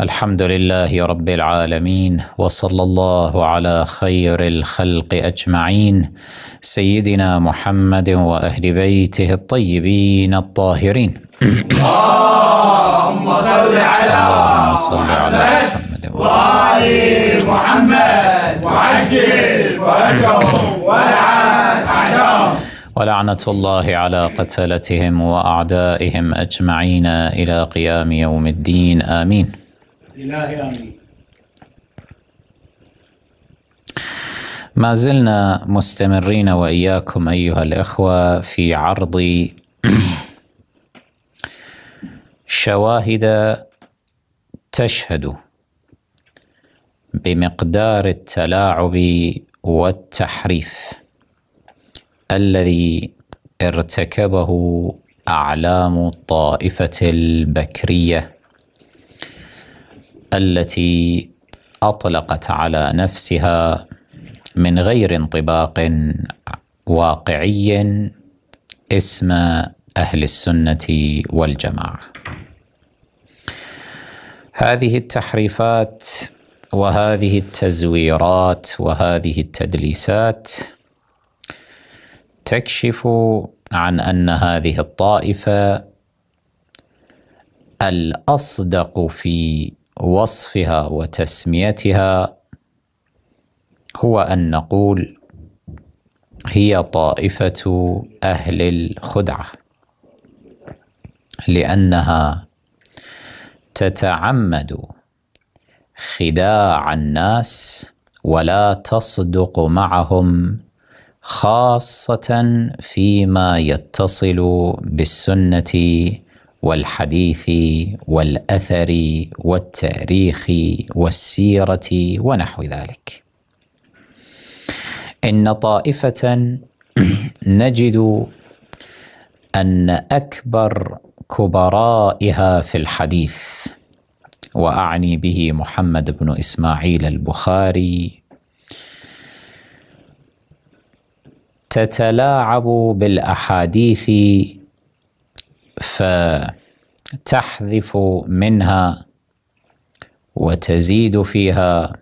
الحمد لله رب العالمين وصلى الله على خير الخلق اجمعين سيدنا محمد واهل بيته الطيبين الطاهرين اللهم صل على اللهم صل على محمد وعلى محمد وعجل فرجهم ولعن أعدائهم ولعنة الله على قتلتهم وأعدائهم أجمعين إلى قيام يوم الدين آمين إلهي آمين ما زلنا مستمرين وإياكم أيها الإخوة في عرض شواهد تشهد بمقدار التلاعب والتحريف الذي ارتكبه أعلام الطائفة البكرية التي اطلقت على نفسها من غير انطباق واقعي اسم اهل السنه والجماعه هذه التحريفات وهذه التزويرات وهذه التدليسات تكشف عن ان هذه الطائفه الاصدق في وصفها وتسميتها هو أن نقول هي طائفة أهل الخدعة لأنها تتعمد خداع الناس ولا تصدق معهم خاصة فيما يتصل بالسنة والحديث والاثر والتاريخ والسيره ونحو ذلك ان طائفه نجد ان اكبر كبرائها في الحديث واعني به محمد بن اسماعيل البخاري تتلاعب بالاحاديث فتحذف منها وتزيد فيها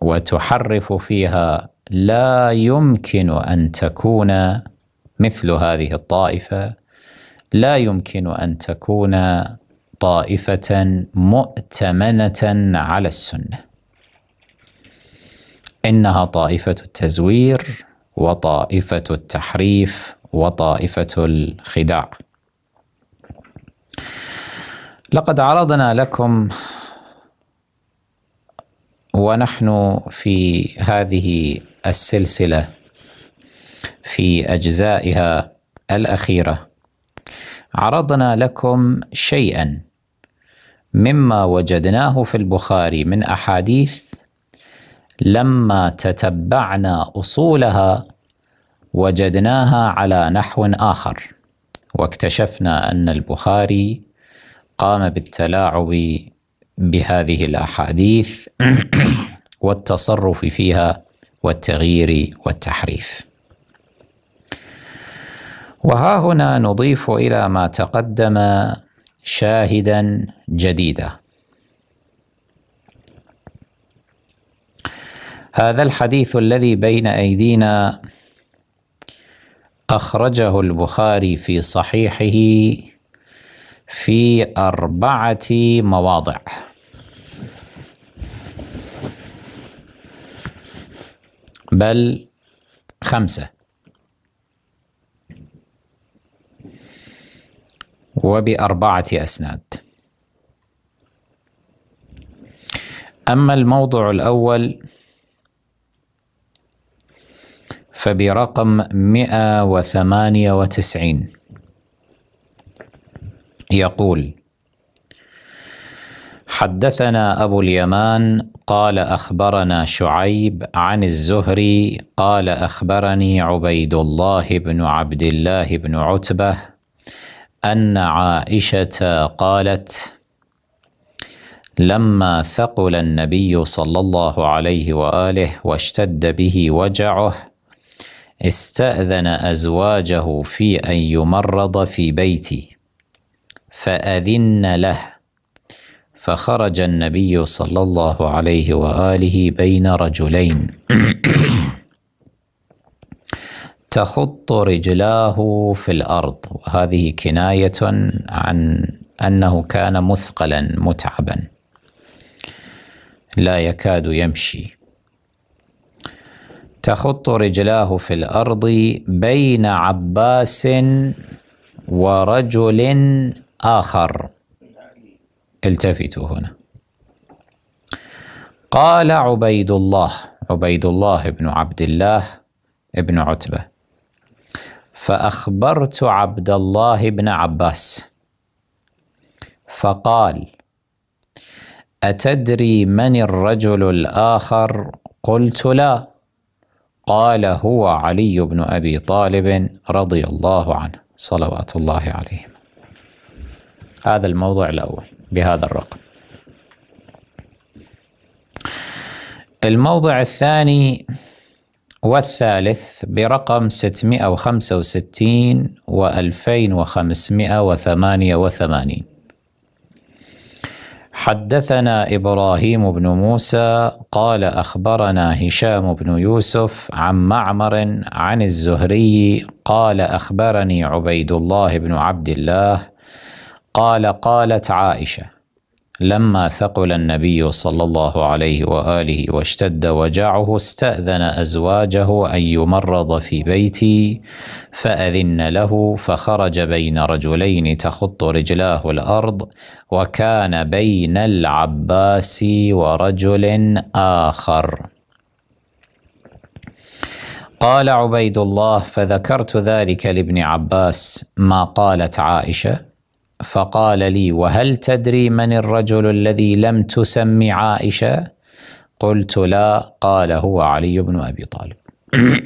وتحرف فيها لا يمكن أن تكون مثل هذه الطائفة لا يمكن أن تكون طائفة مؤتمنة على السنة إنها طائفة التزوير وطائفة التحريف وطائفة الخداع لقد عرضنا لكم ونحن في هذه السلسله في اجزائها الاخيره عرضنا لكم شيئا مما وجدناه في البخاري من احاديث لما تتبعنا اصولها وجدناها على نحو اخر واكتشفنا أن البخاري قام بالتلاعب بهذه الأحاديث والتصرف فيها والتغيير والتحريف وها هنا نضيف إلى ما تقدم شاهدا جديدا هذا الحديث الذي بين أيدينا أخرجه البخاري في صحيحه في أربعة مواضع بل خمسة وبأربعة أسناد أما الموضع الأول فبرقم 198 يقول حدثنا أبو اليمان قال أخبرنا شعيب عن الزهري قال أخبرني عبيد الله بن عبد الله بن عتبة أن عائشة قالت لما ثقل النبي صلى الله عليه وآله واشتد به وجعه استأذن أزواجه في أن يمرض في بيتي فأذن له فخرج النبي صلى الله عليه وآله بين رجلين تخط رجلاه في الأرض وهذه كناية عن أنه كان مثقلا متعبا لا يكاد يمشي تخط رجلاه في الارض بين عباس ورجل اخر التفتوا هنا قال عبيد الله عبيد الله بن عبد الله بن عتبه فاخبرت عبد الله بن عباس فقال اتدري من الرجل الاخر قلت لا قال هو علي بن أبي طالب رضي الله عنه صلوات الله عليه هذا الموضع الأول بهذا الرقم الموضع الثاني والثالث برقم 665 و2588 حدثنا ابراهيم بن موسى قال اخبرنا هشام بن يوسف عن معمر عن الزهري قال اخبرني عبيد الله بن عبد الله قال قالت عائشه لما ثقل النبي صلى الله عليه واله واشتد وجعه استاذن ازواجه ان يمرض في بيتي فاذن له فخرج بين رجلين تخط رجلاه الارض وكان بين العباس ورجل اخر قال عبيد الله فذكرت ذلك لابن عباس ما قالت عائشه فقال لي وهل تدري من الرجل الذي لم تسم عائشه قلت لا قال هو علي بن ابي طالب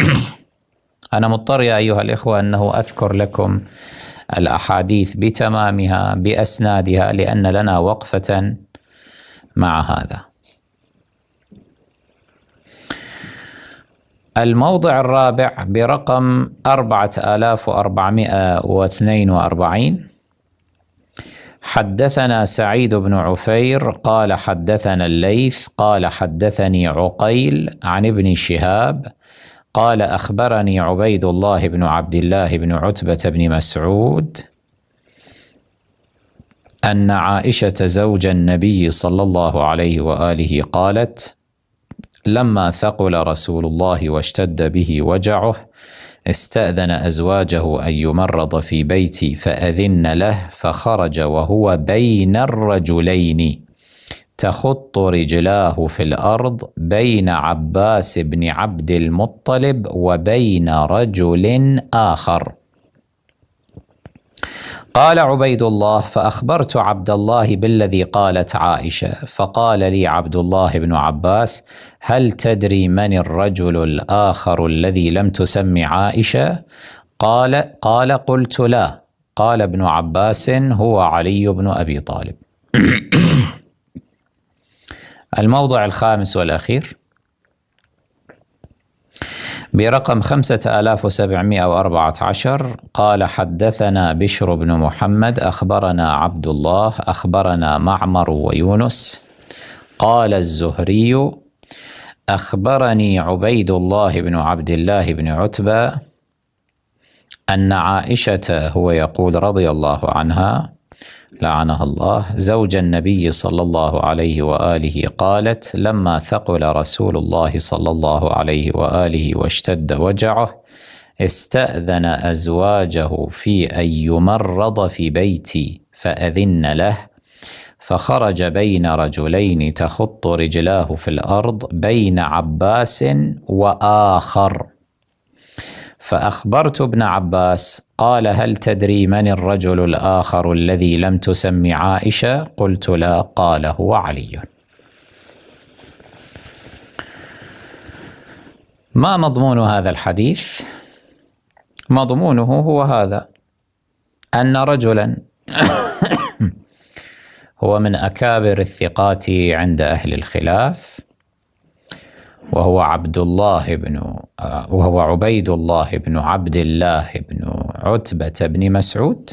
انا مضطر يا ايها الاخوه انه اذكر لكم الاحاديث بتمامها باسنادها لان لنا وقفه مع هذا الموضع الرابع برقم 4442 حدثنا سعيد بن عفير قال حدثنا الليث قال حدثني عقيل عن ابن شهاب قال اخبرني عبيد الله بن عبد الله بن عتبه بن مسعود ان عائشه زوج النبي صلى الله عليه واله قالت لما ثقل رسول الله واشتد به وجعه استاذن ازواجه ان يمرض في بيتي فاذن له فخرج وهو بين الرجلين تخط رجلاه في الارض بين عباس بن عبد المطلب وبين رجل اخر قال عبيد الله فاخبرت عبد الله بالذي قالت عائشه فقال لي عبد الله بن عباس هل تدري من الرجل الاخر الذي لم تسم عائشه قال قال قلت لا قال ابن عباس هو علي بن ابي طالب الموضع الخامس والاخير برقم 5714 قال حدثنا بشر بن محمد أخبرنا عبد الله أخبرنا معمر ويونس قال الزهري أخبرني عبيد الله بن عبد الله بن عتبة أن عائشة هو يقول رضي الله عنها لعنها الله زوج النبي صلى الله عليه واله قالت لما ثقل رسول الله صلى الله عليه واله واشتد وجعه استاذن ازواجه في ان يمرض في بيتي فاذن له فخرج بين رجلين تخط رجلاه في الارض بين عباس واخر فأخبرت ابن عباس قال هل تدري من الرجل الآخر الذي لم تسم عائشة قلت لا قال هو علي ما مضمون هذا الحديث مضمونه هو هذا أن رجلا هو من أكابر الثقات عند أهل الخلاف وهو عبد الله بن آه، وهو عبيد الله بن عبد الله بن عتبة بن مسعود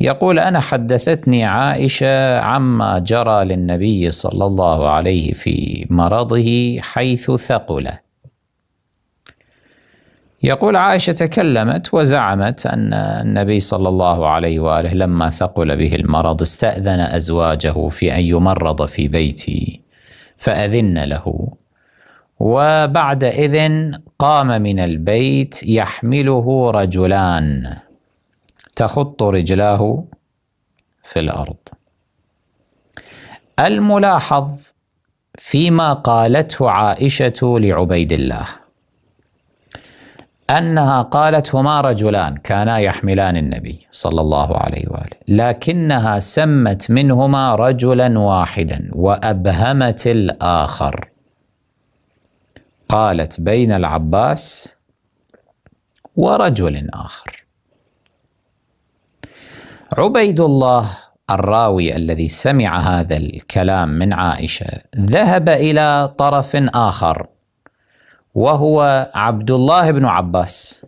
يقول أنا حدثتني عائشة عما جرى للنبي صلى الله عليه في مرضه حيث ثقل يقول عائشة تكلمت وزعمت أن النبي صلى الله عليه وآله لما ثقل به المرض استأذن أزواجه في أن يمرض في بيته فأذن له وبعد إذن قام من البيت يحمله رجلان تخط رجلاه في الأرض الملاحظ فيما قالته عائشة لعبيد الله أنها قالت هما رجلان كانا يحملان النبي صلى الله عليه وآله لكنها سمت منهما رجلا واحدا وأبهمت الآخر قالت بين العباس ورجل آخر عبيد الله الراوي الذي سمع هذا الكلام من عائشة ذهب إلى طرف آخر وهو عبد الله بن عباس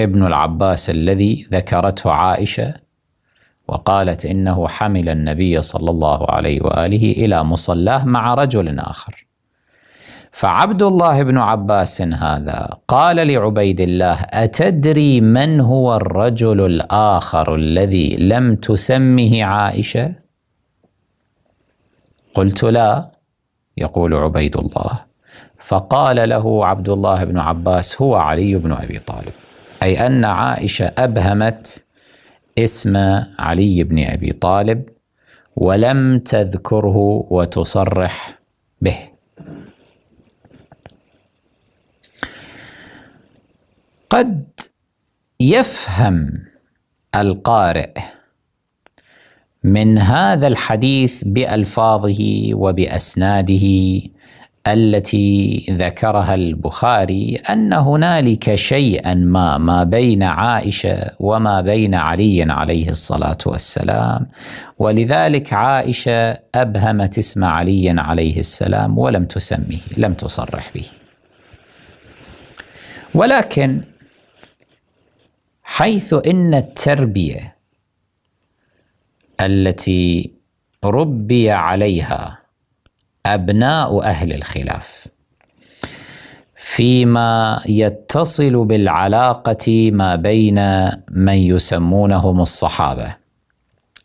ابن العباس الذي ذكرته عائشه وقالت انه حمل النبي صلى الله عليه واله الى مصلاه مع رجل اخر فعبد الله بن عباس هذا قال لعبيد الله اتدري من هو الرجل الاخر الذي لم تسمه عائشه قلت لا يقول عبيد الله فقال له عبد الله بن عباس هو علي بن ابي طالب اي ان عائشه ابهمت اسم علي بن ابي طالب ولم تذكره وتصرح به قد يفهم القارئ من هذا الحديث بالفاظه وباسناده التي ذكرها البخاري ان هنالك شيئا ما ما بين عائشه وما بين علي عليه الصلاه والسلام ولذلك عائشه ابهمت اسم علي عليه السلام ولم تسميه لم تصرح به ولكن حيث ان التربيه التي ربي عليها أبناء أهل الخلاف فيما يتصل بالعلاقة ما بين من يسمونهم الصحابة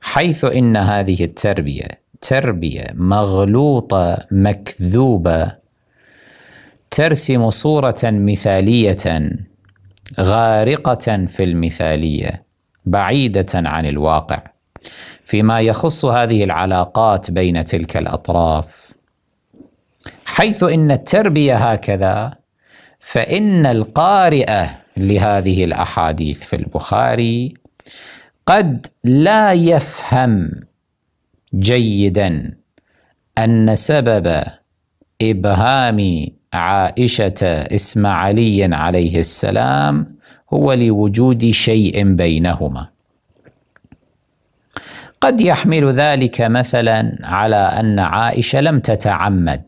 حيث إن هذه التربية تربية مغلوطة مكذوبة ترسم صورة مثالية غارقة في المثالية بعيدة عن الواقع فيما يخص هذه العلاقات بين تلك الأطراف حيث ان التربيه هكذا فان القارئ لهذه الاحاديث في البخاري قد لا يفهم جيدا ان سبب ابهام عائشه اسم علي عليه السلام هو لوجود شيء بينهما قد يحمل ذلك مثلا على ان عائشه لم تتعمد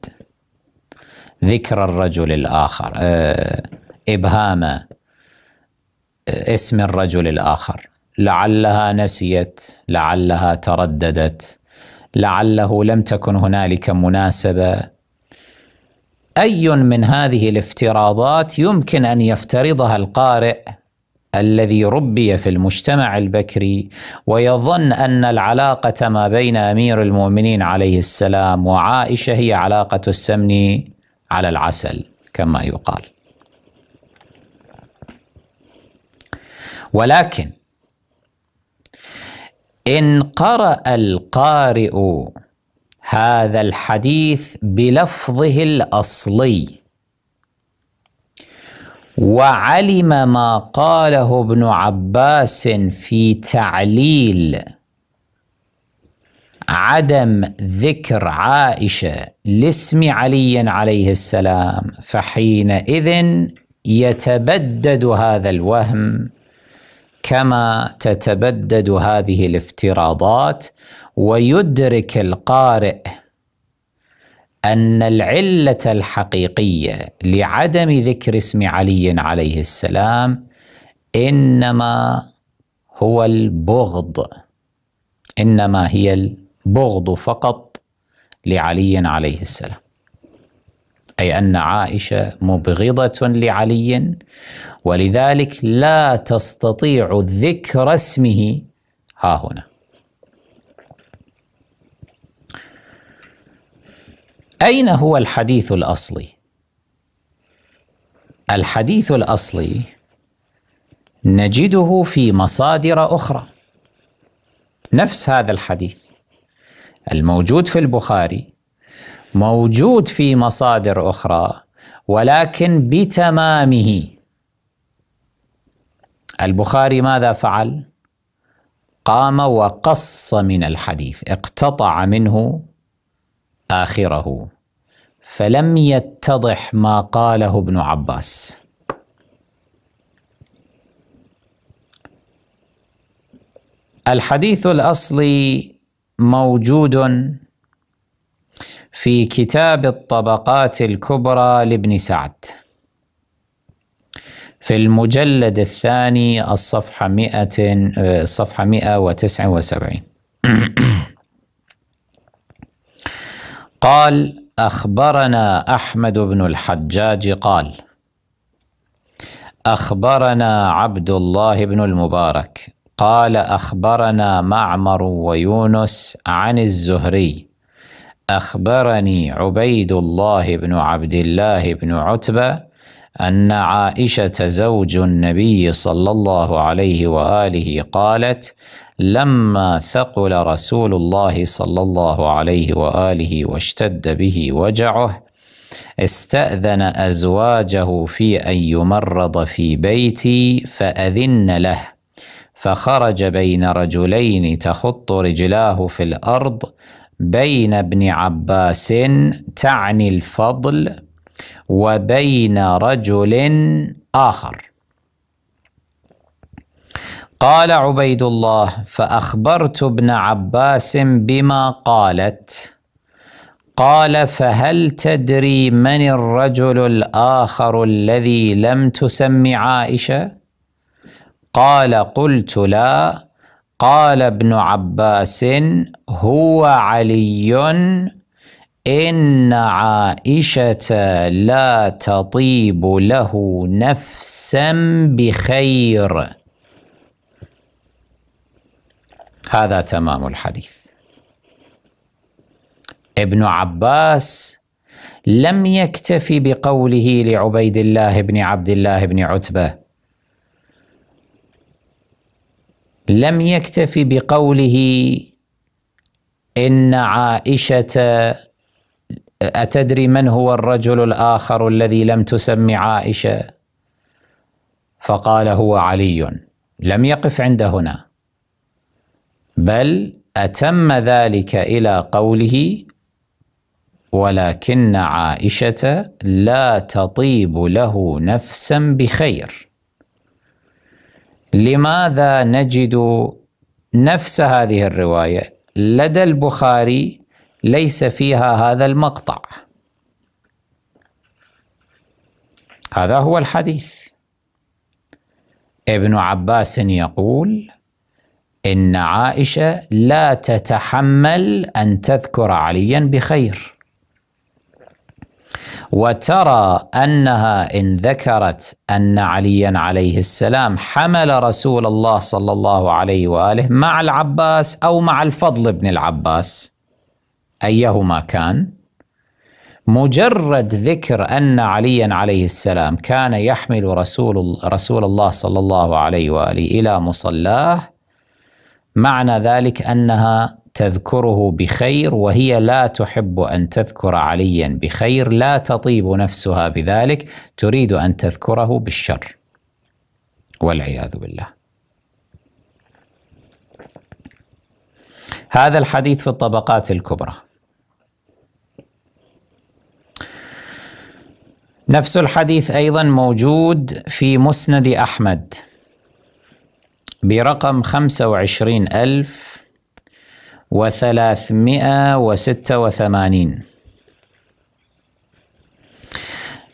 ذكر الرجل الآخر آه، إبهام آه، اسم الرجل الآخر لعلها نسيت لعلها ترددت لعله لم تكن هنالك مناسبة أي من هذه الافتراضات يمكن أن يفترضها القارئ الذي ربي في المجتمع البكري ويظن ان العلاقه ما بين امير المؤمنين عليه السلام وعائشه هي علاقه السمن على العسل كما يقال ولكن إن قرأ القارئ هذا الحديث بلفظه الأصلي وعلم ما قاله ابن عباس في تعليل عدم ذكر عائشه لاسم علي عليه السلام فحينئذ يتبدد هذا الوهم كما تتبدد هذه الافتراضات ويدرك القارئ ان العله الحقيقيه لعدم ذكر اسم علي عليه السلام انما هو البغض انما هي بغض فقط لعلي عليه السلام أي أن عائشة مبغضة لعلي ولذلك لا تستطيع ذكر اسمه ها هنا أين هو الحديث الأصلي؟ الحديث الأصلي نجده في مصادر أخرى نفس هذا الحديث الموجود في البخاري موجود في مصادر اخرى ولكن بتمامه البخاري ماذا فعل قام وقص من الحديث اقتطع منه اخره فلم يتضح ما قاله ابن عباس الحديث الاصلي موجود في كتاب الطبقات الكبرى لابن سعد في المجلد الثاني الصفحة مئة الصفحة مئة وتسعة وسبعين قال أخبرنا أحمد بن الحجاج قال أخبرنا عبد الله بن المبارك قال اخبرنا معمر ويونس عن الزهري اخبرني عبيد الله بن عبد الله بن عتبه ان عائشه زوج النبي صلى الله عليه واله قالت لما ثقل رسول الله صلى الله عليه واله واشتد به وجعه استاذن ازواجه في ان يمرض في بيتي فاذن له فخرج بين رجلين تخط رجلاه في الارض بين ابن عباس تعني الفضل وبين رجل اخر قال عبيد الله فاخبرت ابن عباس بما قالت قال فهل تدري من الرجل الاخر الذي لم تسم عائشه قال قلت لا قال ابن عباس هو علي ان عائشه لا تطيب له نفسا بخير هذا تمام الحديث ابن عباس لم يكتف بقوله لعبيد الله بن عبد الله بن عتبه لم يكتف بقوله ان عائشه اتدري من هو الرجل الاخر الذي لم تسم عائشه فقال هو علي لم يقف عند هنا بل اتم ذلك الى قوله ولكن عائشه لا تطيب له نفسا بخير لماذا نجد نفس هذه الروايه لدى البخاري ليس فيها هذا المقطع هذا هو الحديث ابن عباس يقول ان عائشه لا تتحمل ان تذكر عليا بخير وترى انها ان ذكرت ان عليا عليه السلام حمل رسول الله صلى الله عليه واله مع العباس او مع الفضل بن العباس ايهما كان مجرد ذكر ان عليا عليه السلام كان يحمل رسول رسول الله صلى الله عليه واله الى مصلاه معنى ذلك انها تذكره بخير وهي لا تحب ان تذكر عليا بخير لا تطيب نفسها بذلك تريد ان تذكره بالشر والعياذ بالله هذا الحديث في الطبقات الكبرى نفس الحديث ايضا موجود في مسند احمد برقم وعشرين ألف وثلاثمائة وستة وثمانين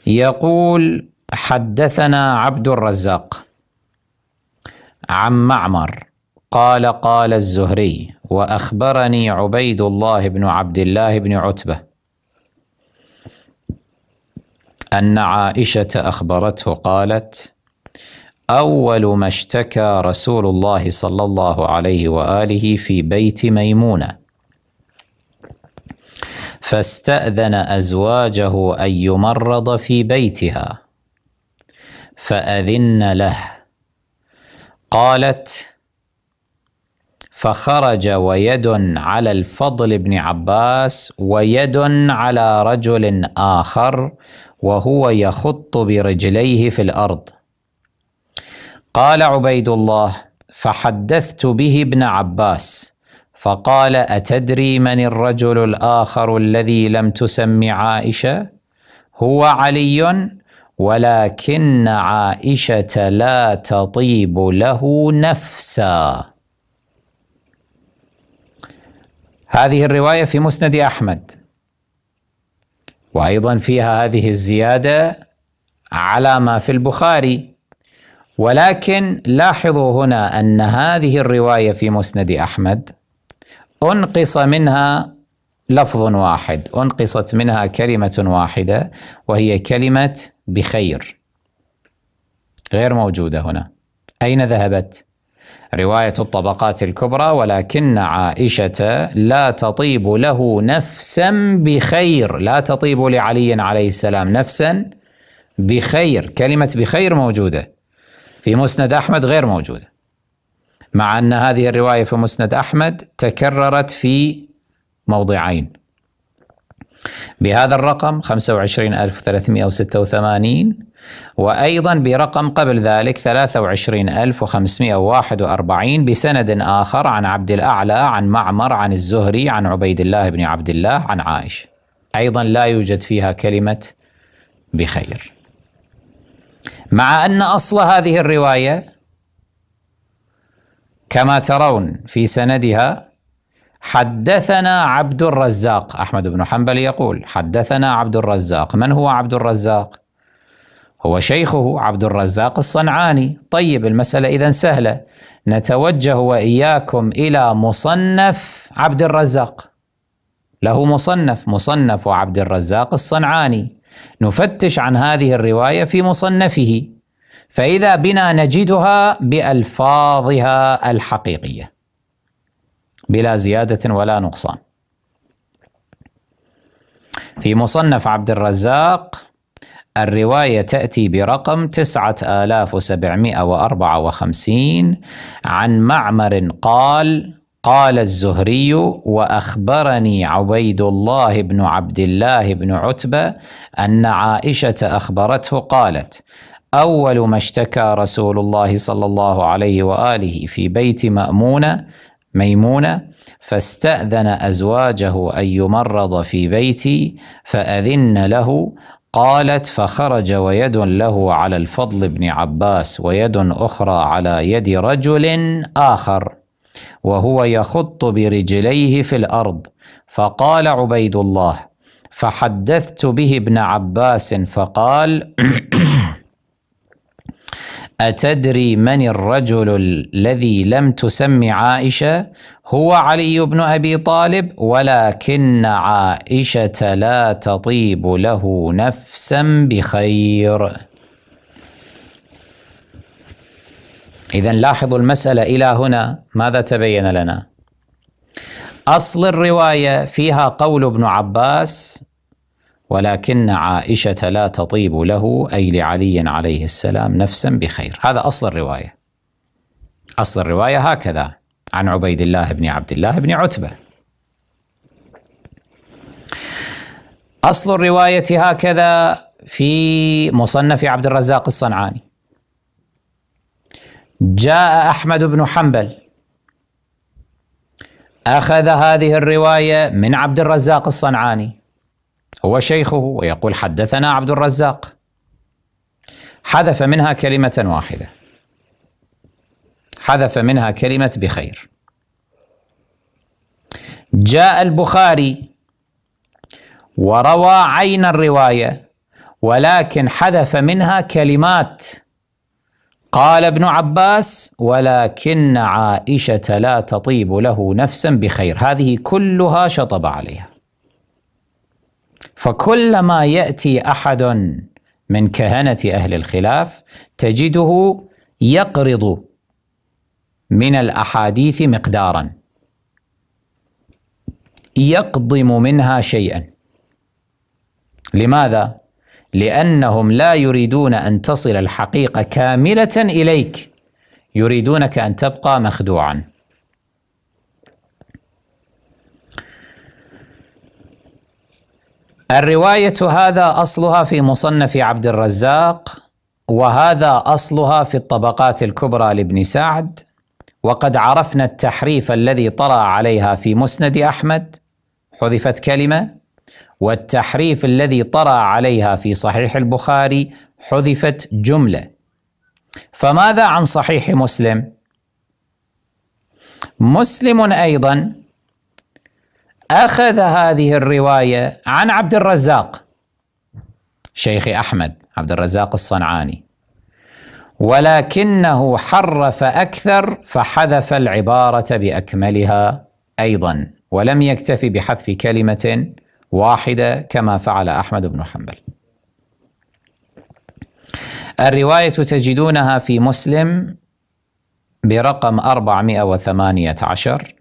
يقول حدثنا عبد الرزاق عن معمر قال قال الزهري وأخبرني عبيد الله بن عبد الله بن عتبة أن عائشة أخبرته قالت اول ما اشتكى رسول الله صلى الله عليه واله في بيت ميمونه فاستاذن ازواجه ان يمرض في بيتها فاذن له قالت فخرج ويد على الفضل بن عباس ويد على رجل اخر وهو يخط برجليه في الارض قال عبيد الله فحدثت به ابن عباس فقال اتدري من الرجل الاخر الذي لم تسم عائشه هو علي ولكن عائشه لا تطيب له نفسا هذه الروايه في مسند احمد وايضا فيها هذه الزياده على ما في البخاري ولكن لاحظوا هنا أن هذه الرواية في مسند أحمد أنقص منها لفظ واحد أنقصت منها كلمة واحدة وهي كلمة بخير غير موجودة هنا أين ذهبت؟ رواية الطبقات الكبرى ولكن عائشة لا تطيب له نفسا بخير لا تطيب لعلي عليه السلام نفسا بخير كلمة بخير موجودة في مسند أحمد غير موجودة مع أن هذه الرواية في مسند أحمد تكررت في موضعين بهذا الرقم 25386 وأيضا برقم قبل ذلك 23541 بسند آخر عن عبد الأعلى عن معمر عن الزهري عن عبيد الله بن عبد الله عن عائشة أيضا لا يوجد فيها كلمة بخير مع ان اصل هذه الروايه كما ترون في سندها حدثنا عبد الرزاق احمد بن حنبل يقول حدثنا عبد الرزاق من هو عبد الرزاق هو شيخه عبد الرزاق الصنعاني طيب المساله اذا سهله نتوجه واياكم الى مصنف عبد الرزاق له مصنف مصنف عبد الرزاق الصنعاني نفتش عن هذه الروايه في مصنفه فاذا بنا نجدها بالفاظها الحقيقيه بلا زياده ولا نقصان في مصنف عبد الرزاق الرواية تأتي برقم 9754 عن معمر قال قال الزهري واخبرني عبيد الله بن عبد الله بن عتبه ان عائشه اخبرته قالت اول ما اشتكى رسول الله صلى الله عليه واله في بيت مامونه ميمونه فاستاذن ازواجه ان يمرض في بيتي فاذن له قالت فخرج ويد له على الفضل بن عباس ويد اخرى على يد رجل اخر وهو يخط برجليه في الارض فقال عبيد الله فحدثت به ابن عباس فقال اتدري من الرجل الذي لم تسم عائشه هو علي بن ابي طالب ولكن عائشه لا تطيب له نفسا بخير إذا لاحظوا المسألة إلى هنا ماذا تبين لنا؟ أصل الرواية فيها قول ابن عباس ولكن عائشة لا تطيب له أي لعلي عليه السلام نفسا بخير هذا أصل الرواية أصل الرواية هكذا عن عبيد الله بن عبد الله بن عتبة أصل الرواية هكذا في مصنف عبد الرزاق الصنعاني جاء احمد بن حنبل اخذ هذه الروايه من عبد الرزاق الصنعاني هو شيخه ويقول حدثنا عبد الرزاق حذف منها كلمه واحده حذف منها كلمه بخير جاء البخاري وروى عين الروايه ولكن حذف منها كلمات قال ابن عباس ولكن عائشه لا تطيب له نفسا بخير هذه كلها شطب عليها فكلما ياتي احد من كهنه اهل الخلاف تجده يقرض من الاحاديث مقدارا يقضم منها شيئا لماذا لأنهم لا يريدون أن تصل الحقيقة كاملة إليك يريدونك أن تبقى مخدوعا الرواية هذا أصلها في مصنف عبد الرزاق وهذا أصلها في الطبقات الكبرى لابن سعد وقد عرفنا التحريف الذي طرأ عليها في مسند أحمد حذفت كلمة والتحريف الذي طرأ عليها في صحيح البخاري حذفت جملة فماذا عن صحيح مسلم؟ مسلم أيضا أخذ هذه الرواية عن عبد الرزاق شيخ أحمد عبد الرزاق الصنعاني ولكنه حرف أكثر فحذف العبارة بأكملها أيضا ولم يكتفي بحذف كلمة واحدة كما فعل أحمد بن حنبل الرواية تجدونها في مسلم برقم 418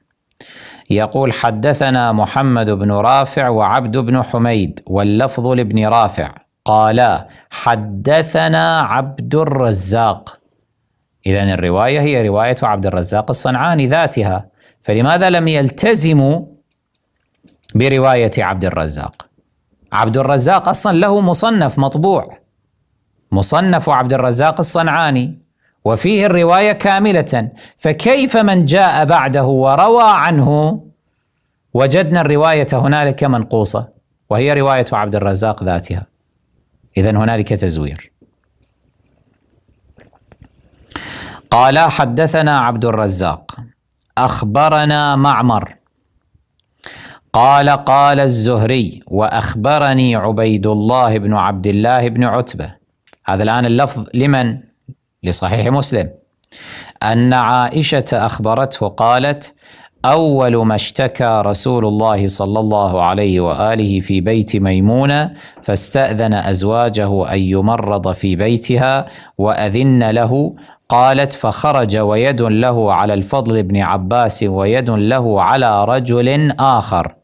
يقول حدثنا محمد بن رافع وعبد بن حميد واللفظ لابن رافع قالا حدثنا عبد الرزاق إذا الرواية هي رواية عبد الرزاق الصنعاني ذاتها فلماذا لم يلتزموا بروايه عبد الرزاق عبد الرزاق اصلا له مصنف مطبوع مصنف عبد الرزاق الصنعاني وفيه الروايه كامله فكيف من جاء بعده وروى عنه وجدنا الروايه هنالك منقوصه وهي روايه عبد الرزاق ذاتها اذا هنالك تزوير قال حدثنا عبد الرزاق اخبرنا معمر قال قال الزهري واخبرني عبيد الله بن عبد الله بن عتبه هذا الان اللفظ لمن؟ لصحيح مسلم ان عائشه اخبرته قالت اول ما اشتكى رسول الله صلى الله عليه واله في بيت ميمونه فاستاذن ازواجه ان يمرض في بيتها واذن له قالت فخرج ويد له على الفضل بن عباس ويد له على رجل اخر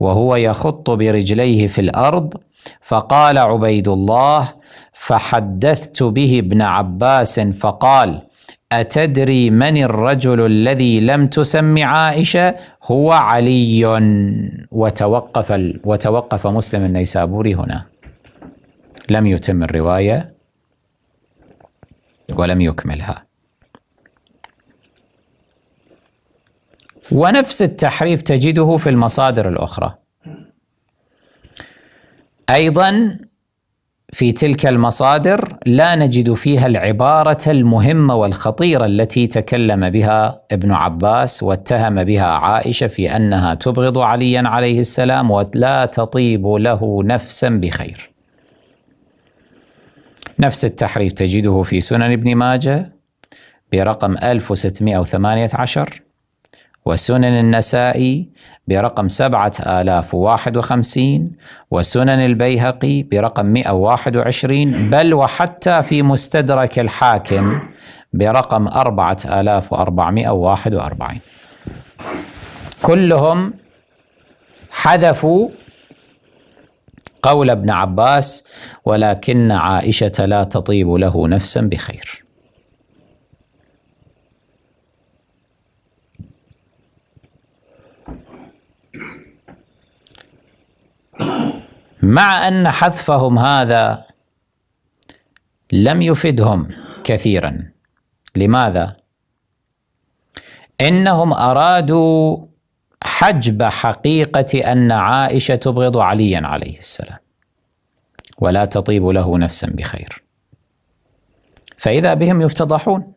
وهو يخط برجليه في الارض فقال عبيد الله فحدثت به ابن عباس فقال اتدري من الرجل الذي لم تسم عائشه هو علي وتوقف وتوقف مسلم النيسابوري هنا لم يتم الروايه ولم يكملها ونفس التحريف تجده في المصادر الأخرى أيضا في تلك المصادر لا نجد فيها العبارة المهمة والخطيرة التي تكلم بها ابن عباس واتهم بها عائشة في أنها تبغض عليا عليه السلام ولا تطيب له نفسا بخير نفس التحريف تجده في سنن ابن ماجه برقم 1618 وسنن النسائي برقم 7051 وسنن البيهقي برقم 121 بل وحتى في مستدرك الحاكم برقم 4441 كلهم حذفوا قول ابن عباس ولكن عائشة لا تطيب له نفسا بخير مع أن حذفهم هذا لم يفدهم كثيرا لماذا؟ إنهم أرادوا حجب حقيقة أن عائشة تبغض عليا عليه السلام ولا تطيب له نفسا بخير فإذا بهم يفتضحون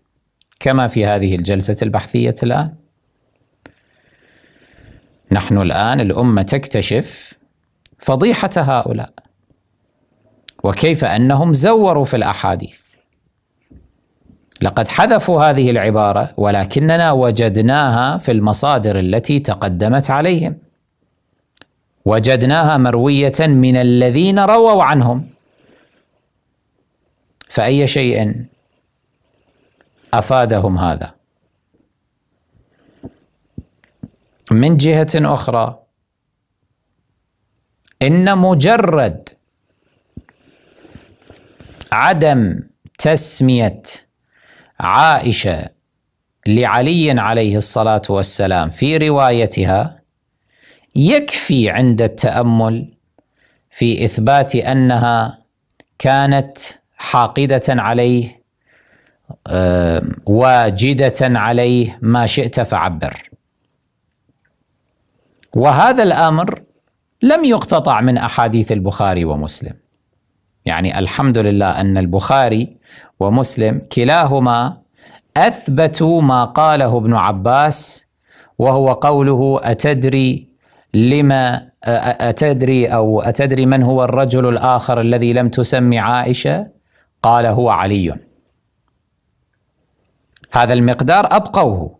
كما في هذه الجلسة البحثية الآن نحن الآن الأمة تكتشف فضيحه هؤلاء وكيف انهم زوروا في الاحاديث لقد حذفوا هذه العباره ولكننا وجدناها في المصادر التي تقدمت عليهم وجدناها مرويه من الذين رووا عنهم فاي شيء افادهم هذا من جهه اخرى إن مجرد عدم تسمية عائشة لعلي عليه الصلاة والسلام في روايتها يكفي عند التأمل في إثبات أنها كانت حاقدة عليه آه، واجدة عليه ما شئت فعبر وهذا الأمر لم يقتطع من احاديث البخاري ومسلم. يعني الحمد لله ان البخاري ومسلم كلاهما اثبتوا ما قاله ابن عباس وهو قوله اتدري لما اتدري او اتدري من هو الرجل الاخر الذي لم تسمي عائشه؟ قال هو علي. هذا المقدار ابقوه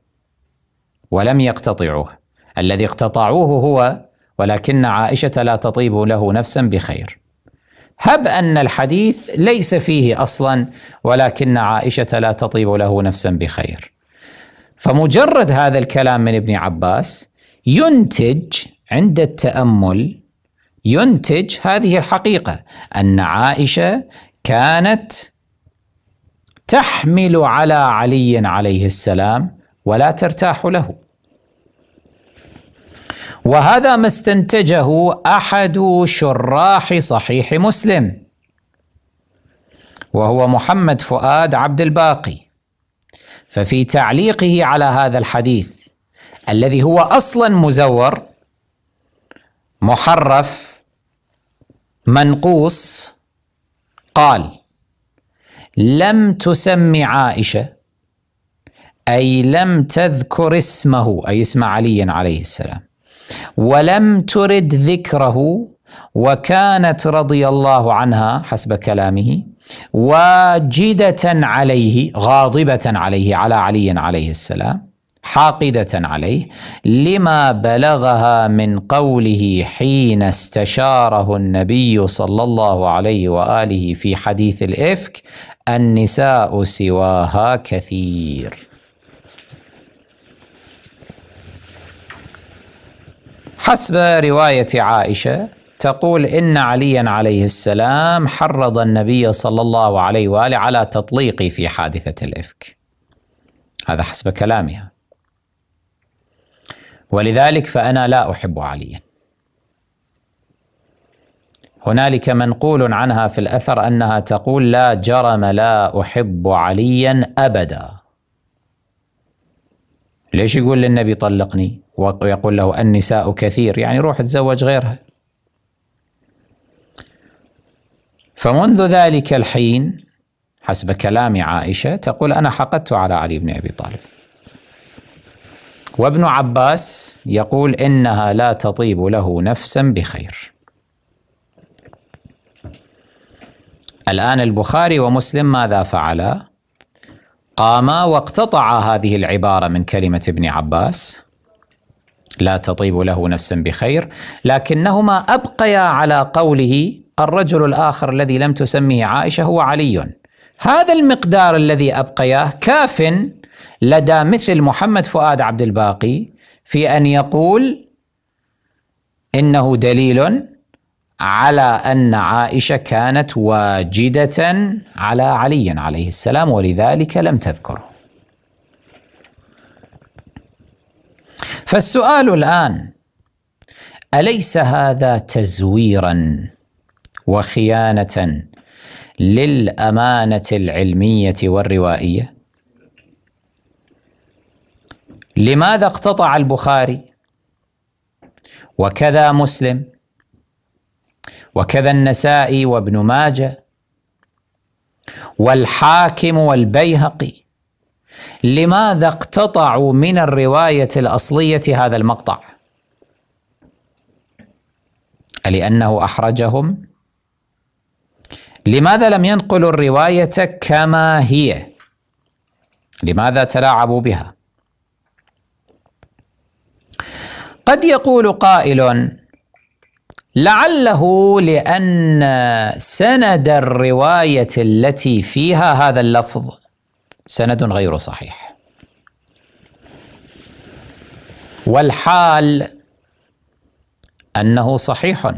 ولم يقتطعوه، الذي اقتطعوه هو ولكن عائشة لا تطيب له نفسا بخير هب أن الحديث ليس فيه أصلا ولكن عائشة لا تطيب له نفسا بخير فمجرد هذا الكلام من ابن عباس ينتج عند التأمل ينتج هذه الحقيقة أن عائشة كانت تحمل على علي عليه السلام ولا ترتاح له وهذا ما استنتجه احد شراح صحيح مسلم وهو محمد فؤاد عبد الباقي ففي تعليقه على هذا الحديث الذي هو اصلا مزور محرف منقوص قال لم تسم عائشه اي لم تذكر اسمه اي اسم علي عليه السلام ولم ترد ذكره وكانت رضي الله عنها حسب كلامه واجدة عليه غاضبة عليه على علي عليه السلام حاقدة عليه لما بلغها من قوله حين استشاره النبي صلى الله عليه وآله في حديث الإفك النساء سواها كثير حسب روايه عائشه تقول ان عليا عليه السلام حرض النبي صلى الله عليه واله على تطليقي في حادثه الافك. هذا حسب كلامها. ولذلك فانا لا احب عليا. هنالك منقول عنها في الاثر انها تقول لا جرم لا احب عليا ابدا ليش يقول للنبي طلقني ويقول له النساء كثير يعني روح تزوج غيرها فمنذ ذلك الحين حسب كلام عائشة تقول أنا حقدت على علي بن أبي طالب وابن عباس يقول إنها لا تطيب له نفسا بخير الآن البخاري ومسلم ماذا فعلا؟ قام واقتطع هذه العبارة من كلمة ابن عباس لا تطيب له نفسا بخير لكنهما أبقيا على قوله الرجل الآخر الذي لم تسميه عائشة هو علي هذا المقدار الذي أبقياه كاف لدى مثل محمد فؤاد عبد الباقي في أن يقول إنه دليل على أن عائشة كانت واجدة على علي عليه السلام ولذلك لم تذكره فالسؤال الآن أليس هذا تزويرا وخيانة للأمانة العلمية والروائية؟ لماذا اقتطع البخاري وكذا مسلم وكذا النسائي وابن ماجه والحاكم والبيهقي لماذا اقتطعوا من الروايه الاصليه هذا المقطع لانه احرجهم لماذا لم ينقلوا الروايه كما هي لماذا تلاعبوا بها قد يقول قائل لعله لأن سند الرواية التي فيها هذا اللفظ سند غير صحيح والحال أنه صحيح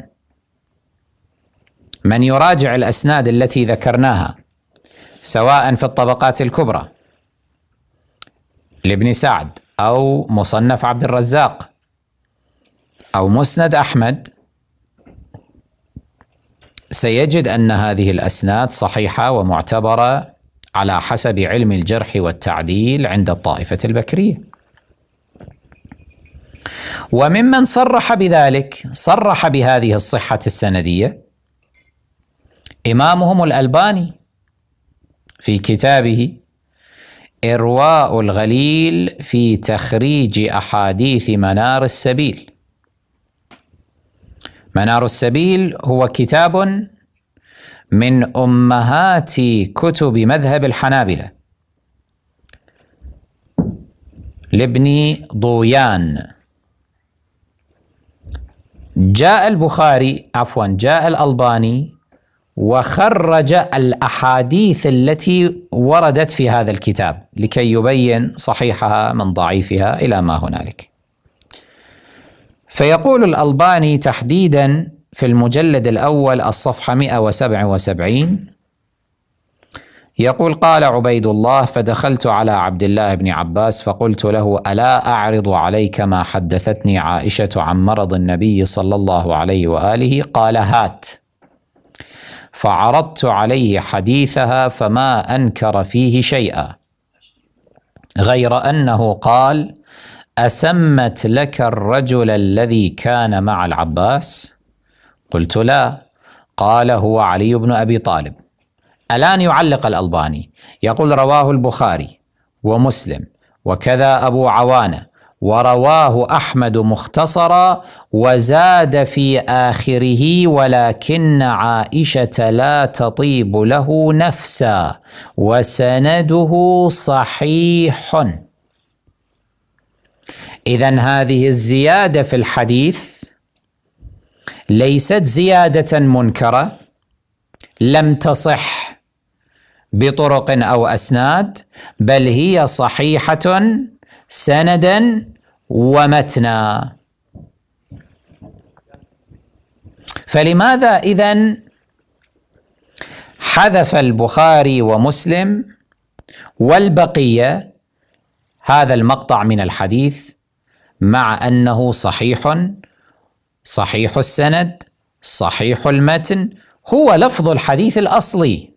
من يراجع الأسناد التي ذكرناها سواء في الطبقات الكبرى لابن سعد أو مصنف عبد الرزاق أو مسند أحمد سيجد أن هذه الأسناد صحيحة ومعتبرة على حسب علم الجرح والتعديل عند الطائفة البكرية وممن صرح بذلك صرح بهذه الصحة السندية إمامهم الألباني في كتابه إرواء الغليل في تخريج أحاديث منار السبيل منار السبيل هو كتاب من امهات كتب مذهب الحنابله لابن ضويان جاء البخاري عفوا جاء الالباني وخرج الاحاديث التي وردت في هذا الكتاب لكي يبين صحيحها من ضعيفها الى ما هنالك فيقول الألباني تحديدا في المجلد الأول الصفحة 177 يقول قال عبيد الله فدخلت على عبد الله بن عباس فقلت له ألا أعرض عليك ما حدثتني عائشة عن مرض النبي صلى الله عليه وآله قال هات فعرضت عليه حديثها فما أنكر فيه شيئا غير أنه قال أسمت لك الرجل الذي كان مع العباس؟ قلت لا قال هو علي بن أبي طالب الآن يعلق الألباني يقول رواه البخاري ومسلم وكذا أبو عوانة ورواه أحمد مختصرا وزاد في آخره ولكن عائشة لا تطيب له نفسا وسنده صحيح إذا هذه الزيادة في الحديث ليست زيادة منكرة لم تصح بطرق أو أسناد بل هي صحيحة سندا ومتنا فلماذا إذا حذف البخاري ومسلم والبقية هذا المقطع من الحديث مع أنه صحيح صحيح السند صحيح المتن هو لفظ الحديث الأصلي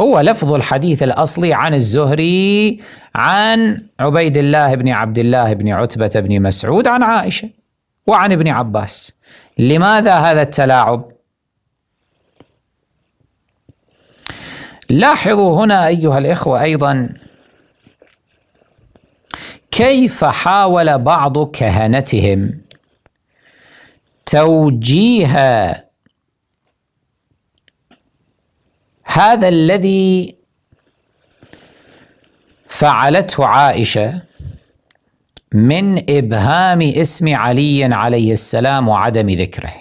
هو لفظ الحديث الأصلي عن الزهري عن عبيد الله بن عبد الله بن عتبة بن مسعود عن عائشة وعن ابن عباس لماذا هذا التلاعب؟ لاحظوا هنا أيها الإخوة أيضاً كيف حاول بعض كهنتهم توجيه هذا الذي فعلته عائشه من ابهام اسم علي عليه السلام وعدم ذكره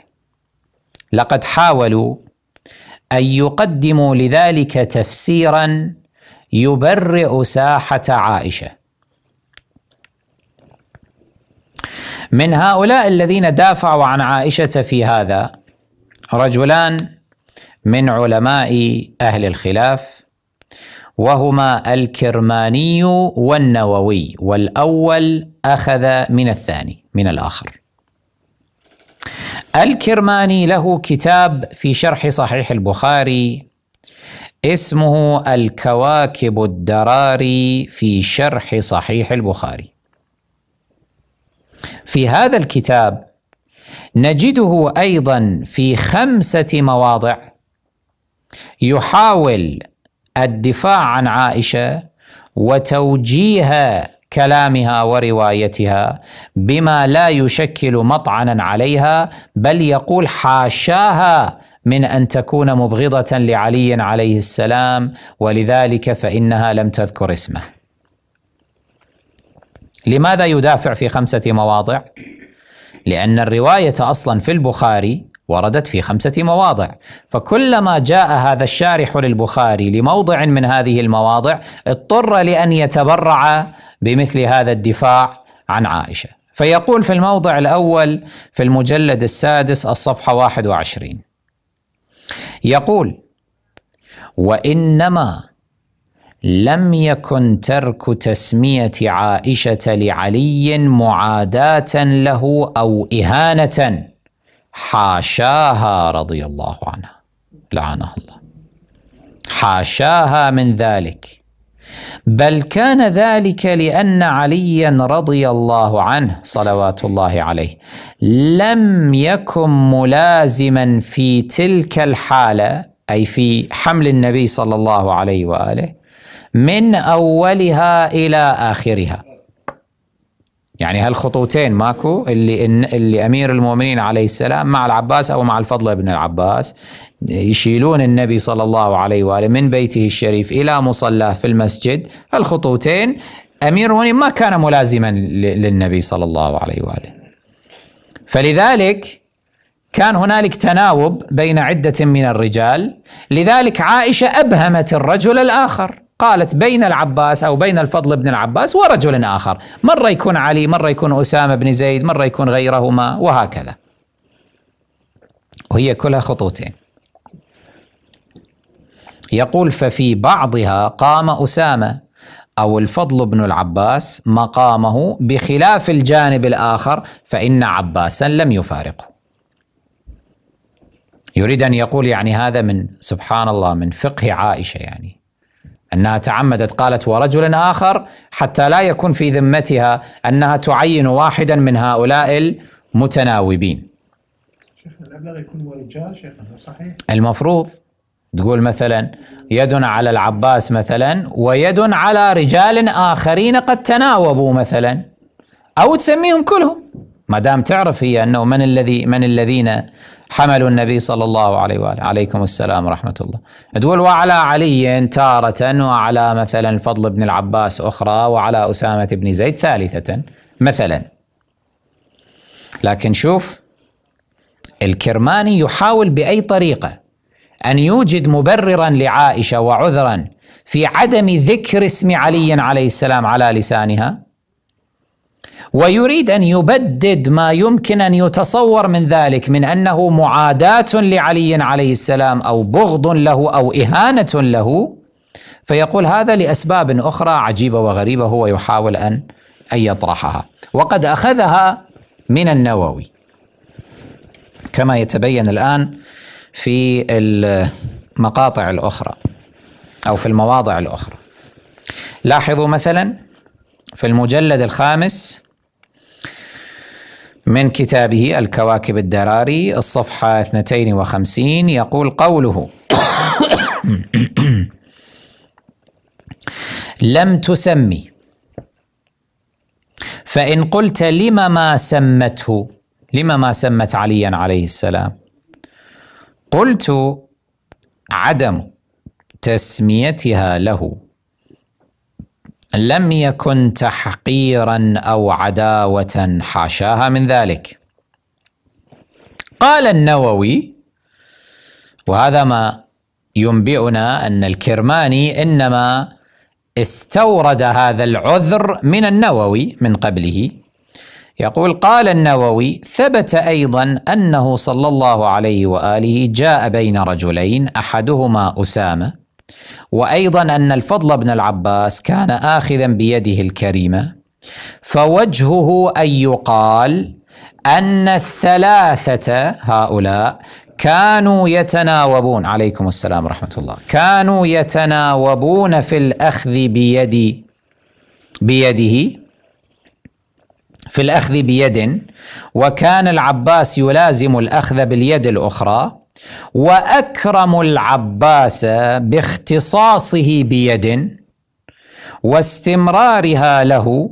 لقد حاولوا ان يقدموا لذلك تفسيرا يبرئ ساحه عائشه من هؤلاء الذين دافعوا عن عائشه في هذا رجلان من علماء اهل الخلاف وهما الكرماني والنووي والاول اخذ من الثاني من الاخر الكرماني له كتاب في شرح صحيح البخاري اسمه الكواكب الدراري في شرح صحيح البخاري في هذا الكتاب نجده ايضا في خمسه مواضع يحاول الدفاع عن عائشه وتوجيه كلامها وروايتها بما لا يشكل مطعنا عليها بل يقول حاشاها من ان تكون مبغضه لعلي عليه السلام ولذلك فانها لم تذكر اسمه لماذا يدافع في خمسة مواضع؟ لأن الرواية أصلا في البخاري وردت في خمسة مواضع فكلما جاء هذا الشارح للبخاري لموضع من هذه المواضع اضطر لأن يتبرع بمثل هذا الدفاع عن عائشة فيقول في الموضع الأول في المجلد السادس الصفحة 21 يقول وإنما لم يكن ترك تسميه عائشه لعلي معاداه له او اهانه حاشاها رضي الله عنها لعنها الله حاشاها من ذلك بل كان ذلك لان عليا رضي الله عنه صلوات الله عليه لم يكن ملازما في تلك الحاله اي في حمل النبي صلى الله عليه واله من أولها إلى آخرها يعني هالخطوتين ماكو اللي اللي امير المؤمنين عليه السلام مع العباس او مع الفضل بن العباس يشيلون النبي صلى الله عليه واله من بيته الشريف الى مصلاه في المسجد الخطوتين امير المؤمنين ما كان ملازما للنبي صلى الله عليه واله فلذلك كان هنالك تناوب بين عده من الرجال لذلك عائشه ابهمت الرجل الاخر قالت بين العباس أو بين الفضل بن العباس ورجل آخر مرة يكون علي مرة يكون أسامة بن زيد مرة يكون غيرهما وهكذا وهي كلها خطوتين يقول ففي بعضها قام أسامة أو الفضل بن العباس مقامه بخلاف الجانب الآخر فإن عباسا لم يفارقه يريد أن يقول يعني هذا من سبحان الله من فقه عائشة يعني انها تعمدت قالت ورجل اخر حتى لا يكون في ذمتها انها تعين واحدا من هؤلاء المتناوبين. شيخنا يكون شيخنا صحيح؟ المفروض تقول مثلا يد على العباس مثلا ويد على رجال اخرين قد تناوبوا مثلا او تسميهم كلهم. ما دام تعرف هي انه من الذي من الذين حملوا النبي صلى الله عليه واله عليكم السلام ورحمه الله تقول وعلى علي تارة وعلى مثلا الفضل بن العباس اخرى وعلى اسامه بن زيد ثالثة مثلا لكن شوف الكرماني يحاول باي طريقه ان يوجد مبررا لعائشه وعذرا في عدم ذكر اسم علي عليه السلام على لسانها ويريد ان يبدد ما يمكن ان يتصور من ذلك من انه معاداه لعلي عليه السلام او بغض له او اهانه له فيقول هذا لاسباب اخرى عجيبه وغريبه هو يحاول ان ان يطرحها وقد اخذها من النووي كما يتبين الان في المقاطع الاخرى او في المواضع الاخرى لاحظوا مثلا في المجلد الخامس من كتابه الكواكب الدراري الصفحة 52 يقول قوله لم تسمي فإن قلت لما ما سمته لما ما سمت عليا عليه السلام قلت عدم تسميتها له لم يكن تحقيرا او عداوه حاشاها من ذلك قال النووي وهذا ما ينبئنا ان الكرماني انما استورد هذا العذر من النووي من قبله يقول قال النووي ثبت ايضا انه صلى الله عليه واله جاء بين رجلين احدهما اسامه وايضا ان الفضل بن العباس كان اخذا بيده الكريمه فوجهه ان يقال ان الثلاثه هؤلاء كانوا يتناوبون عليكم السلام ورحمه الله كانوا يتناوبون في الاخذ بيد بيده في الاخذ بيد وكان العباس يلازم الاخذ باليد الاخرى واكرم العباس باختصاصه بيد واستمرارها له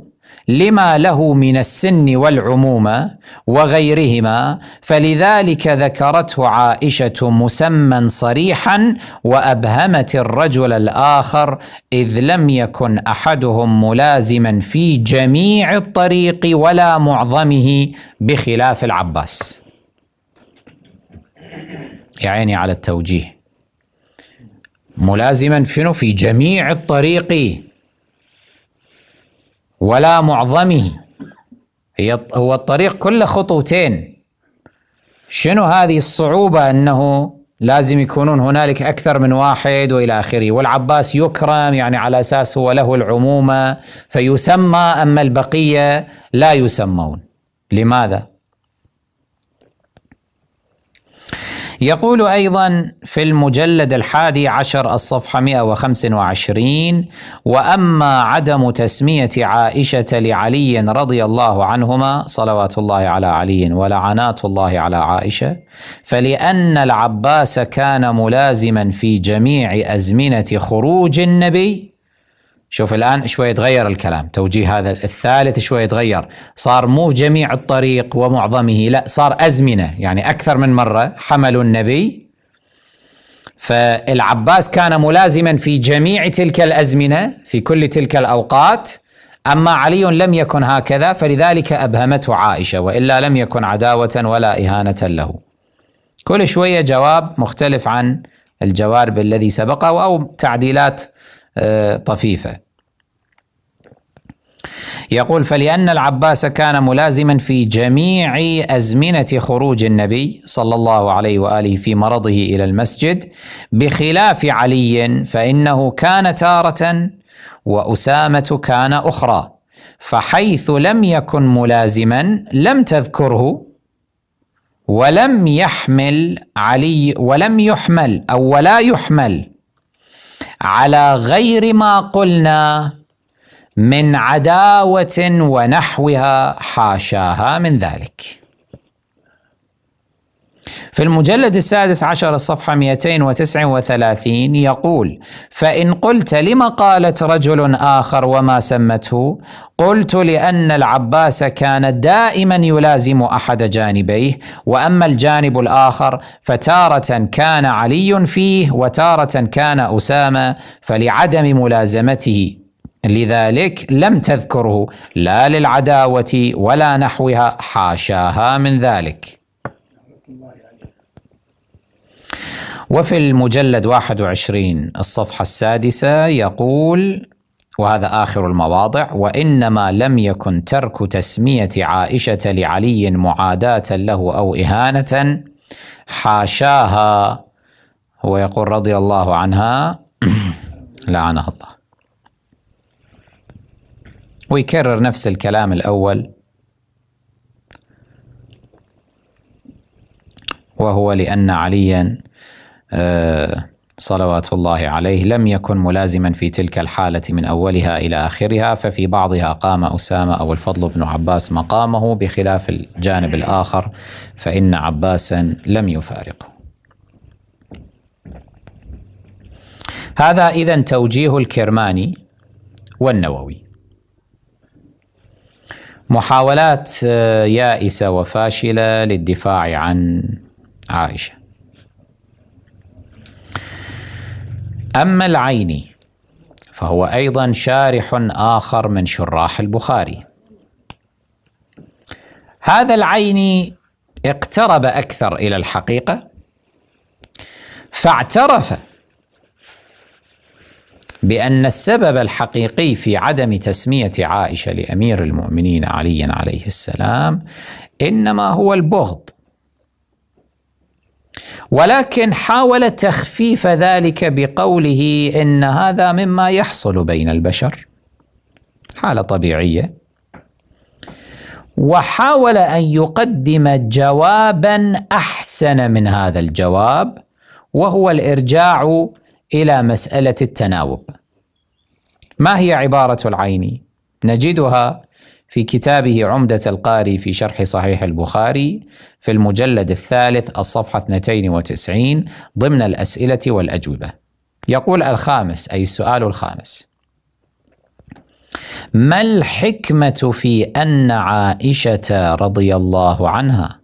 لما له من السن والعمومه وغيرهما فلذلك ذكرته عائشه مسمى صريحا وابهمت الرجل الاخر اذ لم يكن احدهم ملازما في جميع الطريق ولا معظمه بخلاف العباس يا عيني على التوجيه ملازما شنو في جميع الطريق ولا معظمه هي هو الطريق كله خطوتين شنو هذه الصعوبة أنه لازم يكونون هنالك أكثر من واحد وإلى آخره والعباس يكرم يعني على أساس هو له العمومة فيسمى أما البقية لا يسمون لماذا؟ يقول أيضا في المجلد الحادي عشر الصفحة 125 وأما عدم تسمية عائشة لعلي رضي الله عنهما صلوات الله على علي ولعنات الله على عائشة فلأن العباس كان ملازما في جميع أزمنة خروج النبي شوف الآن شوي تغير الكلام توجيه هذا الثالث شوي تغير صار مو جميع الطريق ومعظمه لا صار أزمنة يعني أكثر من مرة حملوا النبي فالعباس كان ملازما في جميع تلك الأزمنة في كل تلك الأوقات أما علي لم يكن هكذا فلذلك أبهمته عائشة وإلا لم يكن عداوة ولا إهانة له كل شوية جواب مختلف عن الجوارب الذي سبقه أو تعديلات طفيفة يقول فلأن العباس كان ملازما في جميع أزمنة خروج النبي صلى الله عليه وآله في مرضه إلى المسجد بخلاف علي فإنه كان تارة وأسامة كان أخرى فحيث لم يكن ملازما لم تذكره ولم يحمل علي ولم يحمل أو ولا يحمل على غير ما قلنا من عداوة ونحوها حاشاها من ذلك في المجلد السادس عشر الصفحة 239 يقول: فإن قلت لم قالت رجل آخر وما سمته؟ قلت لأن العباس كان دائما يلازم أحد جانبيه، وأما الجانب الآخر فتارة كان علي فيه وتارة كان أسامة فلعدم ملازمته لذلك لم تذكره لا للعداوة ولا نحوها حاشاها من ذلك. وفي المجلد 21 الصفحة السادسة يقول وهذا آخر المواضع وإنما لم يكن ترك تسمية عائشة لعلي معاداة له أو إهانة حاشاها هو يقول رضي الله عنها لعنها الله ويكرر نفس الكلام الأول وهو لأن عليا آه، صلوات الله عليه لم يكن ملازما في تلك الحالة من أولها إلى آخرها ففي بعضها قام أسامة أو الفضل بن عباس مقامه بخلاف الجانب الآخر فإن عباسا لم يفارقه هذا إذا توجيه الكرماني والنووي محاولات آه، يائسة وفاشلة للدفاع عن عائشة أما العيني فهو أيضا شارح آخر من شراح البخاري هذا العيني اقترب أكثر إلى الحقيقة فاعترف بأن السبب الحقيقي في عدم تسمية عائشة لأمير المؤمنين علي عليه السلام إنما هو البغض ولكن حاول تخفيف ذلك بقوله ان هذا مما يحصل بين البشر حاله طبيعيه وحاول ان يقدم جوابا احسن من هذا الجواب وهو الارجاع الى مساله التناوب ما هي عباره العين نجدها في كتابه عمدة القاري في شرح صحيح البخاري في المجلد الثالث الصفحة 92 ضمن الأسئلة والأجوبة. يقول الخامس أي السؤال الخامس: ما الحكمة في أن عائشة رضي الله عنها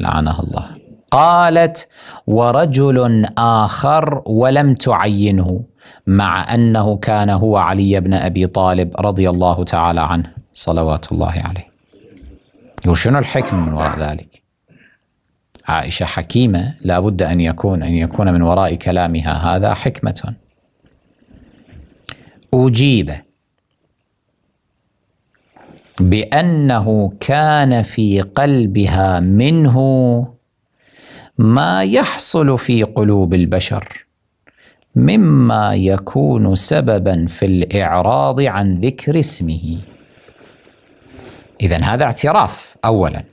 لعنها الله قالت ورجل آخر ولم تعينه مع أنه كان هو علي بن أبي طالب رضي الله تعالى عنه صلوات الله عليه وشنو الحكم من وراء ذلك عائشة حكيمة لابد أن يكون أن يكون من وراء كلامها هذا حكمة أجيب بأنه كان في قلبها منه ما يحصل في قلوب البشر مما يكون سببا في الإعراض عن ذكر اسمه إذا هذا اعتراف أولا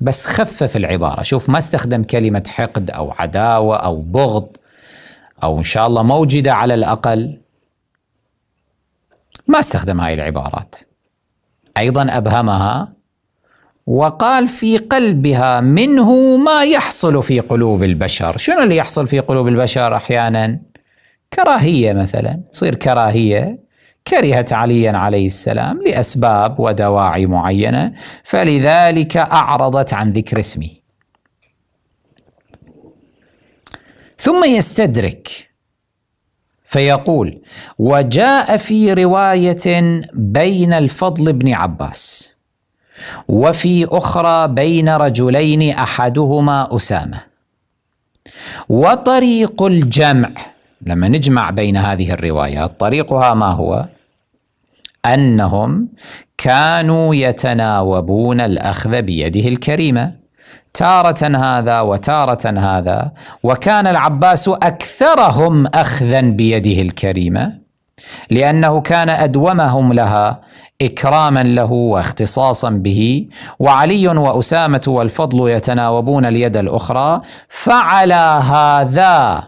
بس خفف العبارة شوف ما استخدم كلمة حقد أو عداوة أو بغض أو إن شاء الله موجدة على الأقل ما استخدم هاي العبارات أيضا أبهمها وقال في قلبها منه ما يحصل في قلوب البشر شنو اللي يحصل في قلوب البشر أحيانا كراهيه مثلا تصير كراهيه كرهت عليا عليه السلام لاسباب ودواعي معينه فلذلك اعرضت عن ذكر اسمه. ثم يستدرك فيقول: وجاء في روايه بين الفضل بن عباس وفي اخرى بين رجلين احدهما اسامه وطريق الجمع لما نجمع بين هذه الروايات طريقها ما هو انهم كانوا يتناوبون الاخذ بيده الكريمه تاره هذا وتاره هذا وكان العباس اكثرهم اخذا بيده الكريمه لانه كان ادومهم لها اكراما له واختصاصا به وعلي واسامه والفضل يتناوبون اليد الاخرى فعلى هذا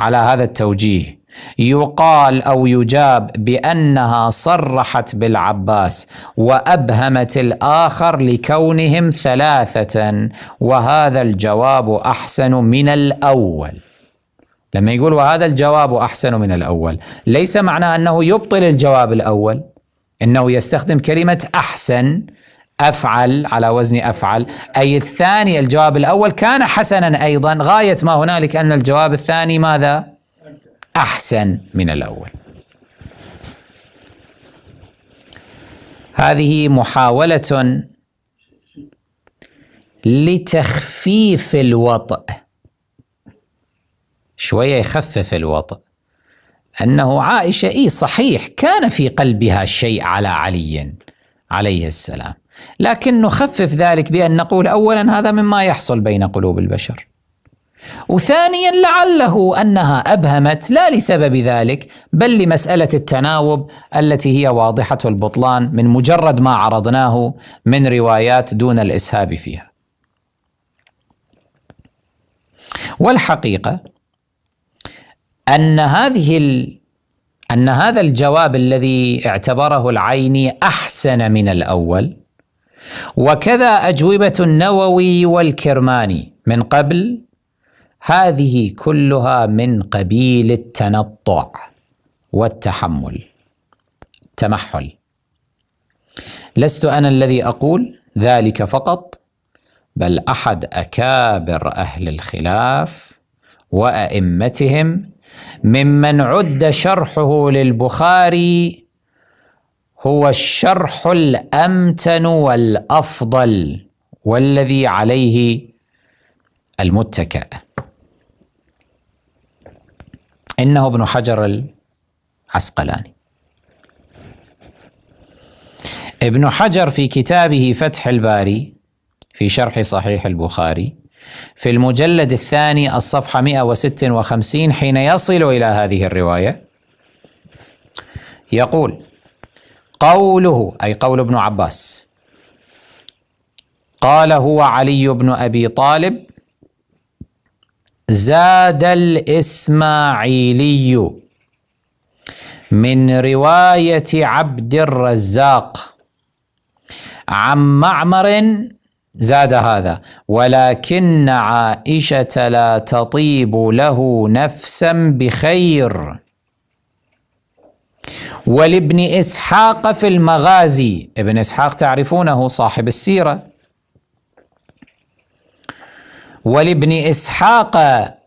على هذا التوجيه يقال او يجاب بانها صرحت بالعباس وابهمت الاخر لكونهم ثلاثه وهذا الجواب احسن من الاول لما يقول وهذا الجواب احسن من الاول ليس معناه انه يبطل الجواب الاول انه يستخدم كلمه احسن أفعل على وزن أفعل أي الثاني الجواب الأول كان حسنا أيضا غاية ما هنالك أن الجواب الثاني ماذا أحسن من الأول هذه محاولة لتخفيف الوطأ شوية يخفف الوطأ أنه عائشة إيه صحيح كان في قلبها شيء على علي عليه السلام لكن نخفف ذلك بأن نقول أولا هذا مما يحصل بين قلوب البشر وثانيا لعله انها ابهمت لا لسبب ذلك بل لمساله التناوب التي هي واضحه البطلان من مجرد ما عرضناه من روايات دون الاسهاب فيها. والحقيقه ان هذه ال... ان هذا الجواب الذي اعتبره العيني احسن من الاول وكذا أجوبة النووي والكرماني من قبل هذه كلها من قبيل التنطع والتحمل تمحل لست أنا الذي أقول ذلك فقط بل أحد أكابر أهل الخلاف وأئمتهم ممن عد شرحه للبخاري هو الشرح الامتن والافضل والذي عليه المتكأ انه ابن حجر العسقلاني ابن حجر في كتابه فتح الباري في شرح صحيح البخاري في المجلد الثاني الصفحة 156 حين يصل إلى هذه الرواية يقول قوله أي قول ابن عباس قال هو علي بن أبي طالب زاد الإسماعيلي من رواية عبد الرزاق عن معمر زاد هذا ولكن عائشة لا تطيب له نفسا بخير ولابن إسحاق في المغازي ابن إسحاق تعرفونه صاحب السيرة ولابن إسحاق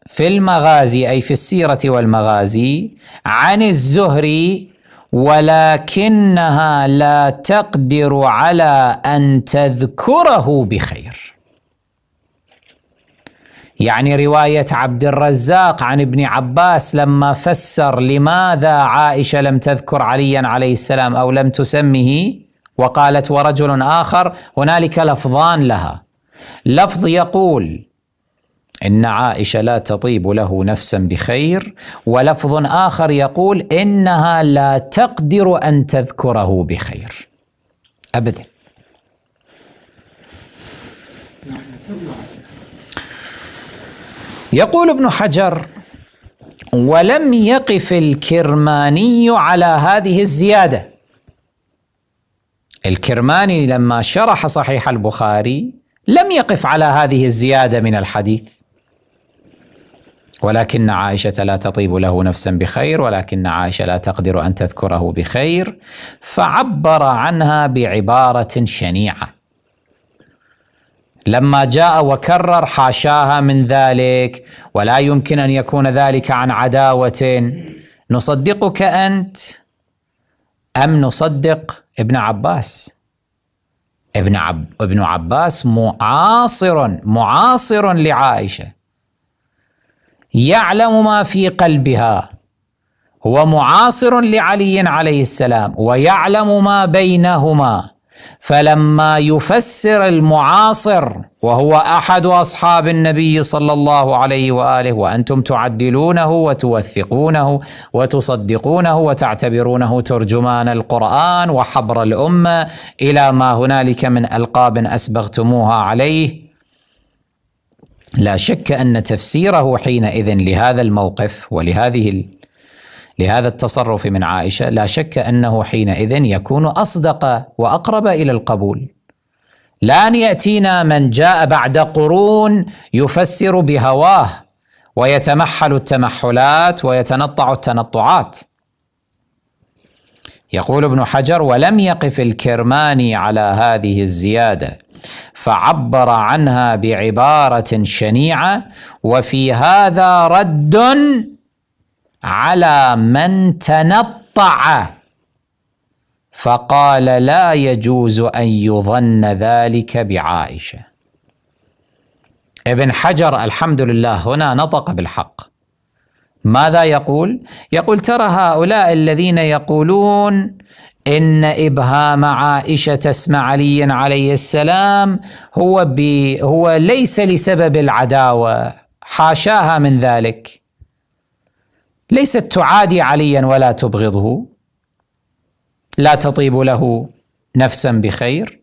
في المغازي أي في السيرة والمغازي عن الزهري ولكنها لا تقدر على أن تذكره بخير يعني روايه عبد الرزاق عن ابن عباس لما فسر لماذا عائشه لم تذكر عليا عليه السلام او لم تسمه وقالت ورجل اخر هنالك لفظان لها لفظ يقول ان عائشه لا تطيب له نفسا بخير ولفظ اخر يقول انها لا تقدر ان تذكره بخير ابدا يقول ابن حجر ولم يقف الكرماني على هذه الزياده الكرماني لما شرح صحيح البخاري لم يقف على هذه الزياده من الحديث ولكن عائشه لا تطيب له نفسا بخير ولكن عائشه لا تقدر ان تذكره بخير فعبر عنها بعباره شنيعه لما جاء وكرر حاشاها من ذلك ولا يمكن ان يكون ذلك عن عداوه نصدقك انت ام نصدق ابن عباس ابن عب ابن عباس معاصر معاصر لعائشه يعلم ما في قلبها ومعاصر لعلي عليه السلام ويعلم ما بينهما فلما يفسر المعاصر وهو احد اصحاب النبي صلى الله عليه واله وانتم تعدلونه وتوثقونه وتصدقونه وتعتبرونه ترجمان القران وحبر الامه الى ما هنالك من القاب اسبغتموها عليه لا شك ان تفسيره حينئذ لهذا الموقف ولهذه لهذا التصرف من عائشه لا شك انه حينئذ يكون اصدق واقرب الى القبول لا ان ياتينا من جاء بعد قرون يفسر بهواه ويتمحل التمحلات ويتنطع التنطعات يقول ابن حجر ولم يقف الكرماني على هذه الزياده فعبر عنها بعباره شنيعه وفي هذا رد على من تنطع فقال لا يجوز أن يظن ذلك بعائشة ابن حجر الحمد لله هنا نطق بالحق ماذا يقول؟ يقول ترى هؤلاء الذين يقولون إن إبهام عائشة اسم علي عليه السلام هو, هو ليس لسبب العداوة حاشاها من ذلك ليست تعادي عليا ولا تبغضه لا تطيب له نفسا بخير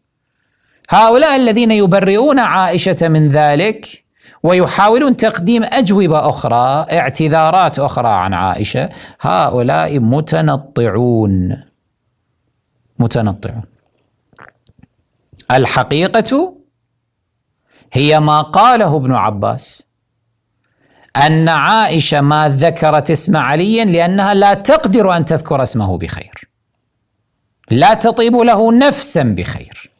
هؤلاء الذين يبرئون عائشه من ذلك ويحاولون تقديم اجوبه اخرى اعتذارات اخرى عن عائشه هؤلاء متنطعون متنطعون الحقيقه هي ما قاله ابن عباس أن عائشة ما ذكرت اسم علي لأنها لا تقدر أن تذكر اسمه بخير لا تطيب له نفسا بخير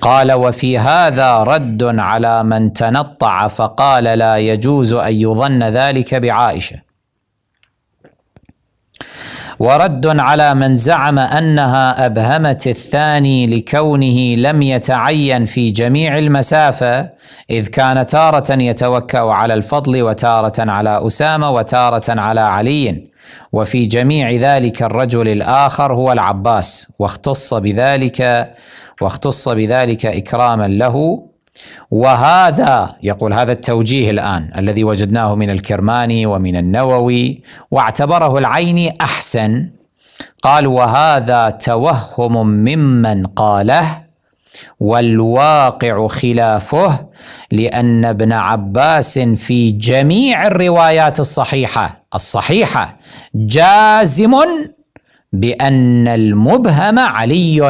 قال وفي هذا رد على من تنطع فقال لا يجوز أن يظن ذلك بعائشة ورد على من زعم انها ابهمت الثاني لكونه لم يتعين في جميع المسافه اذ كان تاره يتوكا على الفضل وتاره على اسامه وتاره على علي وفي جميع ذلك الرجل الاخر هو العباس واختص بذلك واختص بذلك اكراما له وهذا يقول هذا التوجيه الآن الذي وجدناه من الكرماني ومن النووي واعتبره العيني أحسن قال وهذا توهم ممن قاله والواقع خلافه لان ابن عباس في جميع الروايات الصحيحه الصحيحه جازم بان المبهم علي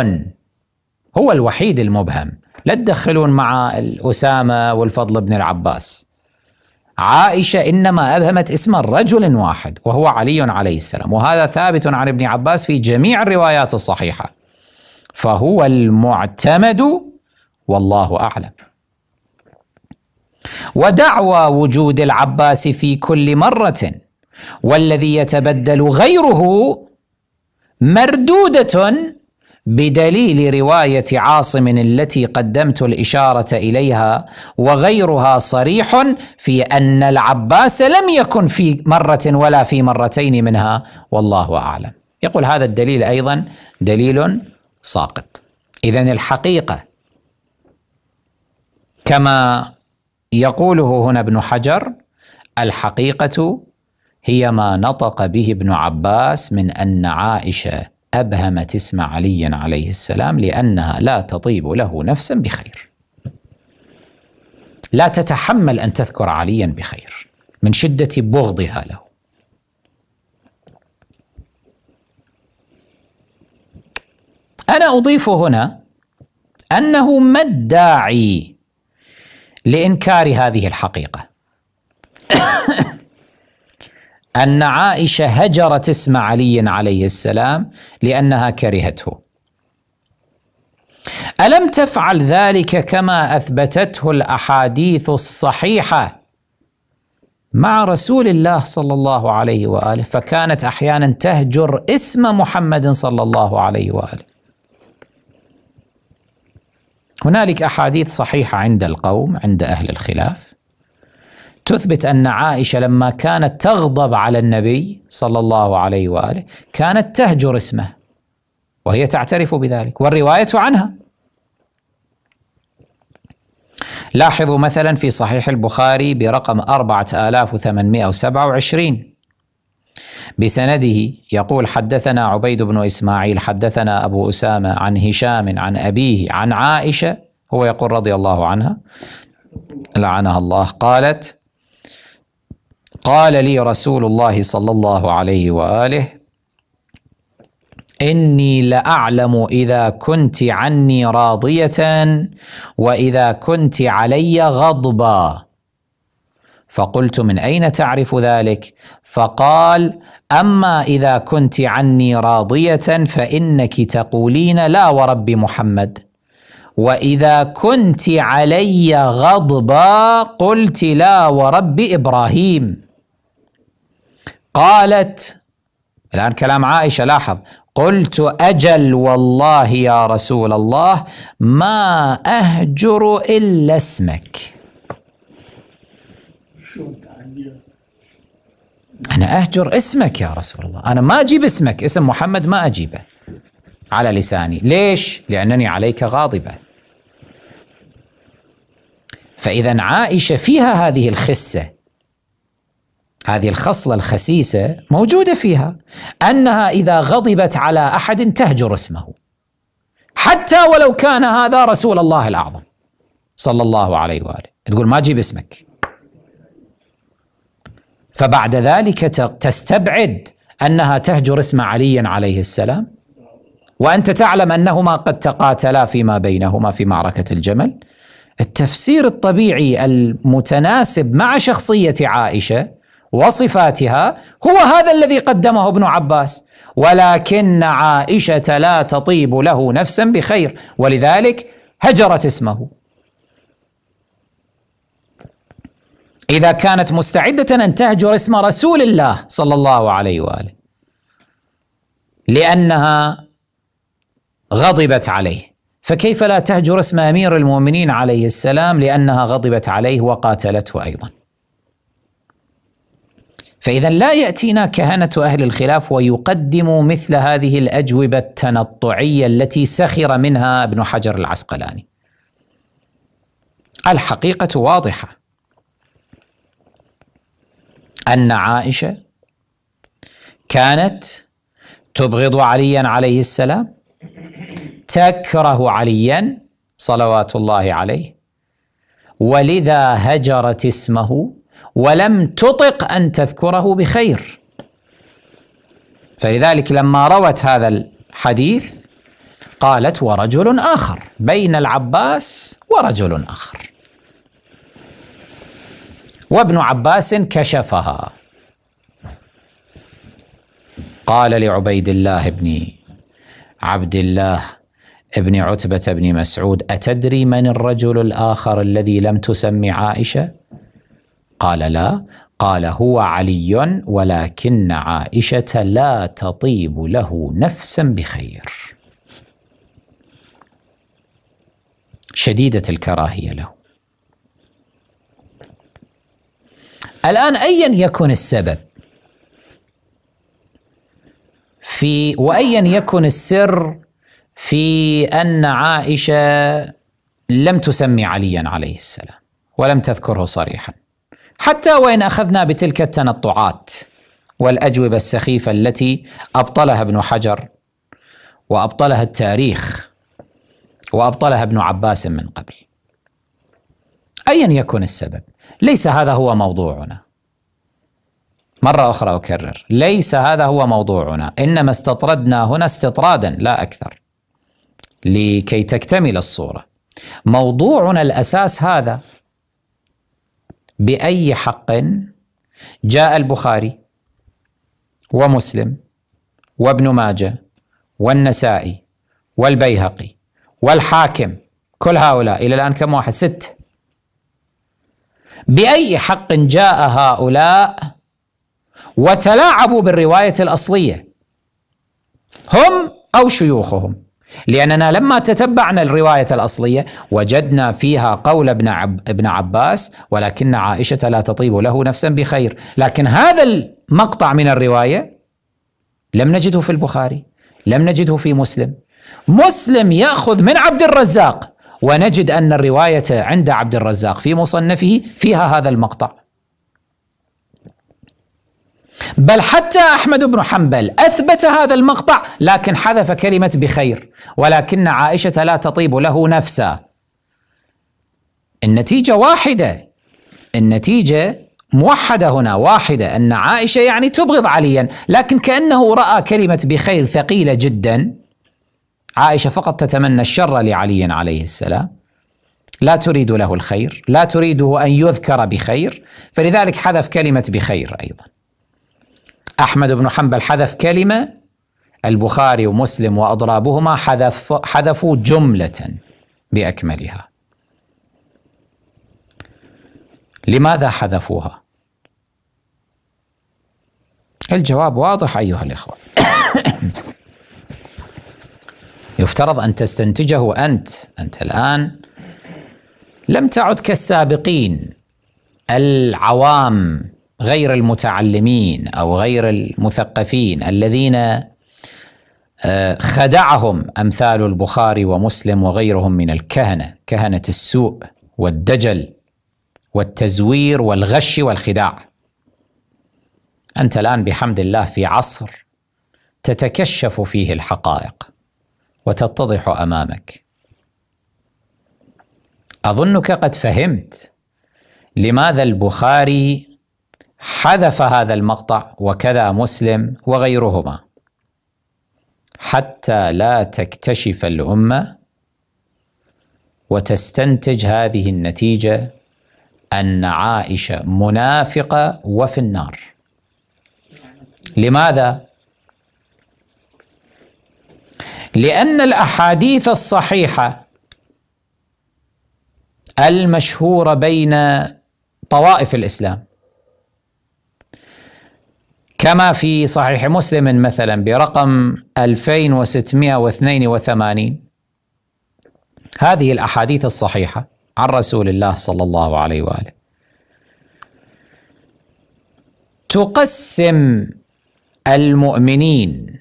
هو الوحيد المبهم لا تدخلون مع أسامة والفضل بن العباس عائشة إنما أبهمت اسم رجل واحد وهو علي عليه السلام وهذا ثابت عن ابن عباس في جميع الروايات الصحيحة فهو المعتمد والله أعلم ودعوى وجود العباس في كل مرة والذي يتبدل غيره مردودة بدليل روايه عاصم التي قدمت الاشاره اليها وغيرها صريح في ان العباس لم يكن في مره ولا في مرتين منها والله اعلم. يقول هذا الدليل ايضا دليل ساقط. اذا الحقيقه كما يقوله هنا ابن حجر الحقيقه هي ما نطق به ابن عباس من ان عائشه أبهمت اسم علي عليه السلام لأنها لا تطيب له نفسا بخير لا تتحمل أن تذكر عليا بخير من شدة بغضها له أنا أضيف هنا أنه ما الداعي لإنكار هذه الحقيقة أن عائشة هجرت اسم علي عليه السلام لأنها كرهته ألم تفعل ذلك كما أثبتته الأحاديث الصحيحة مع رسول الله صلى الله عليه واله فكانت احيانا تهجر اسم محمد صلى الله عليه واله. هنالك احاديث صحيحه عند القوم عند اهل الخلاف تثبت ان عائشه لما كانت تغضب على النبي صلى الله عليه واله كانت تهجر اسمه وهي تعترف بذلك والروايه عنها لاحظوا مثلا في صحيح البخاري برقم 4827 بسنده يقول حدثنا عبيد بن اسماعيل حدثنا ابو اسامه عن هشام عن ابيه عن عائشه هو يقول رضي الله عنها لعنها الله قالت قال لي رسول الله صلى الله عليه واله اني لاعلم اذا كنت عني راضيه واذا كنت علي غضبا فقلت من اين تعرف ذلك فقال اما اذا كنت عني راضيه فانك تقولين لا ورب محمد واذا كنت علي غضبا قلت لا ورب ابراهيم قالت الآن كلام عائشة لاحظ قلت أجل والله يا رسول الله ما أهجر إلا اسمك أنا أهجر اسمك يا رسول الله أنا ما أجيب اسمك اسم محمد ما أجيبه على لساني ليش؟ لأنني عليك غاضبة فإذا عائشة فيها هذه الخسة هذه الخصلة الخسيسة موجودة فيها أنها إذا غضبت على أحد تهجر اسمه حتى ولو كان هذا رسول الله الأعظم صلى الله عليه وآله تقول ما أجيب اسمك فبعد ذلك تستبعد أنها تهجر اسم علي عليه السلام وأنت تعلم أنهما قد تقاتلا فيما بينهما في معركة الجمل التفسير الطبيعي المتناسب مع شخصية عائشة وصفاتها هو هذا الذي قدمه ابن عباس ولكن عائشه لا تطيب له نفسا بخير ولذلك هجرت اسمه اذا كانت مستعده ان تهجر اسم رسول الله صلى الله عليه واله لانها غضبت عليه فكيف لا تهجر اسم امير المؤمنين عليه السلام لانها غضبت عليه وقاتلته ايضا فإذا لا يأتينا كهنة أهل الخلاف ويقدموا مثل هذه الأجوبة التنطعية التي سخر منها ابن حجر العسقلاني. الحقيقة واضحة أن عائشة كانت تبغض عليا عليه السلام تكره عليا صلوات الله عليه ولذا هجرت اسمه ولم تطق أن تذكره بخير فلذلك لما روت هذا الحديث قالت ورجل آخر بين العباس ورجل آخر وابن عباس كشفها قال لعبيد الله بن عبد الله ابن عتبة بن مسعود أتدري من الرجل الآخر الذي لم تسم عائشة؟ قال لا قال هو علي ولكن عائشة لا تطيب له نفسا بخير شديدة الكراهية له الآن أيا يكن السبب في وأيا يكن السر في أن عائشة لم تسمي عليا عليه السلام ولم تذكره صريحاً حتى وان اخذنا بتلك التنطعات والاجوبه السخيفه التي ابطلها ابن حجر وابطلها التاريخ وابطلها ابن عباس من قبل. ايا يكن السبب، ليس هذا هو موضوعنا. مره اخرى اكرر، ليس هذا هو موضوعنا، انما استطردنا هنا استطرادا لا اكثر. لكي تكتمل الصوره. موضوعنا الاساس هذا بأي حق جاء البخاري ومسلم وابن ماجه والنسائي والبيهقي والحاكم كل هؤلاء إلى الآن كم واحد ست بأي حق جاء هؤلاء وتلاعبوا بالرواية الأصلية هم أو شيوخهم لأننا لما تتبعنا الرواية الأصلية وجدنا فيها قول ابن, عب ابن عباس ولكن عائشة لا تطيب له نفسا بخير لكن هذا المقطع من الرواية لم نجده في البخاري لم نجده في مسلم مسلم يأخذ من عبد الرزاق ونجد أن الرواية عند عبد الرزاق في مصنفه فيها هذا المقطع بل حتى احمد بن حنبل اثبت هذا المقطع لكن حذف كلمه بخير ولكن عائشه لا تطيب له نفسا النتيجه واحده النتيجه موحده هنا واحده ان عائشه يعني تبغض عليا لكن كانه راى كلمه بخير ثقيله جدا عائشه فقط تتمنى الشر لعلي عليه السلام لا تريد له الخير لا تريده ان يذكر بخير فلذلك حذف كلمه بخير ايضا أحمد بن حنبل حذف كلمة البخاري ومسلم وأضرابهما حذف حذفوا جملة بأكملها لماذا حذفوها؟ الجواب واضح أيها الإخوة يفترض أن تستنتجه أنت أنت الآن لم تعد كالسابقين العوام غير المتعلمين او غير المثقفين الذين آه، خدعهم امثال البخاري ومسلم وغيرهم من الكهنه كهنه السوء والدجل والتزوير والغش والخداع انت الان بحمد الله في عصر تتكشف فيه الحقائق وتتضح امامك اظنك قد فهمت لماذا البخاري حذف هذا المقطع وكذا مسلم وغيرهما حتى لا تكتشف الامه وتستنتج هذه النتيجه ان عائشه منافقه وفي النار لماذا لان الاحاديث الصحيحه المشهوره بين طوائف الاسلام كما في صحيح مسلم مثلا برقم 2682 هذه الاحاديث الصحيحه عن رسول الله صلى الله عليه واله تقسم المؤمنين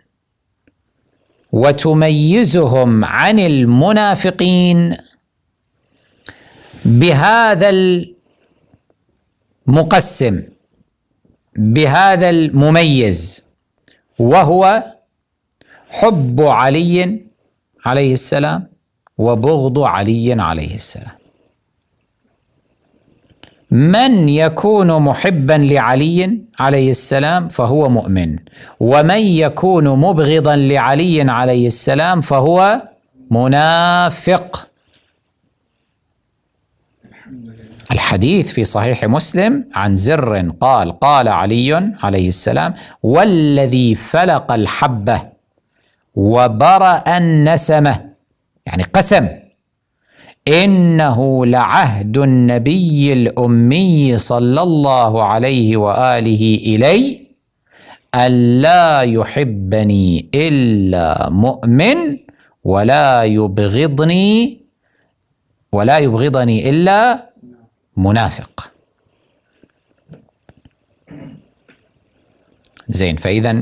وتميزهم عن المنافقين بهذا المقسم بهذا المميز وهو حب علي عليه السلام وبغض علي عليه السلام من يكون محبا لعلي عليه السلام فهو مؤمن ومن يكون مبغضا لعلي عليه السلام فهو منافق الحديث في صحيح مسلم عن زر قال قال علي عليه السلام والذي فلق الحبة وبرأ النسمة يعني قسم إنه لعهد النبي الأمي صلى الله عليه وآله إلي ألا يحبني إلا مؤمن ولا يبغضني ولا يبغضني إلا منافق زين فإذا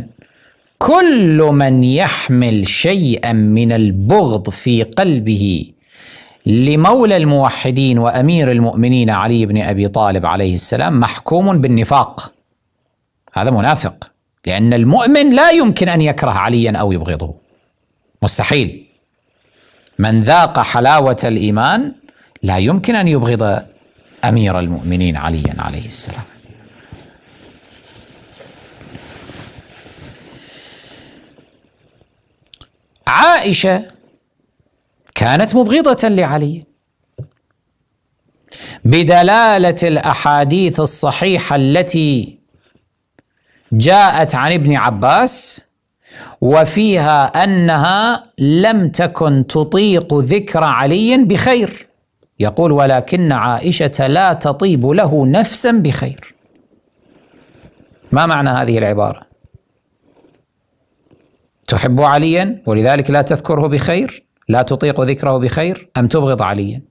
كل من يحمل شيئا من البغض في قلبه لمولى الموحدين وأمير المؤمنين علي بن أبي طالب عليه السلام محكوم بالنفاق هذا منافق لأن المؤمن لا يمكن أن يكره عليا أو يبغضه مستحيل من ذاق حلاوة الإيمان لا يمكن أن يبغض امير المؤمنين عليا عليه السلام عائشه كانت مبغضه لعلي بدلاله الاحاديث الصحيحه التي جاءت عن ابن عباس وفيها انها لم تكن تطيق ذكر علي بخير يقول ولكن عائشة لا تطيب له نفسا بخير ما معنى هذه العبارة تحب عليا ولذلك لا تذكره بخير لا تطيق ذكره بخير أم تبغض عليا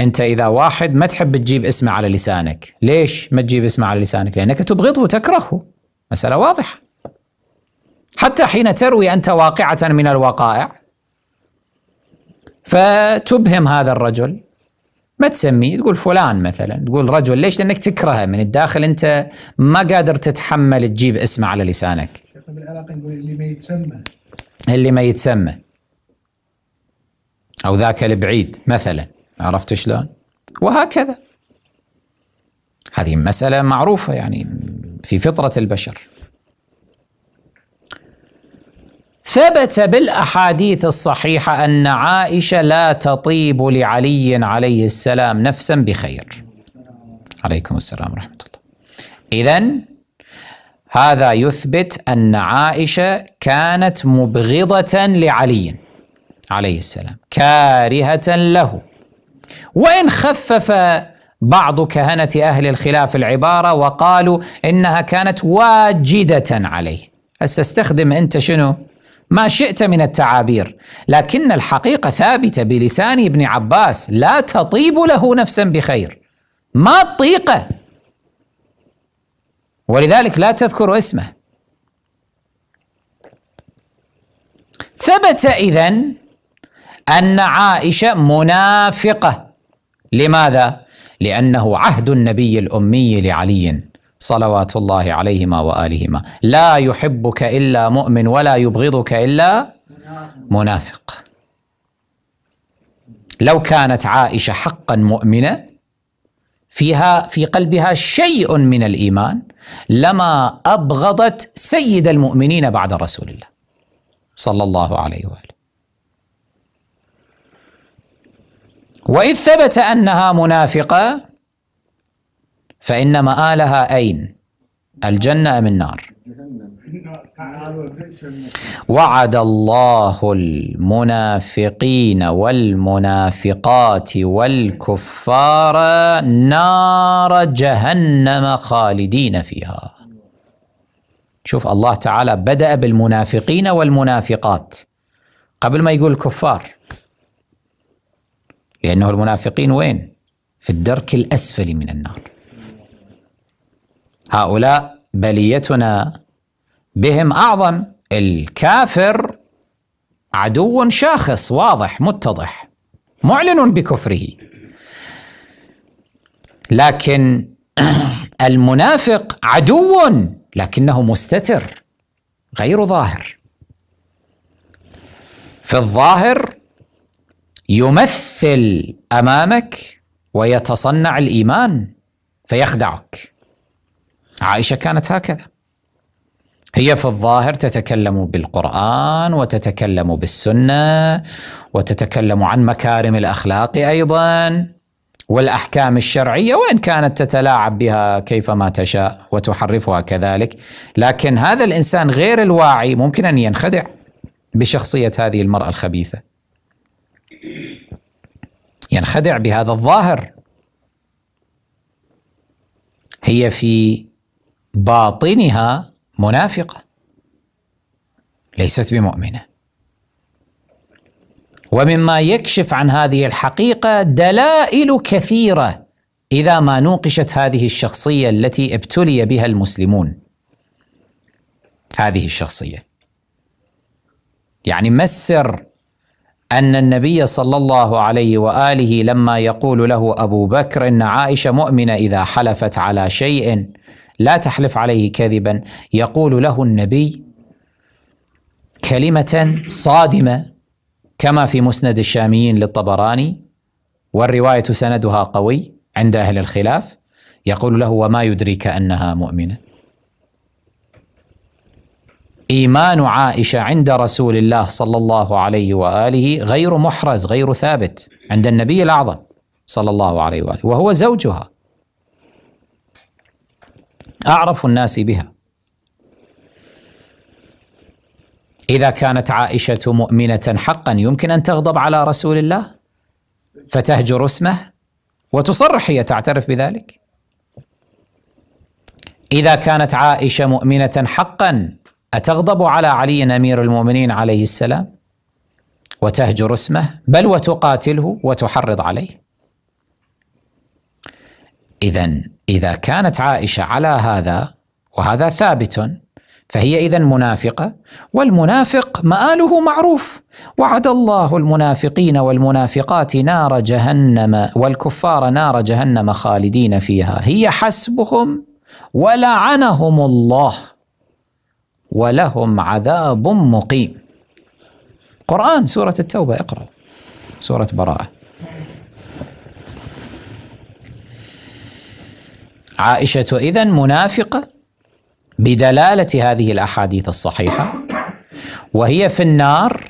أنت إذا واحد ما تحب تجيب اسمه على لسانك ليش ما تجيب اسمه على لسانك لأنك تبغضه وتكرهه مسألة واضحة حتى حين تروي أنت واقعة من الوقائع فتبهم هذا الرجل ما تسميه تقول فلان مثلا تقول رجل ليش لانك تكرهه من الداخل انت ما قادر تتحمل تجيب اسمه على لسانك بالعراق نقول اللي ما يتسمى اللي ما يتسمى او ذاك البعيد مثلا عرفت شلون وهكذا هذه مساله معروفه يعني في فطره البشر ثبت بالاحاديث الصحيحه ان عائشه لا تطيب لعلي عليه السلام نفسا بخير. عليكم السلام ورحمه الله. اذا هذا يثبت ان عائشه كانت مبغضه لعلي عليه السلام، كارهه له. وان خفف بعض كهنه اهل الخلاف العباره وقالوا انها كانت واجده عليه. استخدم انت شنو؟ ما شئت من التعابير لكن الحقيقه ثابته بلسان ابن عباس لا تطيب له نفسا بخير ما الطيقه ولذلك لا تذكر اسمه ثبت اذن ان عائشه منافقه لماذا لانه عهد النبي الامي لعلي صلوات الله عليهما وآلهما لا يحبك إلا مؤمن ولا يبغضك إلا منافق لو كانت عائشة حقا مؤمنة فيها في قلبها شيء من الإيمان لما أبغضت سيد المؤمنين بعد رسول الله صلى الله عليه وآله وإذ ثبت أنها منافقة فإن مآلها أين الجنة أم النار وعد الله المنافقين والمنافقات والكفار نار جهنم خالدين فيها شوف الله تعالى بدأ بالمنافقين والمنافقات قبل ما يقول الكفار لأنه المنافقين وين؟ في الدرك الأسفل من النار هؤلاء بليتنا بهم اعظم الكافر عدو شاخص واضح متضح معلن بكفره لكن المنافق عدو لكنه مستتر غير ظاهر في الظاهر يمثل امامك ويتصنع الايمان فيخدعك عائشه كانت هكذا هي في الظاهر تتكلم بالقران وتتكلم بالسنه وتتكلم عن مكارم الاخلاق ايضا والاحكام الشرعيه وان كانت تتلاعب بها كيفما تشاء وتحرفها كذلك لكن هذا الانسان غير الواعي ممكن ان ينخدع بشخصيه هذه المراه الخبيثه ينخدع بهذا الظاهر هي في باطنها منافقة ليست بمؤمنة ومما يكشف عن هذه الحقيقة دلائل كثيرة إذا ما نوقشت هذه الشخصية التي ابتلي بها المسلمون هذه الشخصية يعني ما السر أن النبي صلى الله عليه وآله لما يقول له أبو بكر إن عائشة مؤمنة إذا حلفت على شيء لا تحلف عليه كذبا يقول له النبي كلمة صادمة كما في مسند الشاميين للطبراني والرواية سندها قوي عند أهل الخلاف يقول له وما يدريك أنها مؤمنة إيمان عائشة عند رسول الله صلى الله عليه وآله غير محرز غير ثابت عند النبي الأعظم صلى الله عليه وآله وهو زوجها اعرف الناس بها اذا كانت عائشه مؤمنه حقا يمكن ان تغضب على رسول الله فتهجر اسمه وتصرح هي تعترف بذلك اذا كانت عائشه مؤمنه حقا اتغضب على علي امير المؤمنين عليه السلام وتهجر اسمه بل وتقاتله وتحرض عليه إذا إذا كانت عائشة على هذا وهذا ثابت فهي إذا منافقة والمنافق مآله معروف وعد الله المنافقين والمنافقات نار جهنم والكفار نار جهنم خالدين فيها هي حسبهم ولعنهم الله ولهم عذاب مقيم قرآن سورة التوبة اقرأ سورة براءة عائشة إذا منافقة بدلالة هذه الأحاديث الصحيحة وهي في النار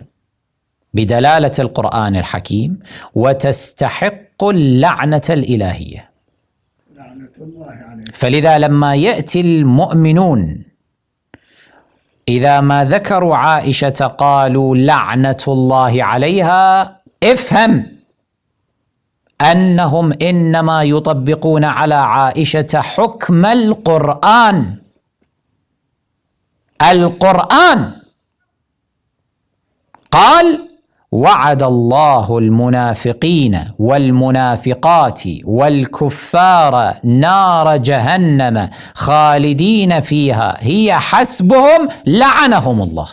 بدلالة القرآن الحكيم وتستحق اللعنة الإلهية فلذا لما يأتي المؤمنون إذا ما ذكروا عائشة قالوا لعنة الله عليها افهم انهم انما يطبقون على عائشه حكم القران القران قال وعد الله المنافقين والمنافقات والكفار نار جهنم خالدين فيها هي حسبهم لعنهم الله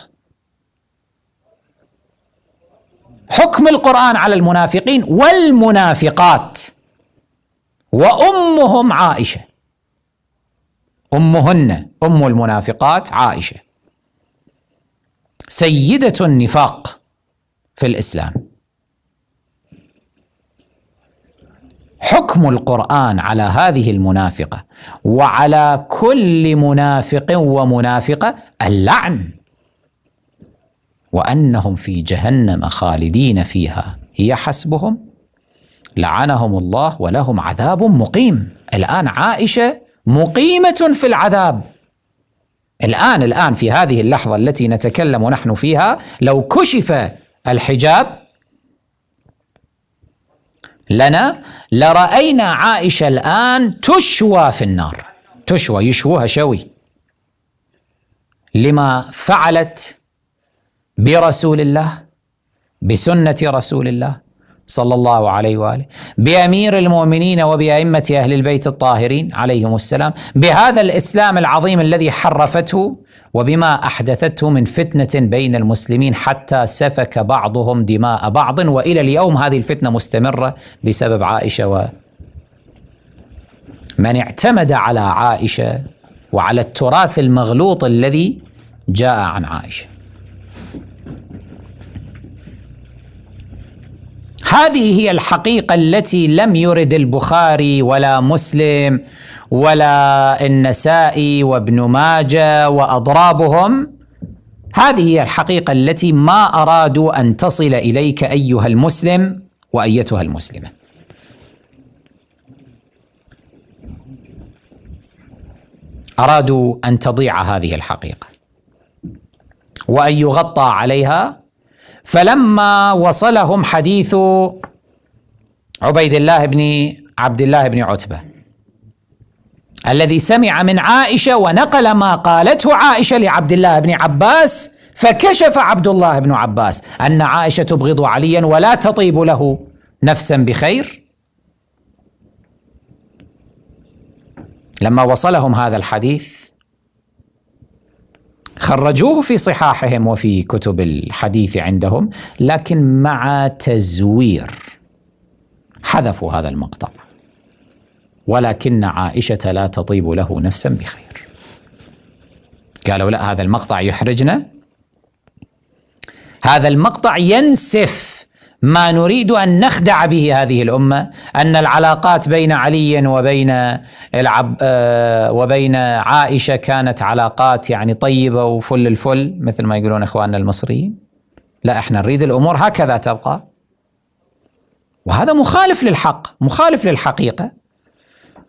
حكم القرآن على المنافقين والمنافقات وأمهم عائشة أمهن أم المنافقات عائشة سيدة النفاق في الإسلام حكم القرآن على هذه المنافقة وعلى كل منافق ومنافقة اللعن وانهم في جهنم خالدين فيها هي حسبهم لعنهم الله ولهم عذاب مقيم الان عائشه مقيمه في العذاب الان الان في هذه اللحظه التي نتكلم نحن فيها لو كشف الحجاب لنا لرأينا عائشة الآن تشوى في النار تشوى يشوها شوي لما فعلت برسول الله بسنه رسول الله صلى الله عليه واله بامير المؤمنين وبائمه اهل البيت الطاهرين عليهم السلام بهذا الاسلام العظيم الذي حرفته وبما احدثته من فتنه بين المسلمين حتى سفك بعضهم دماء بعض والى اليوم هذه الفتنه مستمره بسبب عائشه و من اعتمد على عائشه وعلى التراث المغلوط الذي جاء عن عائشه هذه هي الحقيقة التي لم يرد البخاري ولا مسلم ولا النسائي وابن ماجه وأضرابهم هذه هي الحقيقة التي ما أرادوا أن تصل إليك أيها المسلم وأيتها المسلمة أرادوا أن تضيع هذه الحقيقة وأن يغطى عليها فلما وصلهم حديث عبيد الله بن عبد الله بن عتبه الذي سمع من عائشه ونقل ما قالته عائشه لعبد الله بن عباس فكشف عبد الله بن عباس ان عائشه تبغض عليا ولا تطيب له نفسا بخير لما وصلهم هذا الحديث خرجوه في صحاحهم وفي كتب الحديث عندهم لكن مع تزوير حذفوا هذا المقطع ولكن عائشه لا تطيب له نفسا بخير قالوا لا هذا المقطع يحرجنا هذا المقطع ينسف ما نريد ان نخدع به هذه الامه ان العلاقات بين علي وبين العب آه، وبين عائشه كانت علاقات يعني طيبه وفل الفل مثل ما يقولون اخواننا المصريين لا احنا نريد الامور هكذا تبقى وهذا مخالف للحق مخالف للحقيقه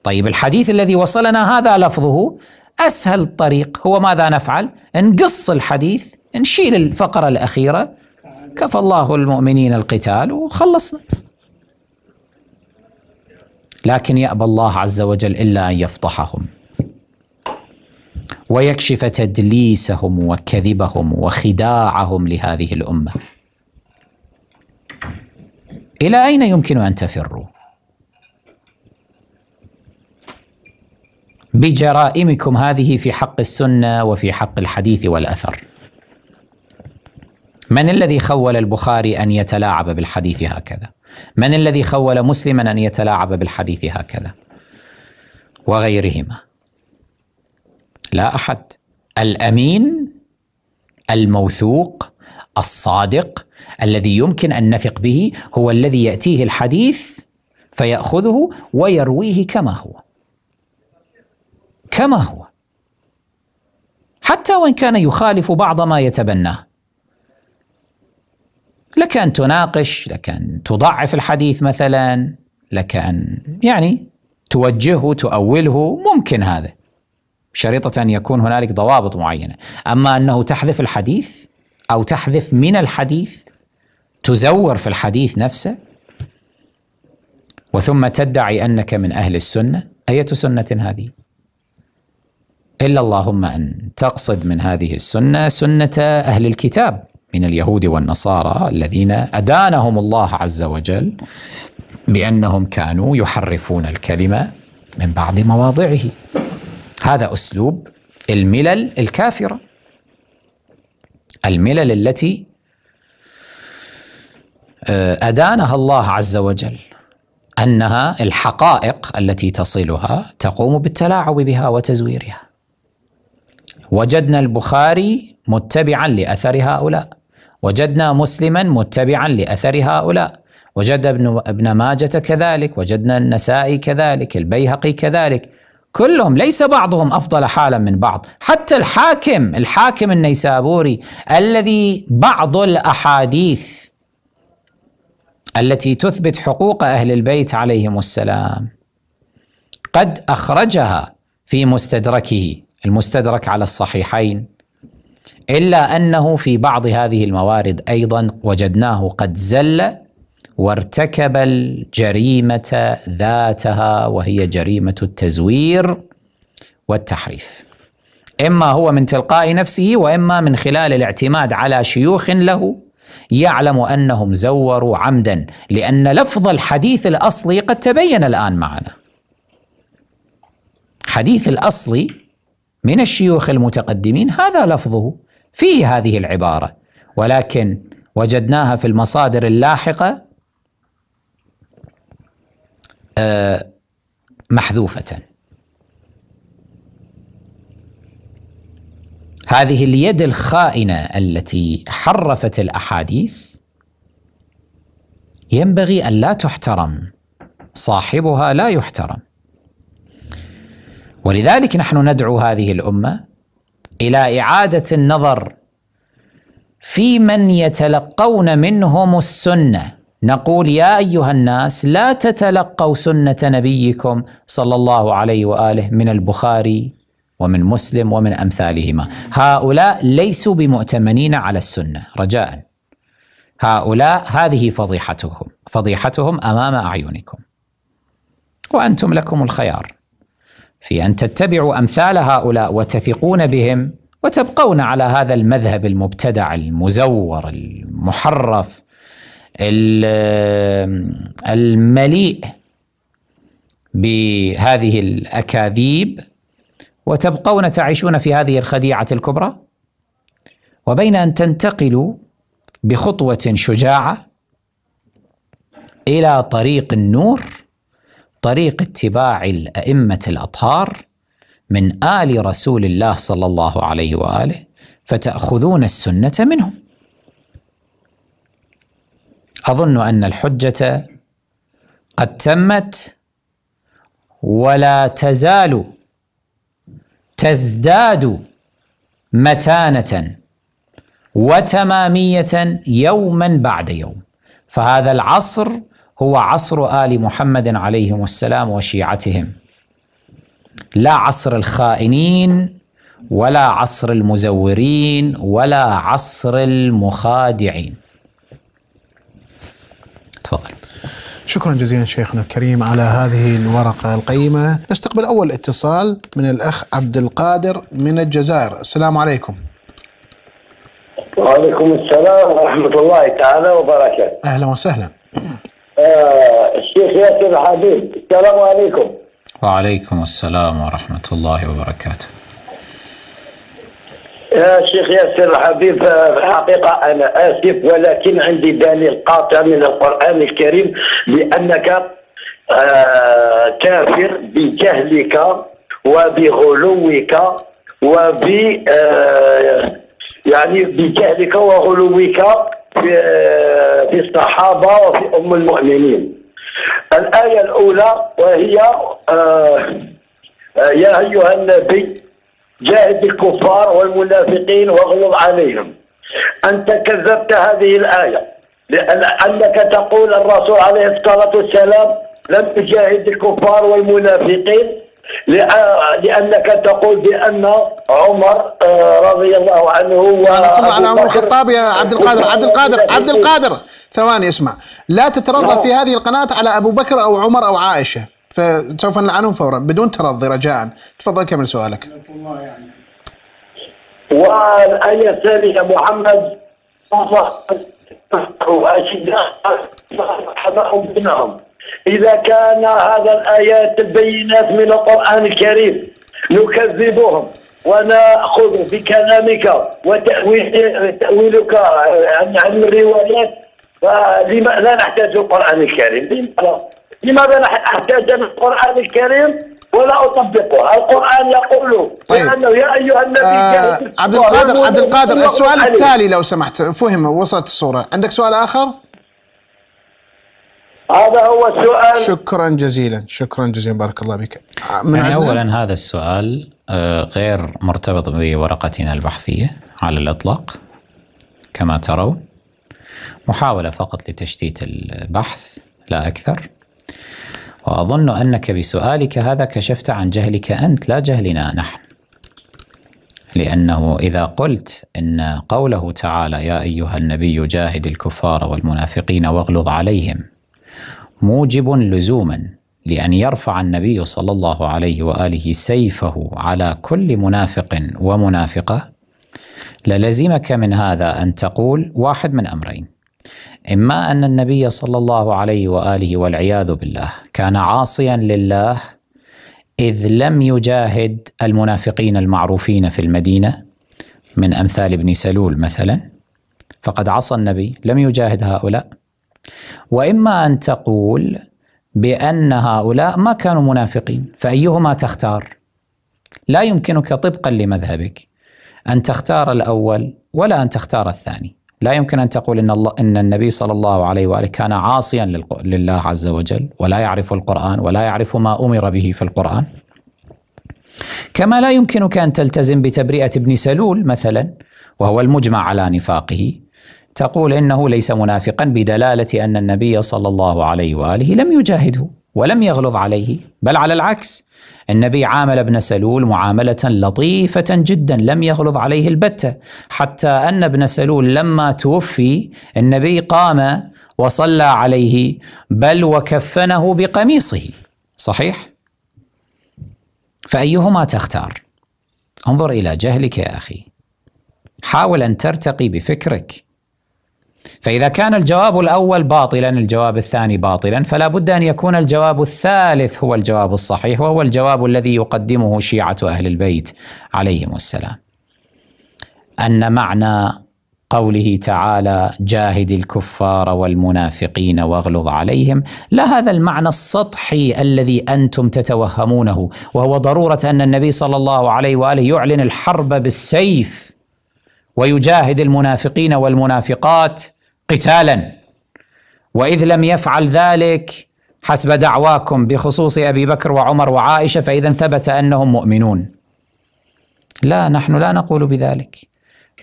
طيب الحديث الذي وصلنا هذا لفظه اسهل طريق هو ماذا نفعل نقص الحديث نشيل الفقره الاخيره كفى الله المؤمنين القتال وخلصنا لكن يأبى الله عز وجل إلا أن يفضحهم ويكشف تدليسهم وكذبهم وخداعهم لهذه الأمة إلى أين يمكن أن تفروا؟ بجرائمكم هذه في حق السنة وفي حق الحديث والأثر من الذي خول البخاري ان يتلاعب بالحديث هكذا؟ من الذي خول مسلما ان يتلاعب بالحديث هكذا؟ وغيرهما. لا احد. الامين الموثوق الصادق الذي يمكن ان نثق به هو الذي ياتيه الحديث فياخذه ويرويه كما هو. كما هو. حتى وان كان يخالف بعض ما يتبناه. لك أن تناقش لك أن تضعف الحديث مثلا لك أن يعني توجهه تؤوله ممكن هذا شريطة أن يكون هنالك ضوابط معينة أما أنه تحذف الحديث أو تحذف من الحديث تزور في الحديث نفسه وثم تدعي أنك من أهل السنة أية سنة هذه إلا اللهم أن تقصد من هذه السنة سنة أهل الكتاب من اليهود والنصارى الذين أدانهم الله عز وجل بأنهم كانوا يحرفون الكلمة من بعض مواضعه هذا أسلوب الملل الكافرة الملل التي آه، أدانها الله عز وجل أنها الحقائق التي تصلها تقوم بالتلاعب بها وتزويرها وجدنا البخاري متبعا لأثر هؤلاء وجدنا مسلما متبعا لأثر هؤلاء وجد ابن, ابن ماجة كذلك وجدنا النسائي كذلك البيهقي كذلك كلهم ليس بعضهم أفضل حالا من بعض حتى الحاكم الحاكم النيسابوري الذي بعض الأحاديث التي تثبت حقوق أهل البيت عليهم السلام قد أخرجها في مستدركه المستدرك على الصحيحين إلا أنه في بعض هذه الموارد أيضا وجدناه قد زل وارتكب الجريمة ذاتها وهي جريمة التزوير والتحريف إما هو من تلقاء نفسه وإما من خلال الاعتماد على شيوخ له يعلم أنهم زوروا عمدا لأن لفظ الحديث الأصلي قد تبين الآن معنا حديث الأصلي من الشيوخ المتقدمين هذا لفظه فيه هذه العبارة ولكن وجدناها في المصادر اللاحقة آه، محذوفة هذه اليد الخائنة التي حرفت الأحاديث ينبغي أن لا تحترم صاحبها لا يحترم ولذلك نحن ندعو هذه الامه الى اعاده النظر في من يتلقون منهم السنه نقول يا ايها الناس لا تتلقوا سنه نبيكم صلى الله عليه واله من البخاري ومن مسلم ومن امثالهما هؤلاء ليسوا بمؤتمنين على السنه رجاء هؤلاء هذه فضيحتهم فضيحتهم امام اعينكم وانتم لكم الخيار في ان تتبعوا امثال هؤلاء وتثقون بهم وتبقون على هذا المذهب المبتدع المزور المحرف المليء بهذه الاكاذيب وتبقون تعيشون في هذه الخديعه الكبرى وبين ان تنتقلوا بخطوه شجاعه الى طريق النور طريق اتباع الأئمة الأطهار من آل رسول الله صلى الله عليه وآله فتأخذون السنة منهم أظن أن الحجة قد تمت ولا تزال تزداد متانة وتمامية يوما بعد يوم فهذا العصر هو عصر آل محمد عليهم السلام وشيعتهم لا عصر الخائنين ولا عصر المزورين ولا عصر المخادعين تفضل شكرا جزيلا شيخنا الكريم على هذه الورقة القيمة نستقبل أول اتصال من الأخ عبد القادر من الجزائر السلام عليكم وعليكم السلام ورحمة الله تعالى وبركاته أهلا وسهلا آه الشيخ ياسر حبيب السلام عليكم وعليكم السلام ورحمة الله وبركاته يا شيخ ياسر الحبيب آه، في الحقيقة أنا آسف ولكن عندي دليل قاطع من القرآن الكريم بأنك آه، كافر بجهلك وبغلوك وب آه، يعني بجهلك وغلوك في في الصحابه وفي ام المؤمنين الايه الاولى وهي آه، يا ايها النبي جاهد الكفار والمنافقين واغلظ عليهم انت كذبت هذه الايه لأنك تقول الرسول عليه الصلاة والسلام لم تجاهد الكفار والمنافقين لانك تقول بان عمر آه، رضي الله عنه هو عن عمر الخطاب يا عبد القادر عبد القادر عبد القادر ثواني اسمع لا تترضى في نعم. هذه القناه على ابو بكر او عمر او عائشه فسوف نلعنهم فورا بدون ترضي رجاء تفضل كمل سؤالك والايه الثانيه محمد الله اشداء بينهم إذا كان هذا الآيات بينات من القرآن الكريم نكذبهم ونأخذ بكلامك وتأويلك عن الروايات فلماذا لا نحتاج القرآن الكريم لماذا نحتاج القرآن الكريم ولا أطبقه القرآن يقول طيب. يا أيها النبي آه عبد القادر عبد القادر السؤال التالي لو سمحت فهم وصلت الصورة عندك سؤال آخر؟ هذا هو السؤال شكرا جزيلا شكرا جزيلا بارك الله بك من يعني اولا هذا السؤال آه، غير مرتبط بورقتنا البحثيه على الاطلاق كما ترون محاوله فقط لتشتيت البحث لا اكثر واظن انك بسؤالك هذا كشفت عن جهلك انت لا جهلنا نحن لأنه إذا قلت إن قوله تعالى يا أيها النبي جاهد الكفار والمنافقين واغلظ عليهم موجب لزوما لأن يرفع النبي صلى الله عليه وآله سيفه على كل منافق ومنافقة للزمك من هذا أن تقول واحد من أمرين إما أن النبي صلى الله عليه وآله والعياذ بالله كان عاصيا لله إذ لم يجاهد المنافقين المعروفين في المدينة من أمثال ابن سلول مثلا فقد عصى النبي لم يجاهد هؤلاء واما ان تقول بان هؤلاء ما كانوا منافقين فايهما تختار لا يمكنك طبقا لمذهبك ان تختار الاول ولا ان تختار الثاني لا يمكن ان تقول ان الله ان النبي صلى الله عليه واله كان عاصيا لله عز وجل ولا يعرف القران ولا يعرف ما امر به في القران كما لا يمكنك ان تلتزم بتبرئه ابن سلول مثلا وهو المجمع على نفاقه تقول انه ليس منافقا بدلاله ان النبي صلى الله عليه واله لم يجاهده ولم يغلظ عليه بل على العكس النبي عامل ابن سلول معامله لطيفه جدا لم يغلظ عليه البته حتى ان ابن سلول لما توفي النبي قام وصلى عليه بل وكفنه بقميصه صحيح فايهما تختار انظر الى جهلك يا اخي حاول ان ترتقي بفكرك فإذا كان الجواب الأول باطلا الجواب الثاني باطلا فلا بد أن يكون الجواب الثالث هو الجواب الصحيح وهو الجواب الذي يقدمه شيعة أهل البيت عليهم السلام أن معنى قوله تعالى جاهد الكفار والمنافقين واغلظ عليهم لا هذا المعنى السطحي الذي انتم تتوهمونه وهو ضروره ان النبي صلى الله عليه واله يعلن الحرب بالسيف ويجاهد المنافقين والمنافقات قتالا واذ لم يفعل ذلك حسب دعواكم بخصوص ابي بكر وعمر وعائشه فاذا ثبت انهم مؤمنون. لا نحن لا نقول بذلك.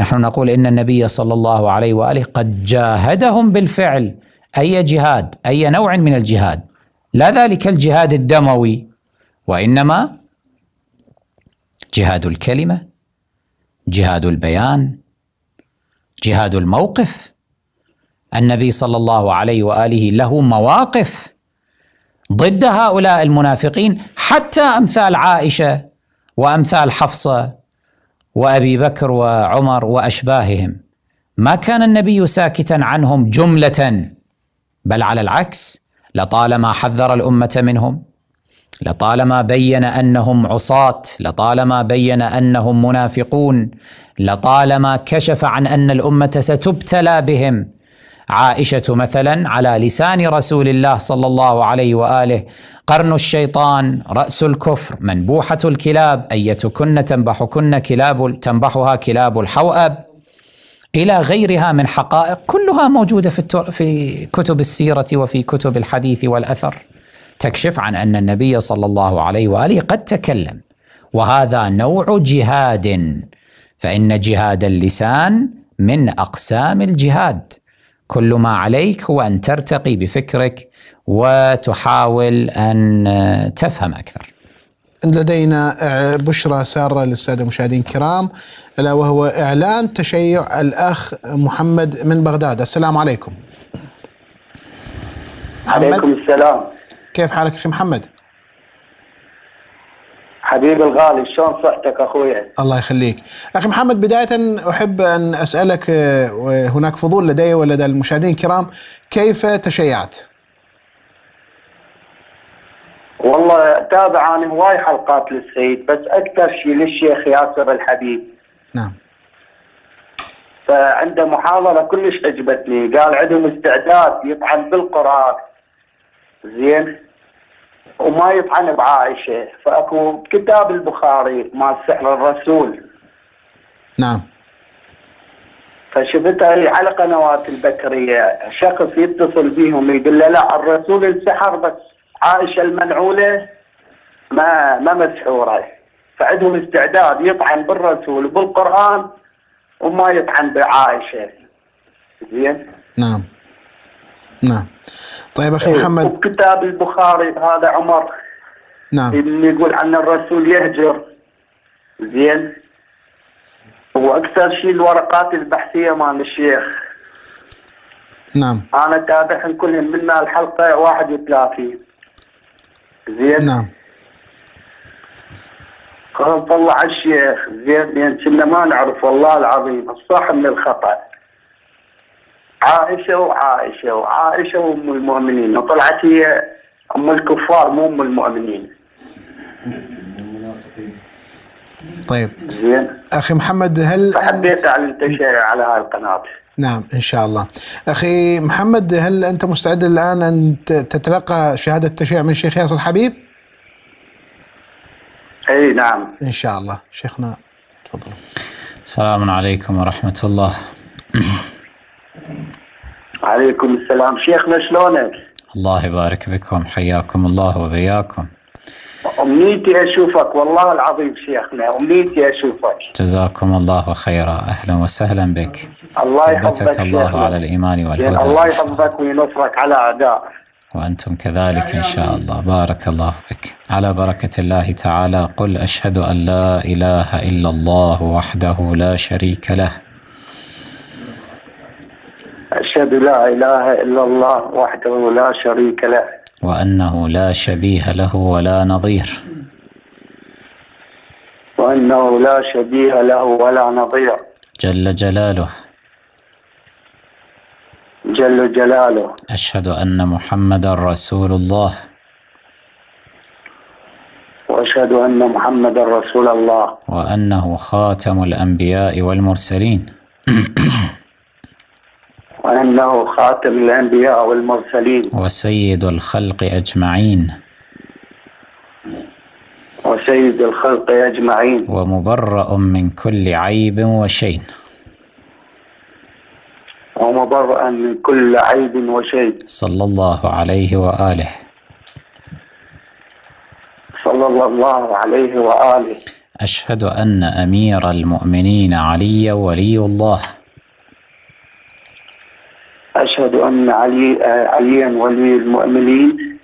نحن نقول ان النبي صلى الله عليه واله قد جاهدهم بالفعل اي جهاد اي نوع من الجهاد لا ذلك الجهاد الدموي وانما جهاد الكلمه جهاد البيان جهاد الموقف النبي صلى الله عليه واله له مواقف ضد هؤلاء المنافقين حتى امثال عائشه وامثال حفصه وابي بكر وعمر واشباههم ما كان النبي ساكتا عنهم جمله بل على العكس لطالما حذر الامه منهم لطالما بين انهم عصاه لطالما بين انهم منافقون لطالما كشف عن ان الامه ستبتلى بهم عائشه مثلا على لسان رسول الله صلى الله عليه واله قرن الشيطان راس الكفر منبوحه الكلاب ايتكن تنبحكن كلاب تنبحها كلاب الحوأب الى غيرها من حقائق كلها موجوده في في كتب السيره وفي كتب الحديث والاثر تكشف عن ان النبي صلى الله عليه واله قد تكلم وهذا نوع جهاد فان جهاد اللسان من اقسام الجهاد كل ما عليك هو ان ترتقي بفكرك وتحاول ان تفهم اكثر. لدينا بشرى ساره للساده المشاهدين الكرام الا وهو اعلان تشيع الاخ محمد من بغداد، السلام عليكم. عليكم السلام. كيف حالك اخي محمد؟ حبيبي الغالي شلون صحتك اخوي؟ الله يخليك. اخي محمد بدايه احب ان اسالك آه، هناك فضول لدي ولدى المشاهدين الكرام كيف تشيعت؟ والله تابع انا هواي حلقات للسيد بس اكثر شيء للشيخ ياسر الحبيب. نعم. فعنده محاضره كلش عجبتني، قال عندهم استعداد يطعن بالقران زين وما يطعن بعائشه فاكو كتاب البخاري مال سحر الرسول نعم فشفتها هي على قنوات البكريه شخص يتصل بيهم يقول له لا الرسول انسحر بس عائشه المنعوله ما ما مسحوره فعندهم استعداد يطعن بالرسول وبالقران وما يطعن بعائشه زين نعم نعم طيب اخي إيه، محمد وكتاب البخاري هذا عمر نعم اللي يقول عن الرسول يهجر زين واكثر شيء الورقات البحثيه مال الشيخ نعم انا تابعهم كلهم من الحلقه 31 زين نعم قال طلع الشيخ زين لان يعني كنا ما نعرف والله العظيم الصح من الخطا عائشه وعائشه وعائشه وام المؤمنين وطلعت هي ام الكفار مو ام المؤمنين. طيب زين اخي محمد هل حبيت على الانتشار على هاي القناه نعم ان شاء الله. اخي محمد هل انت مستعد الان ان تتلقى شهاده التشيع من الشيخ ياسر حبيب؟ اي نعم. ان شاء الله، شيخنا تفضل. السلام عليكم ورحمه الله. عليكم السلام شيخنا شلونك؟ الله يبارك بكم حياكم الله وبياكم امنيتي اشوفك والله العظيم شيخنا امنيتي اشوفك جزاكم الله خيرا اهلا وسهلا بك الله يحفظك الله على الايمان والهدى الله يحفظك وينصرك على اعداء وانتم كذلك ان شاء الله بارك الله بك على بركه الله تعالى قل اشهد ان لا اله الا الله وحده لا شريك له أشهد لا إله إلا الله وحده لا شريك له وأنه لا شبيه له ولا نظير وأنه لا شبيه له ولا نظير جل جلاله جل جلاله أشهد أن محمدا رسول الله وأشهد أن محمدا رسول الله وأنه خاتم الأنبياء والمرسلين وأنه خاتم الأنبياء والمرسلين وسيد الخلق أجمعين وسيد الخلق أجمعين ومبرأ من كل عيب وشين ومبرأ من كل عيب وشيء صلى الله عليه وآله صلى الله عليه وآله أشهد أن أمير المؤمنين علي ولي الله أشهد أن علي آه، عليا ولي المؤمنين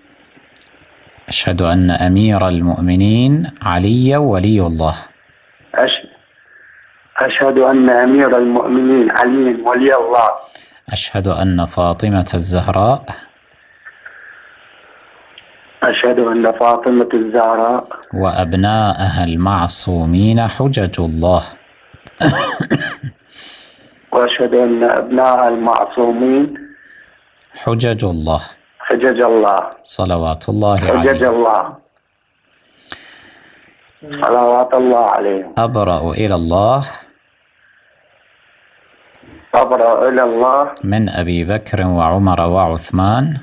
أشهد أن أمير المؤمنين علي ولي الله أشهد أن أمير المؤمنين علي ولي الله أشهد أن فاطمة الزهراء أشهد أن فاطمة الزهراء وأبناءها المعصومين حجج الله وأشهد أن أبنائها المعصومين حجج الله حجج الله صلوات الله عليه حجج الله صلوات الله عليهم أبرأ إلى الله أبرأ إلى الله من أبي بكر وعمر وعثمان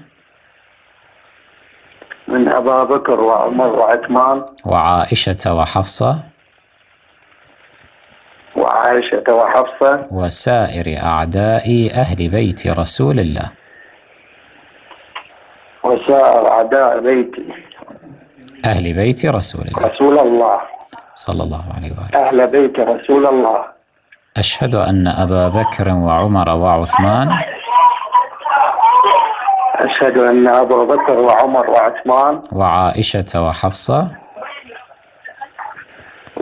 من أبا بكر وعمر وعثمان وعائشة وحفصة وعائشة وحفصة وسائر أعداء أهل بيت رسول الله وسائر أعداء بيت أهل بيت رسول الله رسول الله صلى الله عليه وآله أهل بيت رسول الله أشهد أن أبا بكر وعمر وعثمان أشهد أن أبا بكر وعمر وعثمان وعائشة وحفصة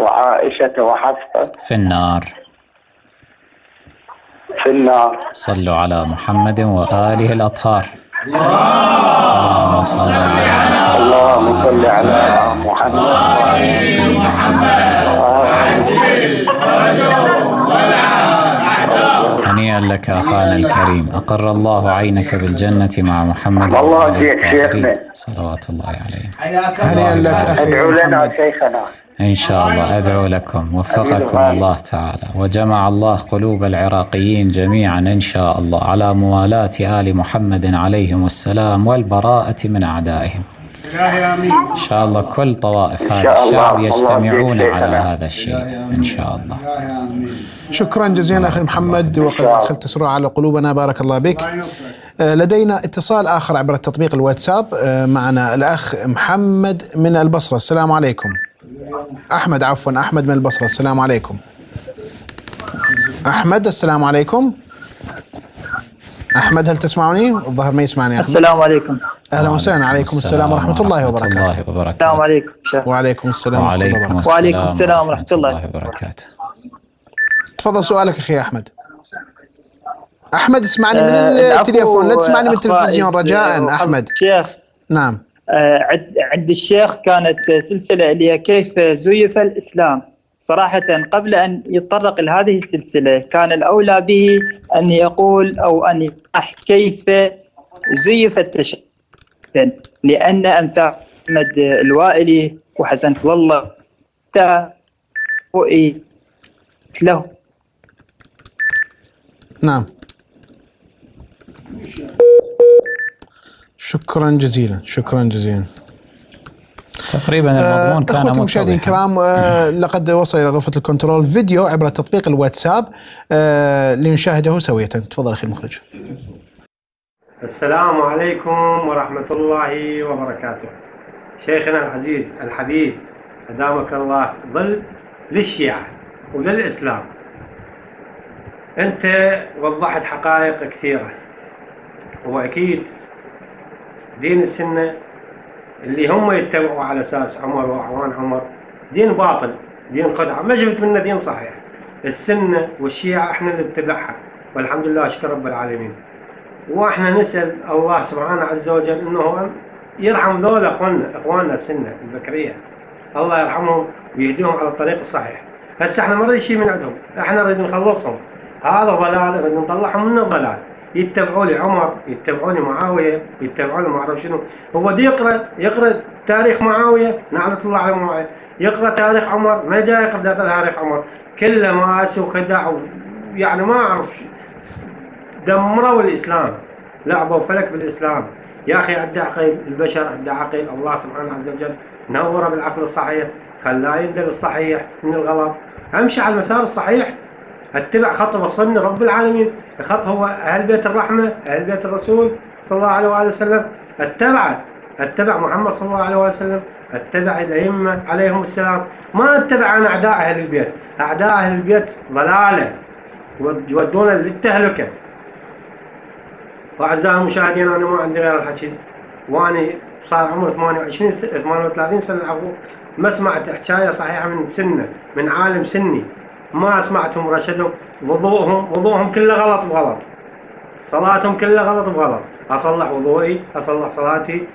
وعائشة وحفصة في النار في النار صلوا على محمد وآله الأطهار اللهم صل على اللهم صل على محمد وآل محمد وعجل فرجه هنيئا لك أخانا الكريم أقر الله عينك بالجنة مع محمد الله يجزيك شيخنا صلوات الله عليه هنيئا لك أخي ادعو لنا شيخنا إن شاء الله أدعو لكم وفقكم الله تعالى وجمع الله قلوب العراقيين جميعا إن شاء الله على موالاة آل محمد عليهم السلام والبراءة من أعدائهم إن شاء الله كل طوائف هذا الشعب يجتمعون على هذا الشيء إن شاء الله شكرا جزيلا أخي محمد وقد أدخلت سرعة على قلوبنا بارك الله بك آه، لدينا اتصال آخر عبر التطبيق الواتساب آه، معنا الأخ محمد من البصرة السلام عليكم أحمد عفوا أحمد من البصرة السلام عليكم أحمد السلام عليكم احمد هل تسمعني؟ الظاهر ما يسمعني أحمد. السلام عليكم اهلا وسهلا عليكم السلام ورحمه الله وبركاته الله وبركاته السلام عليكم شيخ وعليكم السلام ورحمه الله وعليكم السلام ورحمه الله وبركاته تفضل سؤالك اخي احمد احمد اسمعني من آه، التليفون لا تسمعني من التلفزيون آه، رجاء احمد شيخ نعم آه، عند الشيخ كانت سلسله اللي هي كيف زيف الاسلام صراحة قبل أن يتطرق لهذه السلسلة كان الأولى به أن يقول أو أن يطرح كيف زيف التشكيل لأن أمثال أحمد الوائلي وحسن فضل الله له نعم شكرا جزيلا شكرا جزيلا تقريبا المضمون كان آه، اخوتي المشاهدين الكرام آه، لقد وصل الى غرفه الكنترول فيديو عبر تطبيق الواتساب آه، لنشاهده سويه تفضل اخي المخرج السلام عليكم ورحمه الله وبركاته شيخنا العزيز الحبيب أدامك الله ظل للشيعة وللإسلام أنت وضحت حقائق كثيرة وأكيد دين السنة اللي هم يتبعوا على اساس عمر واعوان عمر دين باطل دين خدعه ما شفت منه دين صحيح السنه والشيعه احنا اللي نتبعها والحمد لله اشكر رب العالمين واحنا نسال الله سبحانه عز وجل انه يرحم ذول اخواننا اخواننا السنه البكريه الله يرحمهم ويهديهم على الطريق الصحيح هسه احنا ما نريد شيء من عندهم احنا نريد نخلصهم هذا ضلال نريد نطلعهم من الضلال يتبعوا لي عمر يتبعوا لي معاويه يتبعوا لي ما اعرف شنو هو دي يقرا يقرا تاريخ معاويه نعنة الله على معاويه يقرا تاريخ عمر ما جاء يقرا تاريخ عمر كله مآسي وخداع يعني ما اعرف دمروا الاسلام لعبوا فلك بالاسلام يا اخي ادى عقيل البشر ادى عقيل الله سبحانه عز وجل نوره بالعقل الصحيح خلاه يندل الصحيح من الغلط امشي على المسار الصحيح اتبع خطوه وصلني رب العالمين الخط هو أهل بيت الرحمة أهل بيت الرسول صلى الله عليه وآله وسلم اتبع اتبع محمد صلى الله عليه وآله وسلم اتبع الأئمة عليهم السلام ما اتبع أنا أعداء أهل البيت أعداء أهل البيت ضلالة يودون للتهلكة وأعزائي المشاهدين أنا ما عندي غير الحكي وأني صار عمري 28 سنة 38 سنة عفوا ما سمعت حكاية صحيحة من سنة من عالم سني ما أسمعتهم رشدهم وضوءهم وضوءهم كله غلط بغلط صلاتهم كلها غلط بغلط أصلح وضوئي أصلح صلاتي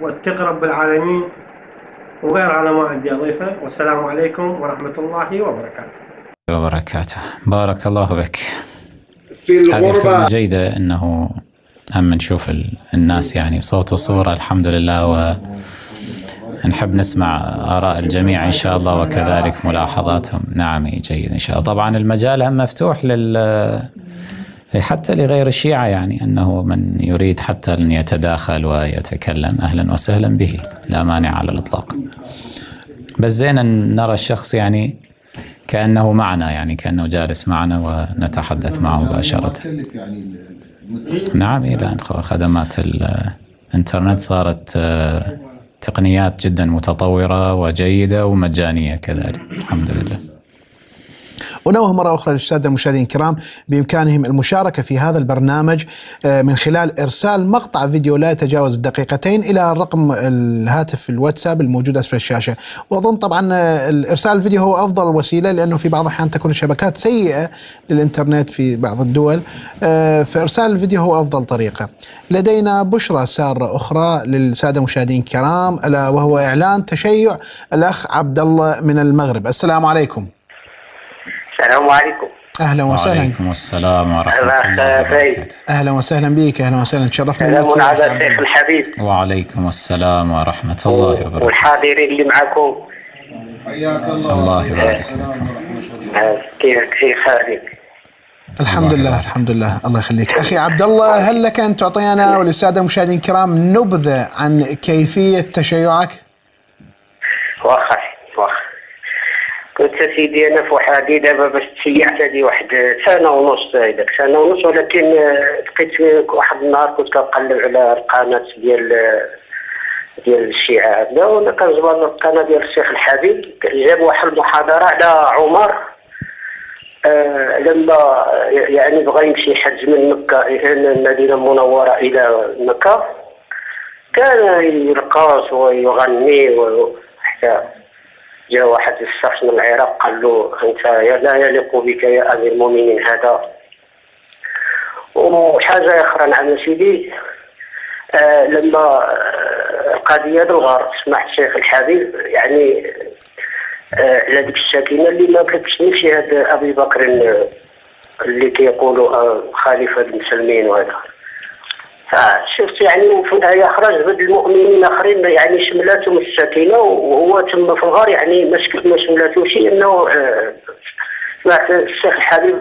واتق رب العالمين وغير أنا ما عندي أضيفه والسلام عليكم ورحمة الله وبركاته وبركاته بارك الله بك في الغربة جيدة أنه هم نشوف الناس يعني صوت وصورة الحمد لله و نحب نسمع آراء الجميع إن شاء الله وكذلك ملاحظاتهم نعم جيد إن شاء الله طبعا المجال هم مفتوح لل حتى لغير الشيعة يعني أنه من يريد حتى أن يتداخل ويتكلم أهلا وسهلا به لا مانع على الإطلاق بس زين أن نرى الشخص يعني كأنه معنا يعني كأنه جالس معنا ونتحدث معه مباشرة نعم إلى أن خدمات الإنترنت صارت آه، تقنيات جدا متطوره وجيده ومجانيه كذلك الحمد لله ونوه مرة أخرى للسادة المشاهدين الكرام بإمكانهم المشاركة في هذا البرنامج آه، من خلال إرسال مقطع فيديو لا يتجاوز الدقيقتين إلى رقم الهاتف الواتساب الموجود أسفل الشاشة وأظن طبعا آه، إرسال الفيديو هو أفضل وسيلة لأنه في بعض الأحيان تكون الشبكات سيئة للإنترنت في بعض الدول آه، فإرسال الفيديو هو أفضل طريقة لدينا بشرى سارة أخرى للسادة المشاهدين الكرام ألا وهو إعلان تشيع الأخ عبد الله من المغرب السلام عليكم السلام عليكم اهلا وسهلا وعليكم السلام ورحمه الله وبركاته اهلا وسهلا بك اهلا وسهلا تشرفنا بك سلام على الشيخ الحبيب وعليكم السلام ورحمه الله وبركاته والحاضرين اللي معكم حياك الله الله يبارك آه. فيك آه، كيفك شيخ خالد الحمد لله الحمد لله الله يخليك اخي عبد الله هل لك ان تعطينا نعم. وللساده المشاهدين الكرام نبذه عن كيفيه تشيعك؟ واخا كنت سيدي انا في واحد دابا باش تسيحت هذه واحد سنه ونص هذاك سنه ونص ولكن لقيت واحد النهار كنت كنقلب على القناه ديال ديال الشيعه هذا وانا كنجبر القناه ديال الشيخ الحبيب جاب واحد المحاضره على عمر آه، لما يعني بغى يمشي حج من مكه الى المدينه المنوره الى مكه كان يرقص ويغني وحتى جاء واحد الشخص من العراق قال له انت لا يليق بك يا امير المؤمنين هذا وحاجه اخرى عن نعم سيدي آه لما القضيه آه، الغار سمح الشيخ الحبيب يعني آه لديك الساكنه اللي ما كتشني في هذا ابي بكر اللي كيقولوا آه خليفه المسلمين وهذا فشفت يعني الآية خرج بد المؤمنين اخرين يعني شملاتهم السكينه وهو تم في الغار يعني ما شملاتوش انه سمعت آه، الشيخ الحبيب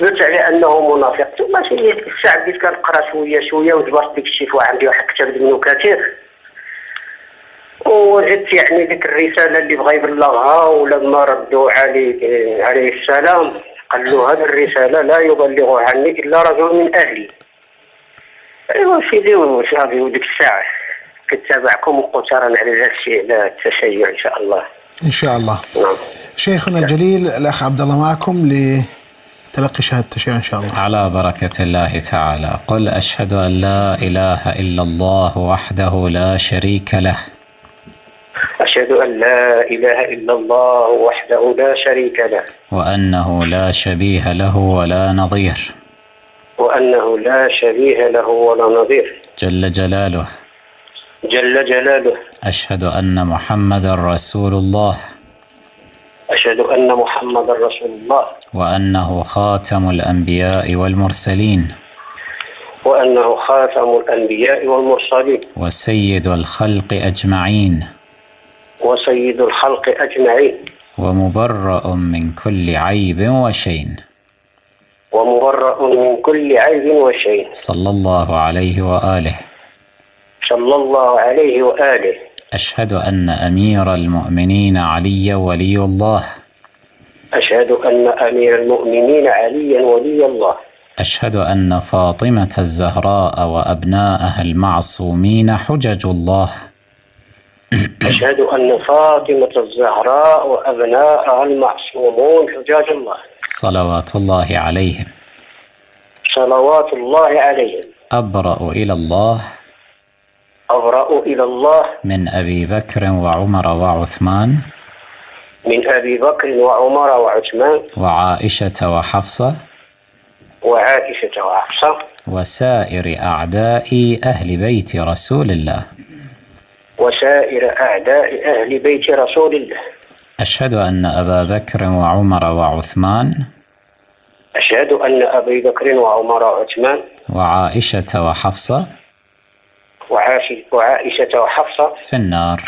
ثبت على انه منافق ثم الساعة بديت كنقرا شويه شويه ودبرت ديك الشيء وعندي واحد الكتاب منه كثير وجدت يعني ديك الرساله اللي بغا يبلغها ولما ردوا عليه آه، عليه السلام قال له هذه الرساله لا يبلغها عني الا رجل من اهلي ايوا سيدي وصافي وديك الساعه كنتابعكم رانا على هذا الشيء على التشيع ان شاء الله ان شاء الله نعم. شيخنا الجليل الاخ عبد الله معكم ل تلقي شهادة التشيع إن شاء الله على بركة الله تعالى قل أشهد أن لا إله إلا الله وحده لا شريك له أشهد أن لا إله إلا الله وحده لا شريك له وأنه لا شبيه له ولا نظير وأنه لا شبيه له ولا نظير جل جلاله جل جلاله أشهد أن محمد رسول الله أشهد أن محمد رسول الله وأنه خاتم الأنبياء والمرسلين وأنه خاتم الأنبياء والمرسلين وسيد الخلق أجمعين وسيد الخلق أجمعين ومبرأ من كل عيب وشين ومبرأ من كل عيب وشيء صلى الله عليه وآله صلى الله عليه وآله أشهد أن أمير المؤمنين علي ولي الله أشهد أن أمير المؤمنين عليا ولي الله أشهد أن فاطمة الزهراء وأبناءها المعصومين حجج الله أشهد أن فاطمة الزهراء وأبناءها المعصومون حجاج الله صلوات الله عليهم صلوات الله عليهم أبرأ إلى الله أبرأ إلى الله من أبي بكر وعمر وعثمان من أبي بكر وعمر وعثمان وعائشة وحفصة وعائشة وحفصة وسائر أعداء أهل بيت رسول الله وسائر أعداء أهل بيت رسول الله أشهد أن أبا بكر وعمر وعثمان أشهد أن أبي بكر وعمر وعثمان وعائشة وحفصة وعائشة وحفصة في النار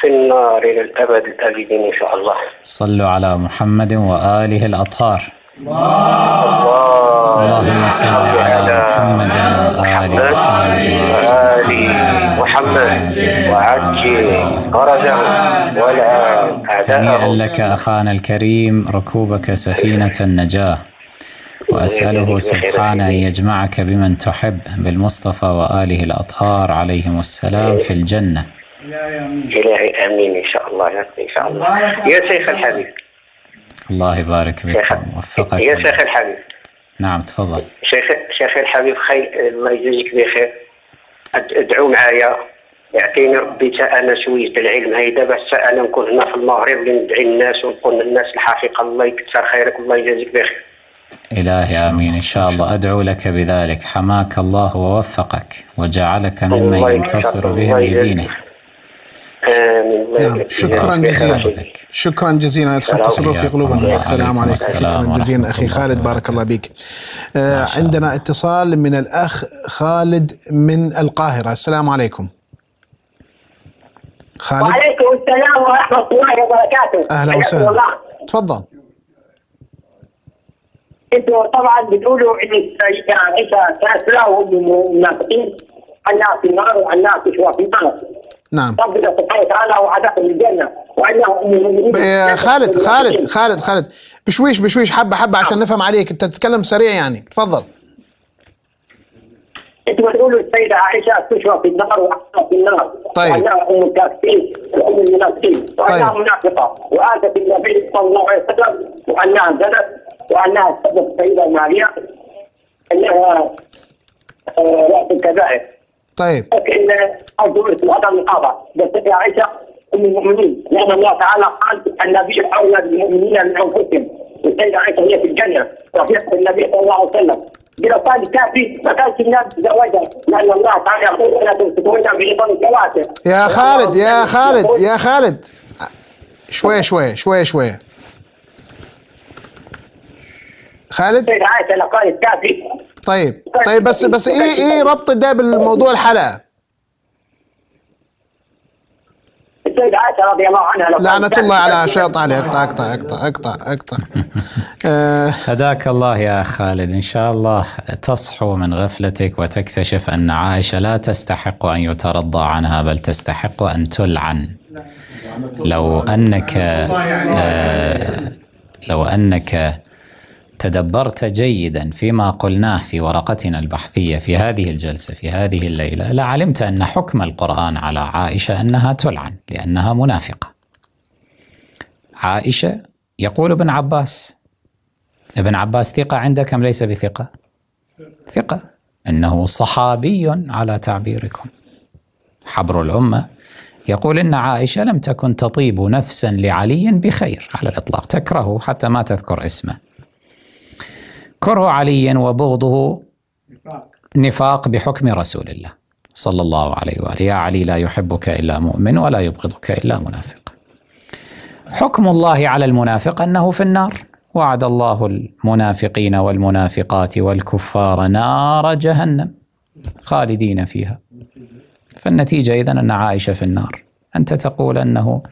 في النار إلى الأبد الآبدين إن شاء الله صلوا على محمد وآله الأطهار اللهم صل على محمد وعلى محمد محمد وعجل فرجه ولا أعداءه لك أخانا الكريم ركوبك سفينة النجاة وأسأله سبحانه أن يجمعك بمن تحب بالمصطفى وآله الأطهار عليهم السلام في الجنة إلهي آمين إن شاء الله يا شيخ الحبيب الله يبارك فيك ووفقك يا شيخ الحبيب نعم تفضل شيخ شيخ الحبيب خي الله يجزيك بخير ادعو معايا يعطيني ربي تا انا شويه العلم هاي دابا انا نكون هنا في المغرب ندعي الناس ونقول للناس الحقيقه الله يكثر خيرك الله يجازيك بخير إلهي آمين إن شاء الله أدعو لك بذلك حماك الله ووفقك وجعلك ممن ينتصر بهم لدينه نعم آه، شكرا جزيلا شكرا جزيلا يدخل تصرف في قلوبنا السلام عليكم شكرا جزيلا اخي خالد بارك الله بك آه عندنا اتصال من الاخ خالد من القاهره السلام عليكم خالد وعليكم السلام ورحمه الله وبركاته اهلا وسهلا تفضل انتوا طبعا بتقولوا ان يعني انت كاس له المنافقين الناس في النار والناس في النار نعم ربنا سبحانه وتعالى وعداكم الجنه وانه إيه، خالد خالد خالد خالد بشويش بشويش حبه حبه عشان نعم. نفهم عليك انت تتكلم سريع يعني تفضل انتوا تقولوا السيده عائشه تشرب في النار واحسن في النار طيب وانها ام الكافرين وام المنافقين طيب. وانها منافقه واتت النبي صلى الله عليه وسلم وانها زنت وانها سبب السيده ماريا انها آه، رأس الكبائر طيب اظن هذا النقابه يا عائشه ام المؤمنين لان الله تعالى قال النبي اولى بالمؤمنين من انفسهم والسيده عائشه هي في الجنه رفيقه النبي صلى الله عليه وسلم بلا صادق كافي ما كانش الناس تزوجها لان الله تعالى يقول لا تمسكون بشيطان الكواكب يا خالد يا خالد يا خالد شوي شوي شوي شويه خالد رعايه العقار التافه طيب طيب،, طيب بس بس ايه ايه ربط ده بالموضوع الحلقه؟ السيد عائشه رضي الله عنها لعنة الله على شيطان اقطع اقطع اقطع اقطع اقطع آه. هداك الله يا خالد ان شاء الله تصحو من غفلتك وتكتشف ان عائشه لا تستحق ان يترضى عنها بل تستحق ان تلعن لو انك آه، لو انك تدبرت جيدا فيما قلناه في ورقتنا البحثيه في هذه الجلسه في هذه الليله لعلمت ان حكم القران على عائشه انها تلعن لانها منافقه. عائشه يقول ابن عباس ابن عباس ثقه عندك ام ليس بثقه؟ ثقه انه صحابي على تعبيركم. حبر الامه يقول ان عائشه لم تكن تطيب نفسا لعلي بخير على الاطلاق تكرهه حتى ما تذكر اسمه. كره علي وبغضه نفاق, بحكم رسول الله صلى الله عليه وآله يا علي لا يحبك إلا مؤمن ولا يبغضك إلا منافق حكم الله على المنافق أنه في النار وعد الله المنافقين والمنافقات والكفار نار جهنم خالدين فيها فالنتيجة إذن أن عائشة في النار أنت تقول أنه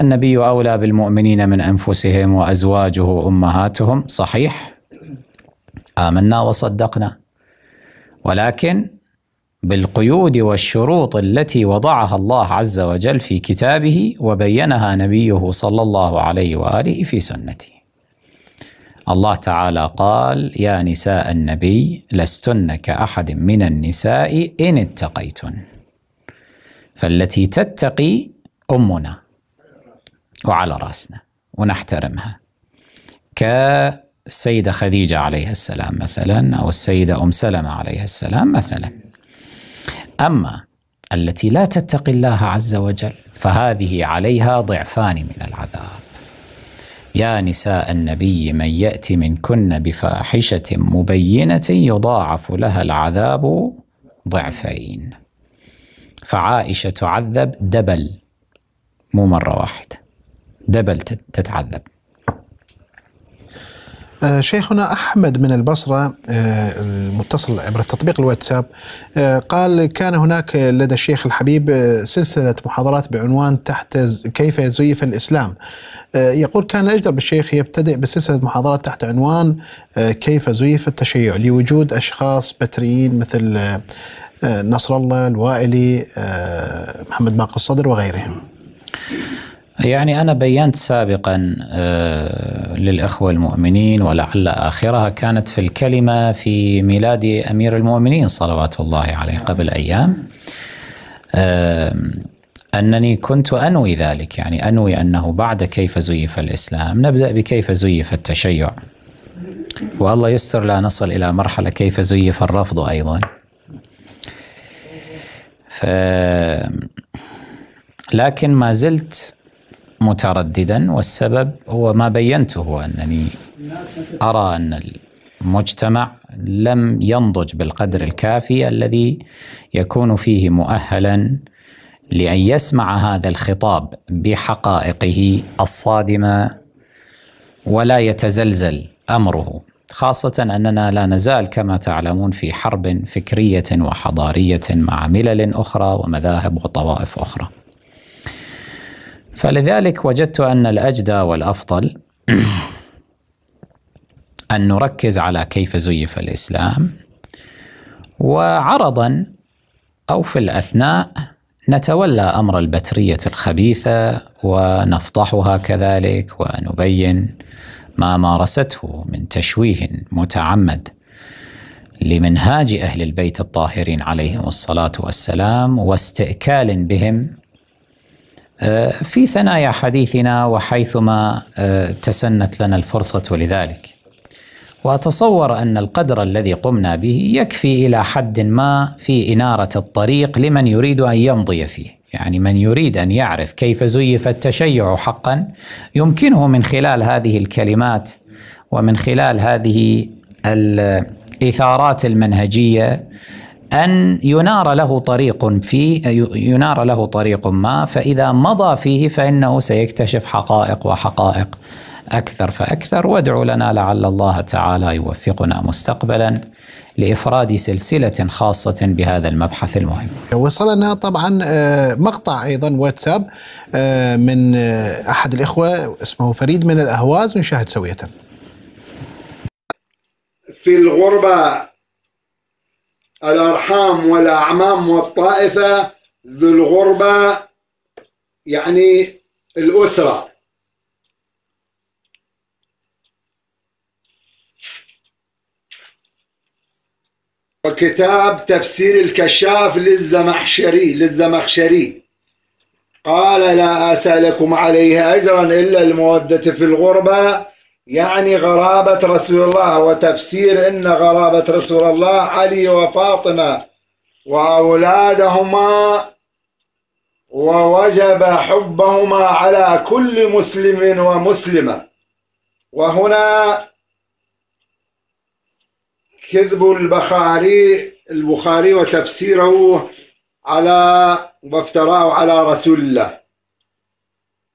النبي أولى بالمؤمنين من أنفسهم وأزواجه أمهاتهم صحيح آمنا وصدقنا ولكن بالقيود والشروط التي وضعها الله عز وجل في كتابه وبينها نبيه صلى الله عليه واله في سنته. الله تعالى قال: يا نساء النبي لستن كأحد من النساء إن اتقيتن. فالتي تتقي أمنا وعلى راسنا ونحترمها. ك السيدة خديجة عليها السلام مثلا أو السيدة أم سلمة عليها السلام مثلا أما التي لا تتقي الله عز وجل فهذه عليها ضعفان من العذاب يا نساء النبي من يأت منكن بفاحشة مبينة يضاعف لها العذاب ضعفين فعائشة تعذب دبل مو مرة واحدة دبل تتعذب آه، شيخنا احمد من البصره آه، المتصل عبر تطبيق الواتساب آه، قال كان هناك لدى الشيخ الحبيب سلسله محاضرات بعنوان تحت كيف زيف الاسلام يقول كان الاجدر بالشيخ يبتدئ بسلسله محاضرات تحت عنوان كيف زيف التشيع لوجود اشخاص بتريين مثل نصر الله الوائلي محمد باقر الصدر وغيرهم. يعني أنا بينت سابقا آه، للإخوة المؤمنين ولعل آخرها كانت في الكلمة في ميلاد أمير المؤمنين صلوات الله عليه قبل أيام آه، أنني كنت أنوي ذلك يعني أنوي أنه بعد كيف زيف الإسلام نبدأ بكيف زيف التشيع والله يستر لا نصل إلى مرحلة كيف زيف الرفض أيضا ف لكن ما زلت مترددا والسبب هو ما بينته أنني أرى أن المجتمع لم ينضج بالقدر الكافي الذي يكون فيه مؤهلا لأن يسمع هذا الخطاب بحقائقه الصادمة ولا يتزلزل أمره خاصة أننا لا نزال كما تعلمون في حرب فكرية وحضارية مع ملل أخرى ومذاهب وطوائف أخرى فلذلك وجدت أن الأجدى والأفضل أن نركز على كيف زيف الإسلام وعرضا أو في الأثناء نتولى أمر البترية الخبيثة ونفضحها كذلك ونبين ما مارسته من تشويه متعمد لمنهاج أهل البيت الطاهرين عليهم الصلاة والسلام واستئكال بهم آه، في ثنايا حديثنا وحيثما آه، تسنت لنا الفرصة لذلك وأتصور أن القدر الذي قمنا به يكفي إلى حد ما في إنارة الطريق لمن يريد أن يمضي فيه يعني من يريد أن يعرف كيف زيف التشيع حقا يمكنه من خلال هذه الكلمات ومن خلال هذه الإثارات آه، المنهجية أن ينار له طريق فيه ينار له طريق ما فإذا مضى فيه فإنه سيكتشف حقائق وحقائق أكثر فأكثر وادعوا لنا لعل الله تعالى يوفقنا مستقبلا لإفراد سلسلة خاصة بهذا المبحث المهم وصلنا طبعا آه، مقطع أيضا واتساب آه، من آه، أحد الإخوة اسمه فريد من الأهواز شاهد سوية في الغربة الأرحام والأعمام والطائفة ذو الغربة يعني الأسرة وكتاب تفسير الكشاف للزمخشري للزمخشري قال لا أسألكم عليه أجرا إلا المودة في الغربة يعني غرابة رسول الله وتفسير أن غرابة رسول الله علي وفاطمة وأولادهما ووجب حبهما على كل مسلم ومسلمة وهنا كذب البخاري البخاري وتفسيره على وافتراه على رسول الله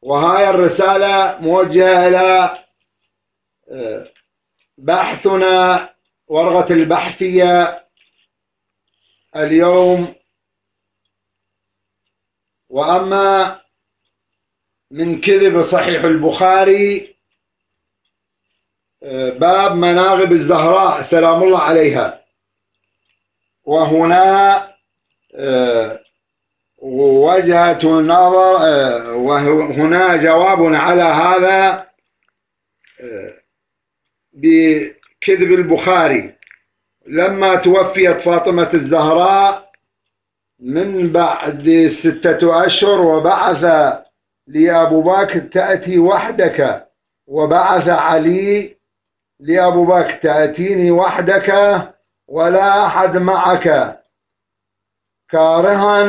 وهاي الرسالة موجهة إلى بحثنا ورقة البحثية اليوم وأما من كذب صحيح البخاري باب مناغب الزهراء سلام الله عليها وهنا وجهة نظر وهنا جواب على هذا بكذب البخاري لما توفيت فاطمة الزهراء من بعد ستة أشهر وبعث لأبو بكر تأتي وحدك وبعث علي لأبو بكر تأتيني وحدك ولا أحد معك كارها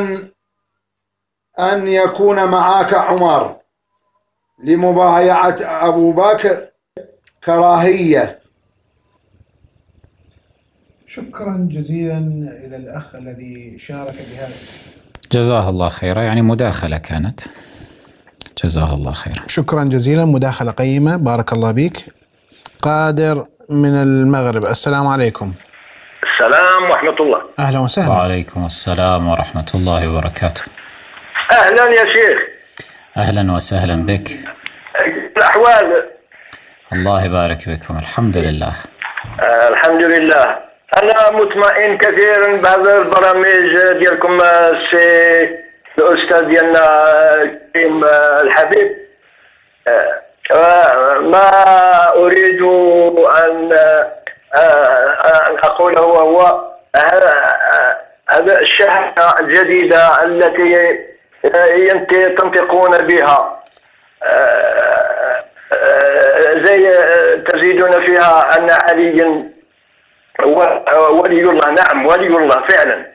أن يكون معك عمر لمبايعة أبو بكر كراهية شكرا جزيلا إلى الأخ الذي شارك بهذا جزاه الله خيرا يعني مداخلة كانت جزاه الله خيرا شكرا جزيلا مداخلة قيمة بارك الله بك قادر من المغرب السلام عليكم السلام ورحمة الله أهلا وسهلا وعليكم السلام ورحمة الله وبركاته أهلا يا شيخ أهلا وسهلا بك الأحوال الله يبارك بكم الحمد لله آه، الحمد لله انا مطمئن كثيرا بهذا البرامج ديالكم آه، سي الاستاذ ديالنا آه، كريم الحبيب ما اريد ان ان اقوله وهو هذا الشهادة الجديدة التي تنطقون بها آه، زي آه، تزيدون فيها أن علي ولي الله نعم ولي الله فعلا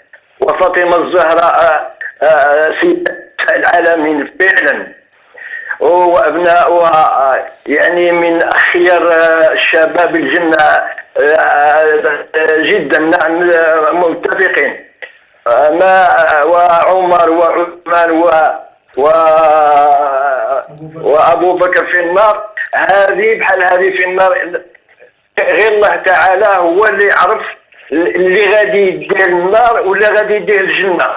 وفاطمة الزهراء آه، سيدة العالمين فعلا وأبناؤها يعني من اخير شباب الجنة جدا نعم متفقين ما وعمر وعثمان و و وابو بكر في النار هذه بحال هذه في النار غير الله تعالى هو اللي يعرف اللي غادي يدير النار ولا غادي يدير الجنه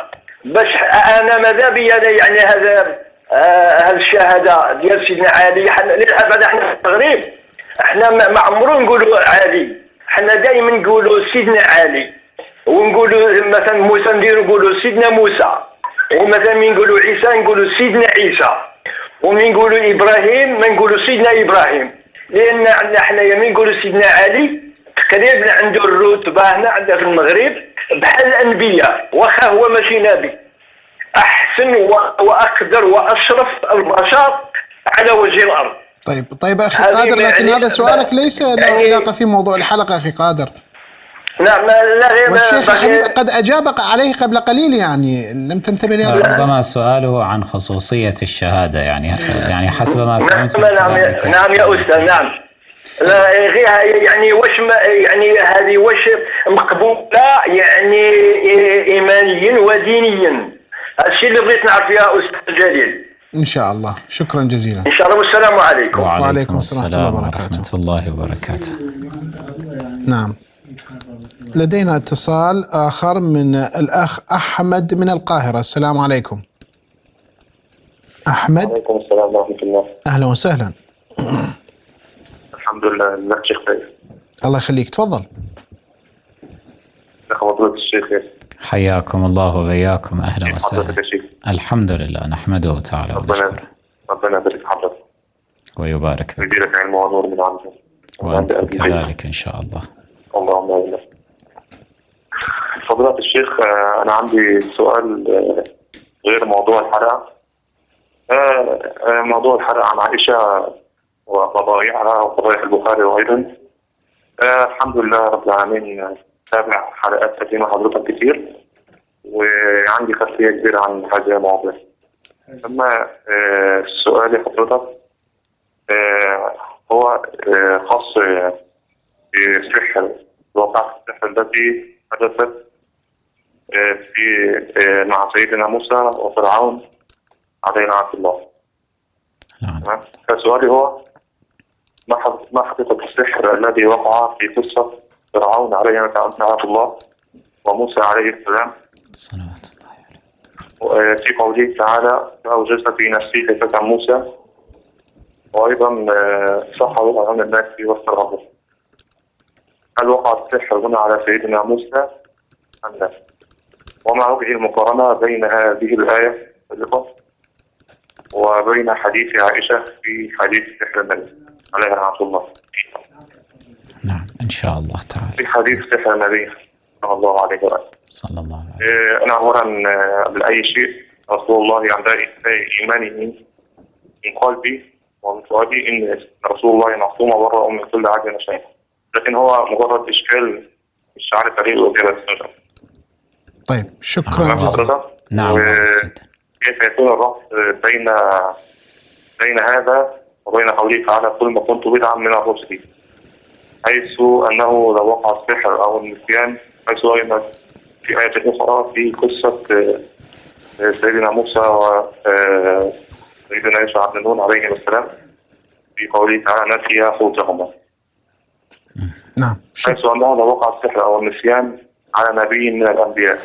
باش انا ماذا بيا يعني هذا آه، هذه آه الشهاده ديال سيدنا علي للابد احنا في التغريب احنا ما عمرو نقولوا علي احنا دائما نقولوا سيدنا علي ونقولوا مثلا موسى نديروا نقولوا سيدنا موسى ومثلا من نقولوا عيسى نقولوا سيدنا عيسى ومن نقولوا ابراهيم ما نقولوا سيدنا ابراهيم لان عندنا حنايا من نقولوا سيدنا علي تقريبا عنده الرتبه هنا عندنا في المغرب بحال الانبياء واخا هو ماشي نبي احسن واقدر واشرف البشر على وجه الارض طيب طيب اخي قادر لكن هذا سؤالك ليس له علاقه في موضوع الحلقه اخي قادر نعم لا والشيخ الحبيب قد أجابك عليه قبل قليل يعني لم تنتبه لهذا ربما سؤاله عن خصوصية الشهادة يعني يعني حسب ما نعم، فهمت نعم نعم, نعم يا أستاذ نعم لا يعني واش يعني هذه واش مقبولة يعني إيمانيا ودينيا هذا الشيء اللي بغيت نعرف يا أستاذ جليل ان شاء الله شكرا جزيلا ان شاء الله والسلام عليكم وعليكم, وعليكم السلام ورحمه الله وبركاته, ورحمة الله وبركاته. نعم لدينا اتصال آخر من الأخ أحمد من القاهرة السلام عليكم أحمد عليكم السلام ورحمة الله أهلا وسهلا الحمد لله الشيخ خير الله يخليك تفضل الشيخ حياكم الله وبياكم أهلا وسهلا الحمد لله نحمده تعالى ونشكره ربنا يبارك حضرتك ويبارك فيك ويجزيك علم ونور من عنده وانت كذلك إن شاء الله اللهم آمين فضيلة الشيخ آه، أنا عندي سؤال آه، غير موضوع الحلقة آه، موضوع الحلقة عن عائشة وفضائحها وفضائح البخاري وأيضا الحمد لله رب العالمين تابع حلقات قديمة حضرتك كتير وعندي خلفية كبيرة عن هذه المواضيع أما السؤال لحضرتك هو خاص بالسحر الواقع في السحر ده حدثت آه، في آه، مع سيدنا موسى وفرعون عليه لعنة الله. نعم. فسؤالي هو ما ما حقيقة السحر الذي وقع في قصة فرعون عليه لعنة الله وموسى عليه السلام؟ صلوات الله عليه. آه، في قوله تعالى فأوجدت في نفسي فتاة موسى وأيضا صحوا عن الناس واسترهبوا. هل وقع السحر هنا على سيدنا موسى أم لا؟ وما وجه المقارنة بين هذه الآية السابقة وبين حديث عائشة في حديث سحر الملك عليها رحمة الله نعم إن شاء الله تعالى في حديث سحر النبي صلى الله عليه وسلم صلى الله عليه وسلم إيه، أنا أولا آه، قبل أي شيء رسول الله عند إيمانه من قلبي ومن فؤادي إن رسول الله معصوم بر من كل عجل شيء لكن هو مجرد اشكال مش عارف الاقي له طيب شكرا جزيلا نعم, نعم، كيف يكون الربط بين بين هذا وبين قوله تعالى كل ما كنت بدعا من الرشد حيث انه لو وقع السحر او النسيان حيث ايضا في آية أخرى في قصة آه، سيدنا موسى وسيدنا آه، يوسف عبد النون عليهم السلام في قوله تعالى نسي حوتهما نعم حيث انه لو وقع السحر او النسيان على نبي من الانبياء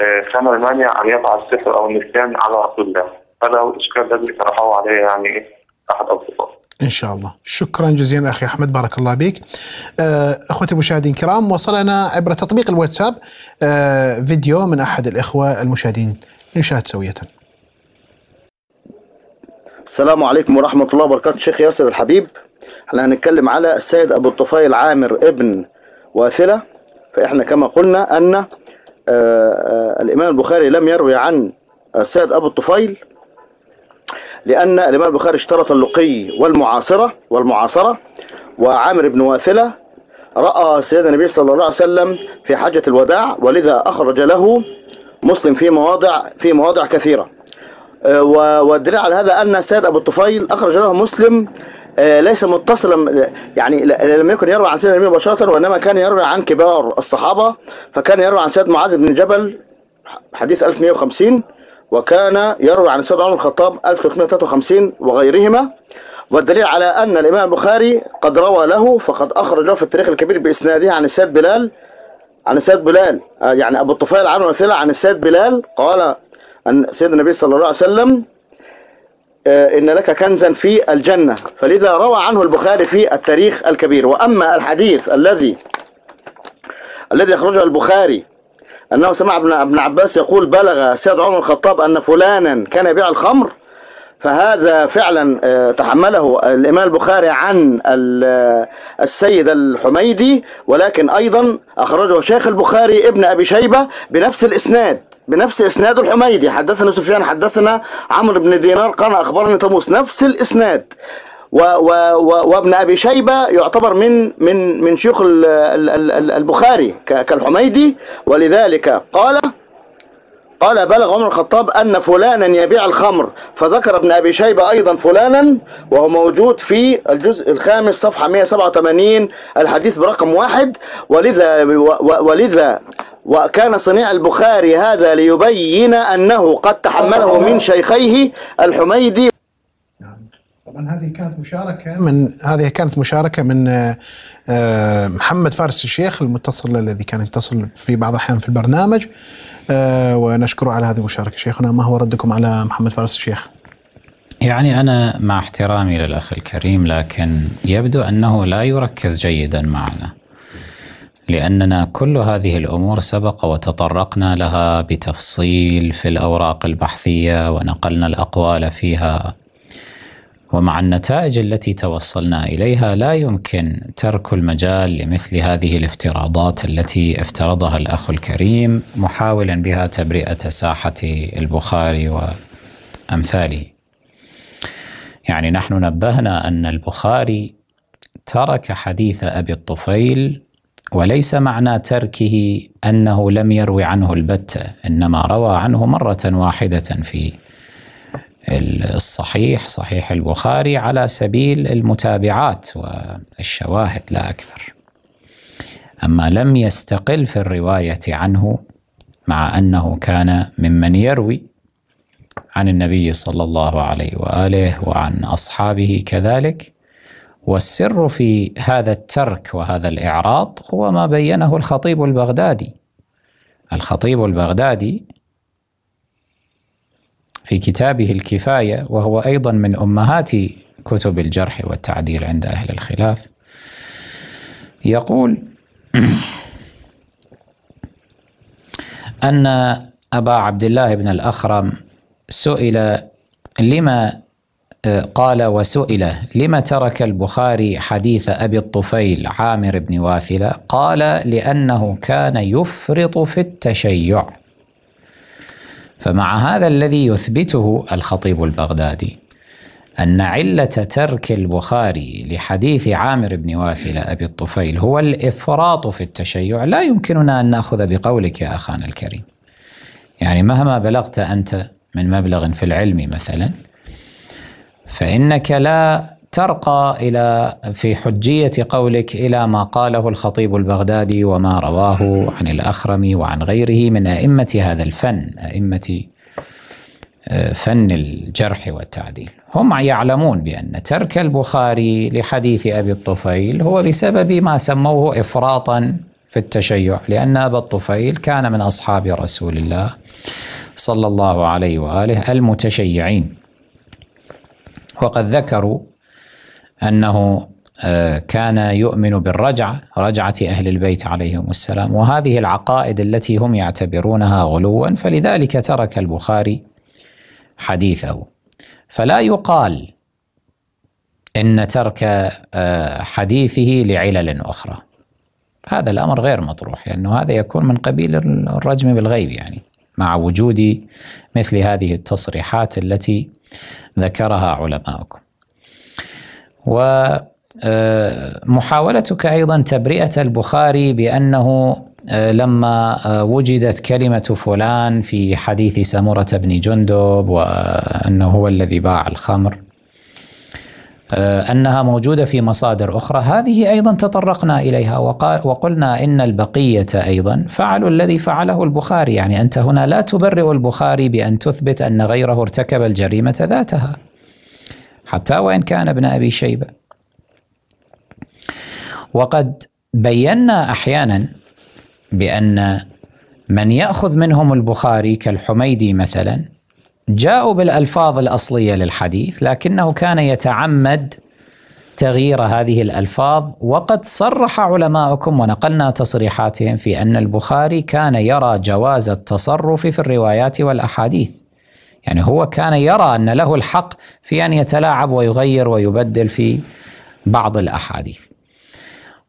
آه، كان المانع ان يقع السحر او النسيان على رسول الله هذا هو الاشكال الذي طرحه عليه يعني احد الاصدقاء ان شاء الله شكرا جزيلا اخي احمد بارك الله بك آه، اخوتي المشاهدين الكرام وصلنا عبر تطبيق الواتساب آه، فيديو من احد الاخوه المشاهدين نشاهد سويه السلام عليكم ورحمه الله وبركاته شيخ ياسر الحبيب احنا هنتكلم على السيد أبو الطفيل عامر ابن واثلة فإحنا كما قلنا أن آه، آه، الإمام البخاري لم يروي عن السيد أبو الطفيل لأن الإمام البخاري اشترط اللقي والمعاصرة والمعاصرة وعامر بن واثلة رأى سيدنا النبي صلى الله عليه وسلم في حجة الوداع ولذا أخرج له مسلم في مواضع في مواضع كثيرة آه، والدليل على هذا أن السيد أبو الطفيل أخرج له مسلم آه، ليس متصلا يعني لم يكن يروي عن سيدنا النبي مباشرة وإنما كان يروي عن كبار الصحابة فكان يروي عن سيد معاذ بن جبل حديث 1150 وكان يروي عن سيد عمر الخطاب 1353 وغيرهما والدليل على أن الإمام البخاري قد روى له فقد أخرج له في التاريخ الكبير بإسناده عن السيد بلال عن السيد بلال آه، يعني أبو الطفيل عامل امثله عن السيد بلال قال أن سيدنا النبي صلى الله عليه وسلم آه، إن لك كنزا في الجنة فلذا روى عنه البخاري في التاريخ الكبير وأما الحديث الذي الذي أخرجه البخاري أنه سمع ابن عباس يقول بلغ سيد عمر الخطاب أن فلانا كان يبيع الخمر فهذا فعلا آه، تحمله الإمام البخاري عن آه، السيد الحميدي ولكن أيضا أخرجه شيخ البخاري ابن أبي شيبة بنفس الإسناد بنفس اسناد الحميدي حدثنا سفيان حدثنا عمرو بن دينار قال اخبرني طموس نفس الاسناد و و و وابن ابي شيبه يعتبر من من من شيوخ البخاري كالحميدي ولذلك قال قال بلغ عمر الخطاب أن فلانا يبيع الخمر فذكر ابن أبي شيبة أيضا فلانا وهو موجود في الجزء الخامس صفحة 187 الحديث برقم واحد ولذا ولذا وكان صنيع البخاري هذا ليبين أنه قد تحمله من شيخيه الحميدي طبعا هذه كانت مشاركة من هذه كانت مشاركة من آه، آه، محمد فارس الشيخ المتصل الذي كان يتصل في بعض الأحيان في البرنامج آه، ونشكره على هذه المشاركة شيخنا ما هو ردكم على محمد فارس الشيخ؟ يعني أنا مع احترامي للأخ الكريم لكن يبدو أنه لا يركز جيدا معنا لأننا كل هذه الأمور سبق وتطرقنا لها بتفصيل في الأوراق البحثية ونقلنا الأقوال فيها ومع النتائج التي توصلنا إليها لا يمكن ترك المجال لمثل هذه الافتراضات التي افترضها الأخ الكريم محاولا بها تبرئة ساحة البخاري وأمثاله يعني نحن نبهنا أن البخاري ترك حديث أبي الطفيل وليس معنى تركه انه لم يروي عنه البته انما روى عنه مره واحده في الصحيح صحيح البخاري على سبيل المتابعات والشواهد لا اكثر اما لم يستقل في الروايه عنه مع انه كان ممن يروي عن النبي صلى الله عليه واله وعن اصحابه كذلك والسر في هذا الترك وهذا الإعراض هو ما بينه الخطيب البغدادي الخطيب البغدادي في كتابه الكفاية وهو أيضا من أمهات كتب الجرح والتعديل عند أهل الخلاف يقول أن أبا عبد الله بن الأخرم سئل لما قال وسئل لم ترك البخاري حديث أبي الطفيل عامر بن واثلة قال لأنه كان يفرط في التشيع فمع هذا الذي يثبته الخطيب البغدادي أن علة ترك البخاري لحديث عامر بن واثلة أبي الطفيل هو الإفراط في التشيع لا يمكننا أن نأخذ بقولك يا أخانا الكريم يعني مهما بلغت أنت من مبلغ في العلم مثلاً فإنك لا ترقى إلى في حجية قولك إلى ما قاله الخطيب البغدادي وما رواه عن الأخرم وعن غيره من أئمة هذا الفن أئمة آه، فن الجرح والتعديل هم يعلمون بأن ترك البخاري لحديث أبي الطفيل هو بسبب ما سموه إفراطا في التشيع لأن أبا الطفيل كان من أصحاب رسول الله صلى الله عليه وآله المتشيعين وقد ذكروا أنه آه، كان يؤمن بالرجعة رجعة أهل البيت عليهم السلام وهذه العقائد التي هم يعتبرونها غلوا فلذلك ترك البخاري حديثه فلا يقال إن ترك آه، حديثه لعلل أخرى هذا الأمر غير مطروح لأنه هذا يكون من قبيل الرجم بالغيب يعني مع وجود مثل هذه التصريحات التي ذكرها علماؤكم ومحاولتك آه، أيضا تبرئة البخاري بأنه آه، لما آه، وجدت كلمة فلان في حديث سمرة بن جندب وأنه هو الذي باع الخمر آه، أنها موجودة في مصادر أخرى هذه أيضا تطرقنا إليها وقلنا إن البقية أيضا فعلوا الذي فعله البخاري يعني أنت هنا لا تبرئ البخاري بأن تثبت أن غيره ارتكب الجريمة ذاتها حتى وإن كان ابن أبي شيبة وقد بينا أحيانا بأن من يأخذ منهم البخاري كالحميدي مثلا جاءوا بالالفاظ الاصليه للحديث لكنه كان يتعمد تغيير هذه الالفاظ وقد صرح علماؤكم ونقلنا تصريحاتهم في ان البخاري كان يرى جواز التصرف في الروايات والاحاديث يعني هو كان يرى ان له الحق في ان يتلاعب ويغير ويبدل في بعض الاحاديث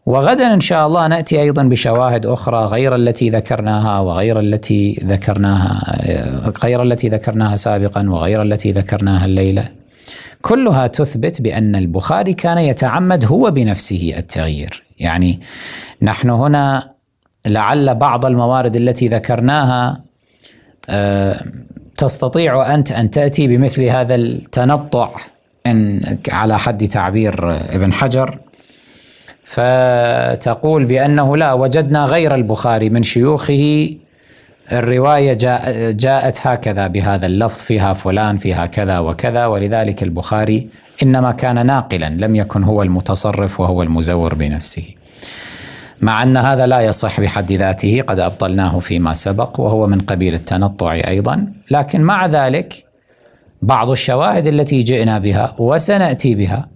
وغدا إن شاء الله نأتي أيضا بشواهد أخرى غير التي ذكرناها وغير التي ذكرناها غير التي ذكرناها سابقا وغير التي ذكرناها الليلة كلها تثبت بأن البخاري كان يتعمد هو بنفسه التغيير يعني نحن هنا لعل بعض الموارد التي ذكرناها آه، تستطيع أنت أن تأتي بمثل هذا التنطع إن على حد تعبير ابن حجر فتقول بأنه لا وجدنا غير البخاري من شيوخه الرواية جاء جاءت هكذا بهذا اللفظ فيها فلان فيها كذا وكذا ولذلك البخاري إنما كان ناقلا لم يكن هو المتصرف وهو المزور بنفسه مع أن هذا لا يصح بحد ذاته قد أبطلناه فيما سبق وهو من قبيل التنطع أيضا لكن مع ذلك بعض الشواهد التي جئنا بها وسنأتي بها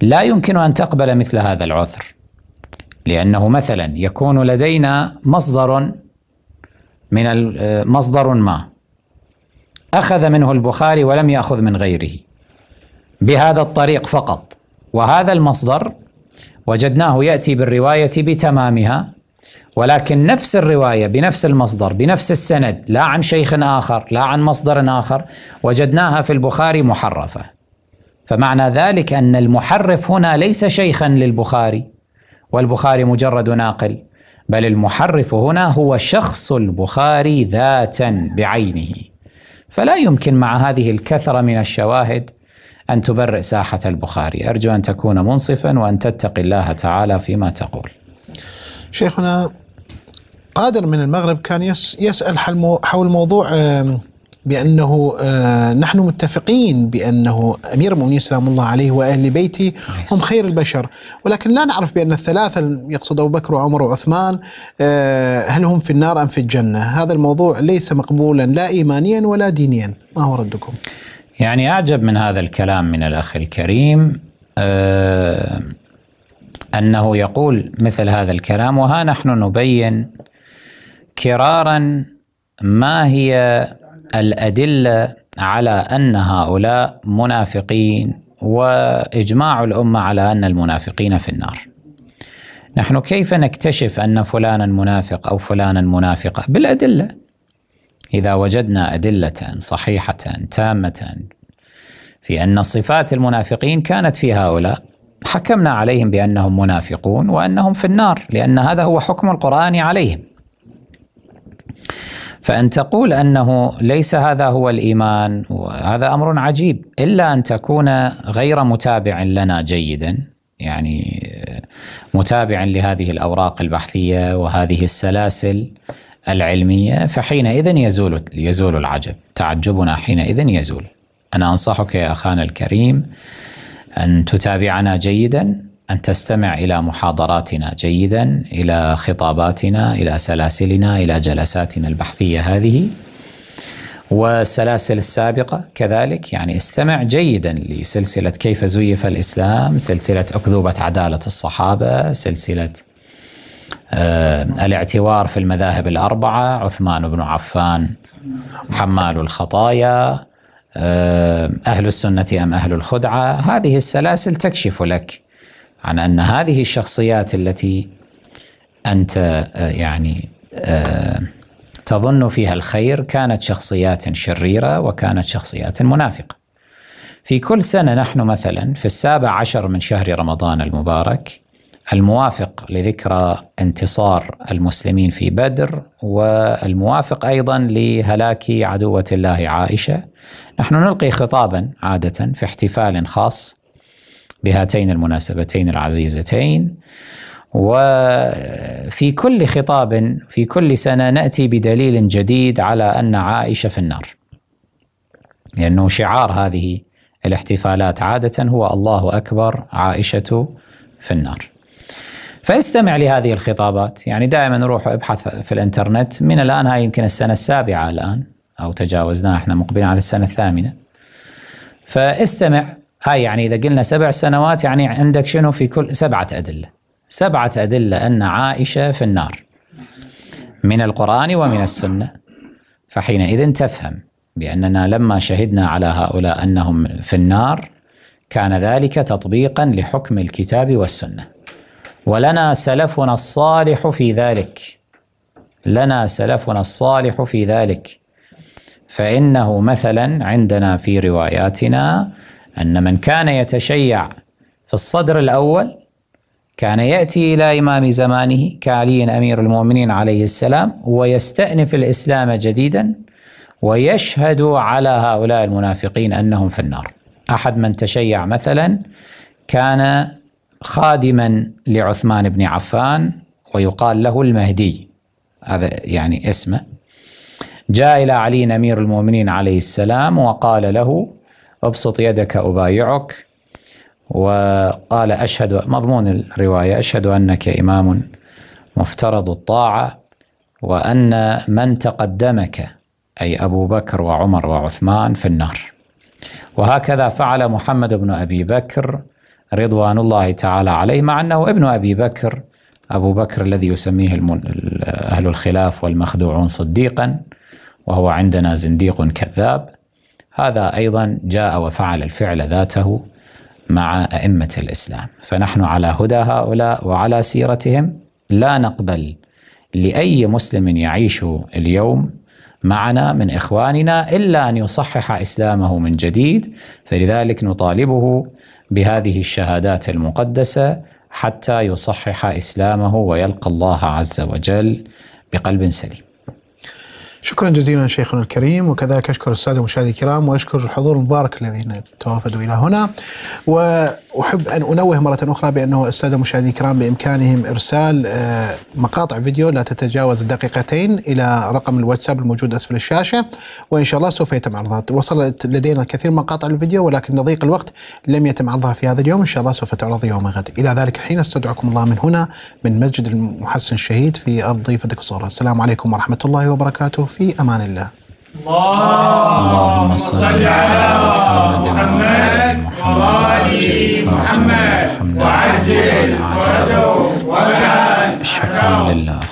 لا يمكن ان تقبل مثل هذا العذر لانه مثلا يكون لدينا مصدر من مصدر ما اخذ منه البخاري ولم ياخذ من غيره بهذا الطريق فقط وهذا المصدر وجدناه ياتي بالروايه بتمامها ولكن نفس الروايه بنفس المصدر بنفس السند لا عن شيخ اخر لا عن مصدر اخر وجدناها في البخاري محرفه فمعنى ذلك ان المحرف هنا ليس شيخا للبخاري والبخاري مجرد ناقل بل المحرف هنا هو شخص البخاري ذاتا بعينه فلا يمكن مع هذه الكثره من الشواهد ان تبرئ ساحه البخاري ارجو ان تكون منصفا وان تتقي الله تعالى فيما تقول شيخنا قادر من المغرب كان يسال حول موضوع بأنه آه، نحن متفقين بأنه أمير المؤمنين سلام الله عليه وأهل بيته هم خير البشر ولكن لا نعرف بأن الثلاثة يقصد أبو بكر وعمر وعثمان آه، هل هم في النار أم في الجنة هذا الموضوع ليس مقبولا لا إيمانيا ولا دينيا ما هو ردكم يعني أعجب من هذا الكلام من الأخ الكريم آه، أنه يقول مثل هذا الكلام وها نحن نبين كرارا ما هي الأدلة على أن هؤلاء منافقين وإجماع الأمة على أن المنافقين في النار نحن كيف نكتشف أن فلانا منافق أو فلانا منافقة بالأدلة إذا وجدنا أدلة صحيحة تامة في أن صفات المنافقين كانت في هؤلاء حكمنا عليهم بأنهم منافقون وأنهم في النار لأن هذا هو حكم القرآن عليهم فأن تقول أنه ليس هذا هو الإيمان وهذا أمر عجيب إلا أن تكون غير متابع لنا جيدا يعني متابعا لهذه الأوراق البحثية وهذه السلاسل العلمية فحينئذ يزول يزول العجب تعجبنا حينئذ يزول أنا أنصحك يا أخانا الكريم أن تتابعنا جيدا أن تستمع إلى محاضراتنا جيدا إلى خطاباتنا إلى سلاسلنا إلى جلساتنا البحثية هذه والسلاسل السابقة كذلك يعني استمع جيدا لسلسلة كيف زيف الإسلام سلسلة أكذوبة عدالة الصحابة سلسلة آه، الاعتوار في المذاهب الأربعة عثمان بن عفان حمال الخطايا آه، أهل السنة أم أهل الخدعة هذه السلاسل تكشف لك عن ان هذه الشخصيات التي انت آه، يعني آه، تظن فيها الخير كانت شخصيات شريره وكانت شخصيات منافقه. في كل سنه نحن مثلا في السابع عشر من شهر رمضان المبارك الموافق لذكرى انتصار المسلمين في بدر والموافق ايضا لهلاك عدوه الله عائشه نحن نلقي خطابا عاده في احتفال خاص بهاتين المناسبتين العزيزتين وفي كل خطاب في كل سنه ناتي بدليل جديد على ان عائشه في النار. لانه شعار هذه الاحتفالات عاده هو الله اكبر عائشه في النار. فاستمع لهذه الخطابات، يعني دائما روح ابحث في الانترنت من الان هاي يمكن السنه السابعه الان او تجاوزناها احنا مقبلين على السنه الثامنه. فاستمع هاي يعني إذا قلنا سبع سنوات يعني عندك شنو في كل سبعة أدلة سبعة أدلة أن عائشة في النار من القرآن ومن السنة فحينئذ تفهم بأننا لما شهدنا على هؤلاء أنهم في النار كان ذلك تطبيقا لحكم الكتاب والسنة ولنا سلفنا الصالح في ذلك لنا سلفنا الصالح في ذلك فإنه مثلا عندنا في رواياتنا أن من كان يتشيع في الصدر الأول كان يأتي إلى إمام زمانه كعلي أمير المؤمنين عليه السلام ويستأنف الإسلام جديدا ويشهد على هؤلاء المنافقين أنهم في النار أحد من تشيع مثلا كان خادما لعثمان بن عفان ويقال له المهدي هذا يعني اسمه جاء إلى علي أمير المؤمنين عليه السلام وقال له ابسط يدك ابايعك وقال اشهد مضمون الروايه اشهد انك امام مفترض الطاعه وان من تقدمك اي ابو بكر وعمر وعثمان في النار وهكذا فعل محمد بن ابي بكر رضوان الله تعالى عليه مع انه ابن ابي بكر ابو بكر الذي يسميه المن... اهل الخلاف والمخدوعون صديقا وهو عندنا زنديق كذاب هذا أيضا جاء وفعل الفعل ذاته مع أئمة الإسلام فنحن على هدى هؤلاء وعلى سيرتهم لا نقبل لأي مسلم يعيش اليوم معنا من إخواننا إلا أن يصحح إسلامه من جديد فلذلك نطالبه بهذه الشهادات المقدسة حتى يصحح إسلامه ويلقى الله عز وجل بقلب سليم شكرا جزيلا شيخنا الكريم وكذلك أشكر السادة المشاهدين الكرام وأشكر الحضور المبارك الذين توافدوا إلى هنا وأحب أن أنوه مرة أخرى بأنه السادة المشاهدين الكرام بإمكانهم إرسال آه، مقاطع فيديو لا تتجاوز الدقيقتين إلى رقم الواتساب الموجود أسفل الشاشة وإن شاء الله سوف يتم عرضها وصلت لدينا الكثير من مقاطع الفيديو ولكن لضيق الوقت لم يتم عرضها في هذا اليوم إن شاء الله سوف تعرض يوم غد إلى ذلك الحين استودعكم الله من هنا من مسجد المحسن الشهيد في أرض فتك الصغرى السلام عليكم ورحمة الله وبركاته في أمان الله اللهم صل على محمد وآل محمد وعجل فرجه والعن شكرا لله